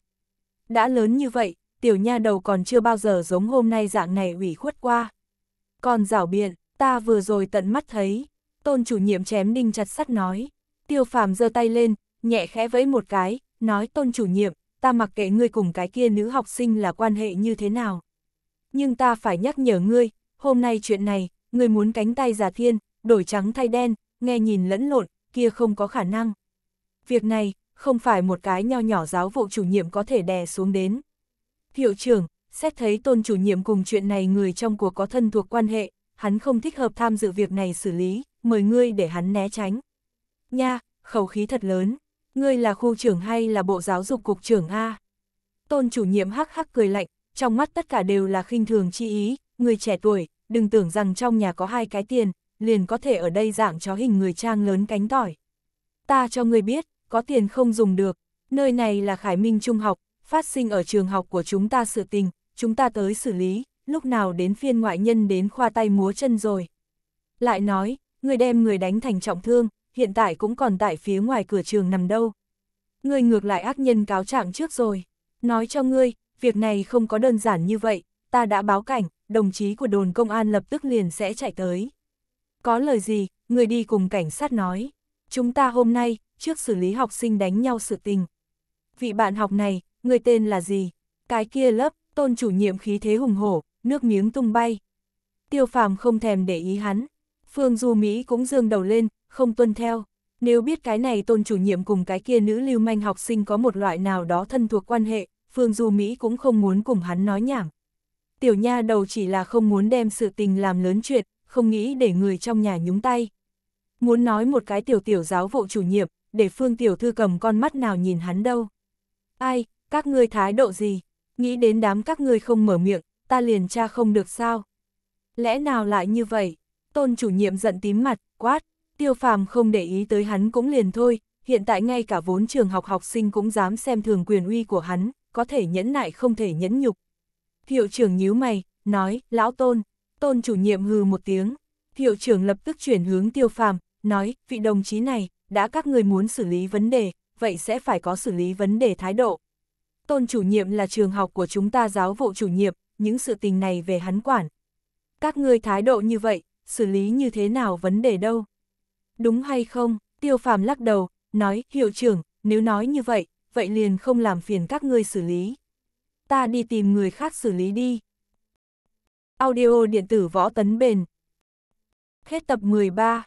Đã lớn như vậy, tiểu nha đầu còn chưa bao giờ giống hôm nay dạng này ủy khuất qua. Còn rảo biện, ta vừa rồi tận mắt thấy, tôn chủ nhiệm chém đinh chặt sắt nói. Tiêu phàm giơ tay lên, nhẹ khẽ vẫy một cái, nói tôn chủ nhiệm, ta mặc kệ ngươi cùng cái kia nữ học sinh là quan hệ như thế nào. Nhưng ta phải nhắc nhở ngươi, hôm nay chuyện này, ngươi muốn cánh tay giả thiên, đổi trắng thay đen, nghe nhìn lẫn lộn, kia không có khả năng. Việc này, không phải một cái nho nhỏ giáo vụ chủ nhiệm có thể đè xuống đến. Hiệu trưởng, xét thấy tôn chủ nhiệm cùng chuyện này người trong cuộc có thân thuộc quan hệ, hắn không thích hợp tham dự việc này xử lý, mời ngươi để hắn né tránh. Nha, khẩu khí thật lớn, ngươi là khu trưởng hay là bộ giáo dục cục trưởng A? Tôn chủ nhiệm hắc hắc cười lạnh, trong mắt tất cả đều là khinh thường chi ý, người trẻ tuổi, đừng tưởng rằng trong nhà có hai cái tiền, liền có thể ở đây dạng chó hình người trang lớn cánh tỏi. Ta cho người biết, có tiền không dùng được, nơi này là Khải Minh Trung học, phát sinh ở trường học của chúng ta sự tình, chúng ta tới xử lý, lúc nào đến phiên ngoại nhân đến khoa tay múa chân rồi. Lại nói, người đem người đánh thành trọng thương, hiện tại cũng còn tại phía ngoài cửa trường nằm đâu. Người ngược lại ác nhân cáo trạng trước rồi, nói cho ngươi, việc này không có đơn giản như vậy, ta đã báo cảnh, đồng chí của đồn công an lập tức liền sẽ chạy tới. Có lời gì, người đi cùng cảnh sát nói. Chúng ta hôm nay, trước xử lý học sinh đánh nhau sự tình. Vị bạn học này, người tên là gì? Cái kia lớp, tôn chủ nhiệm khí thế hùng hổ, nước miếng tung bay. Tiêu phàm không thèm để ý hắn. Phương Du Mỹ cũng dương đầu lên, không tuân theo. Nếu biết cái này tôn chủ nhiệm cùng cái kia nữ lưu manh học sinh có một loại nào đó thân thuộc quan hệ, Phương Du Mỹ cũng không muốn cùng hắn nói nhảm. Tiểu nha đầu chỉ là không muốn đem sự tình làm lớn chuyện, không nghĩ để người trong nhà nhúng tay. Muốn nói một cái tiểu tiểu giáo vụ chủ nhiệm, để phương tiểu thư cầm con mắt nào nhìn hắn đâu. Ai, các ngươi thái độ gì, nghĩ đến đám các ngươi không mở miệng, ta liền tra không được sao. Lẽ nào lại như vậy, tôn chủ nhiệm giận tím mặt, quát, tiêu phàm không để ý tới hắn cũng liền thôi, hiện tại ngay cả vốn trường học học sinh cũng dám xem thường quyền uy của hắn, có thể nhẫn nại không thể nhẫn nhục. Hiệu trưởng nhíu mày, nói, lão tôn, Tôn chủ nhiệm hừ một tiếng, hiệu trưởng lập tức chuyển hướng tiêu phàm, nói, vị đồng chí này, đã các người muốn xử lý vấn đề, vậy sẽ phải có xử lý vấn đề thái độ. Tôn chủ nhiệm là trường học của chúng ta giáo vụ chủ nhiệm, những sự tình này về hắn quản. Các người thái độ như vậy, xử lý như thế nào vấn đề đâu? Đúng hay không? Tiêu phàm lắc đầu, nói, hiệu trưởng, nếu nói như vậy, vậy liền không làm phiền các ngươi xử lý. Ta đi tìm người khác xử lý đi. Audio điện tử võ tấn bền. Hết tập 13.